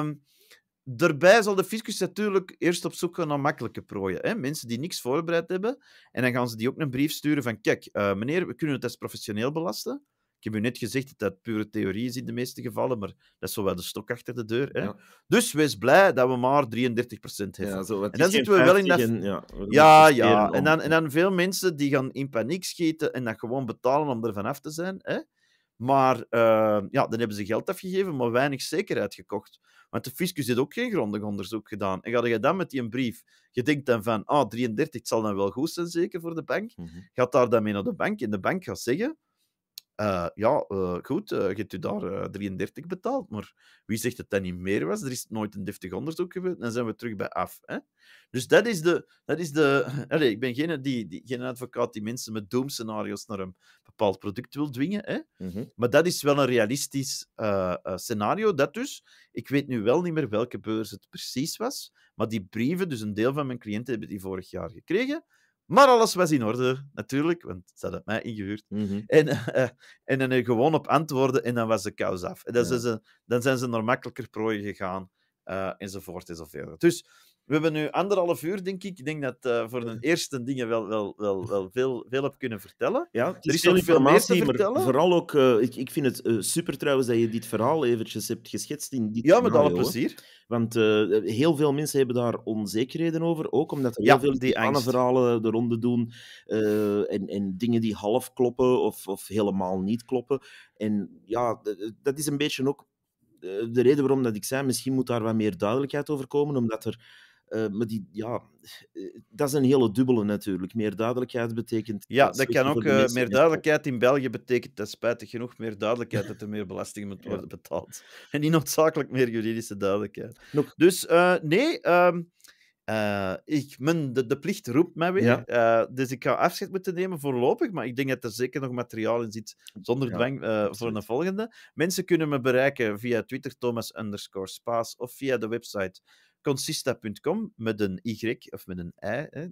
Um, daarbij zal de fiscus natuurlijk eerst op zoek gaan naar makkelijke prooien. Hè? Mensen die niks voorbereid hebben. En dan gaan ze die ook een brief sturen van, kijk, eh, meneer, we kunnen het als professioneel belasten. Ik heb u net gezegd dat dat pure theorie is in de meeste gevallen, maar dat is zo wel de stok achter de deur. Hè? Dus wees blij dat we maar 33% hebben. zo, en dan zitten we wel in dat... En, ja, ja, ja. En, dan, en dan veel mensen die gaan in paniek schieten en dat gewoon betalen om er vanaf te zijn. Hè? Maar eh, ja, dan hebben ze geld afgegeven, maar weinig zekerheid gekocht. Want de fiscus heeft ook geen grondig onderzoek gedaan. En ga je dan met die een brief, je denkt dan van, ah, 33, het zal dan wel goed zijn, zeker voor de bank. Mhm. Gaat daar dan mee naar de bank en de bank gaat zeggen, eh, ja, eh, goed, uh, je hebt u daar 33 betaald, maar wie zegt dat dat niet meer was? Er is nooit een deftig onderzoek gebeurd, dan zijn we terug bij af. Hè? Dus dat is de... Dat is de ik ben geen, die, die, geen advocaat die mensen met doomscenario's naar een bepaald product wil dwingen, hè? Mhm. maar dat is wel een realistisch scenario, dat dus. Ik weet nu wel niet meer welke beurs het precies was, maar die brieven, dus een deel van mijn cliënten hebben die vorig jaar gekregen, maar alles was in orde, natuurlijk, want ze hadden mij ingehuurd. Mhm. En, eh, en dan eh, gewoon op antwoorden en dan was de kous af. En dan, zijn, ze, dan zijn ze naar makkelijker prooien gegaan, uh, enzovoort enzovoort. Dus we hebben nu anderhalf uur, denk ik. Ik denk dat uh, voor de eerste dingen wel, wel, wel, wel veel, veel heb kunnen vertellen. Ja, er is veel informatie. veel meer te vertellen. Vooral ook, eh, ik, ik vind het eh, super trouwens dat je dit verhaal eventjes hebt geschetst. In dit ja, met alle plezier. Want heel veel mensen hebben daar onzekerheden over. Ook omdat er heel veel die verhalen de ronde doen. en, en dingen die half kloppen of, of helemaal niet kloppen. En ja, dat is een beetje ook de reden waarom dat ik zei, misschien moet daar wat meer duidelijkheid over komen, omdat er eh, maar die, ja, eh, dat is een hele dubbele natuurlijk. Meer duidelijkheid betekent. Ja, dat, kan ook. Eh, meer duidelijkheid in België betekent dat spijtig genoeg meer duidelijkheid dat er meer belasting moet worden betaald. En niet noodzakelijk meer juridische duidelijkheid. Dus nee. Ehm, ik, mijn de, de, plicht roept mij weer. dus ik ga afscheid moeten nemen voorlopig. Maar ik denk dat er zeker nog materiaal in zit zonder dwang voor een volgende. Mensen kunnen me bereiken via Twitter, Thomas underscore Spaas. Of via de website consista.com met een Y of met een I. Hè.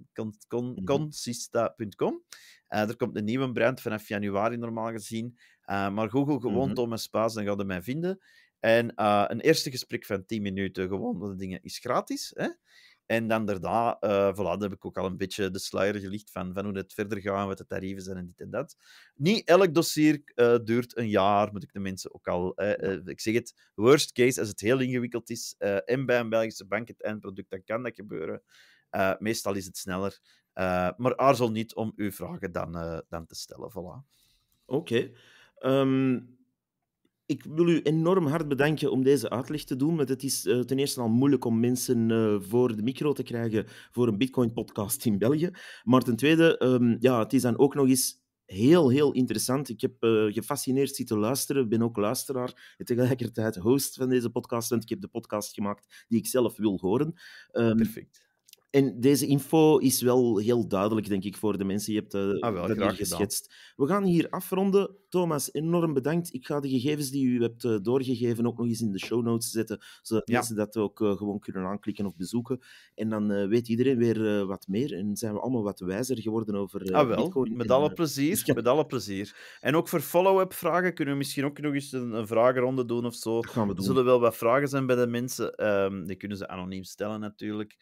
con, mhm. consista.com. Eh, er komt een nieuwe brand vanaf januari normaal gezien. Eh, maar Google gewoon mm -hmm. Thomas Spaas, dan gaat je mij vinden. En eh, een eerste gesprek van 10 minuten, gewoon, want ding dingen is gratis. Hè. En dan daarna, eh, voilà, dan heb ik ook al een beetje de sluier gelicht van, van hoe het verder gaat, wat de tarieven zijn en dit en dat. Niet elk dossier eh, duurt een jaar, moet ik de mensen ook al... Uh, ik zeg het, worst case, als het heel ingewikkeld is en bij een Belgische bank het eindproduct, dan kan dat gebeuren. meestal is het sneller. maar aarzel niet om uw vragen dan, dan te stellen, voilà. Oké. Ehm, ik wil u enorm hard bedanken om deze uitleg te doen. Want het is eh, ten eerste al moeilijk om mensen eh, voor de micro te krijgen voor een Bitcoin-podcast in België. Maar ten tweede, ehm, ja, het is dan ook nog eens heel, heel interessant. Ik heb uh, gefascineerd zitten luisteren. Ik ben ook luisteraar en tegelijkertijd host van deze podcast. Want ik heb de podcast gemaakt die ik zelf wil horen. Ehm, Perfect. En deze info is wel heel duidelijk, denk ik, voor de mensen. Je hebt uh, ah, geschetst. We gaan hier afronden. Thomas, enorm bedankt. Ik ga de gegevens die u hebt eh, doorgegeven ook nog eens in de show notes zetten, zodat mensen dat ook eh, gewoon kunnen aanklikken of bezoeken. En dan weet iedereen weer wat meer en zijn we allemaal wat wijzer geworden over ah, wel. Met alle plezier, met alle plezier. En ook voor follow-up vragen kunnen we misschien ook nog eens een, vragenronde doen of zo. Dat gaan we doen. Er zullen wel wat vragen zijn bij de mensen. Ehm, die kunnen ze anoniem stellen natuurlijk.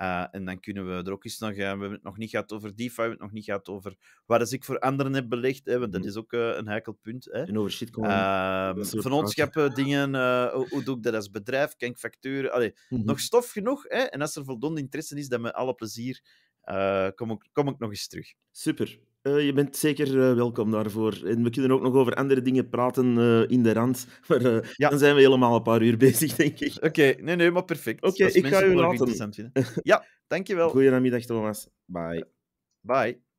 Eh, en dan kunnen we er ook eens nog... we hebben het nog niet gehad over DeFi, we hebben het nog niet gehad over waar ik voor anderen heb belegd, hè, want dat mm. is ook eh, een heikel punt. Hè. En over shit komen. Ehm, eh, dingen, hoe doe ik dat als bedrijf? Kan ik facturen? Allee, mhm. nog stof genoeg. Hè? En als er voldoende interesse is, dan met alle plezier eh, kom, ik, kom nog eens terug. Super. Eh, je bent zeker eh, welkom daarvoor. En we kunnen ook nog over andere dingen praten in de rand. Maar dan zijn we helemaal een paar uur bezig, denk ik. Oké, nee, nee, maar perfect. Oké, ik ga u laten. ja, dankjewel. Goedemiddag, Thomas. Bye. Bye.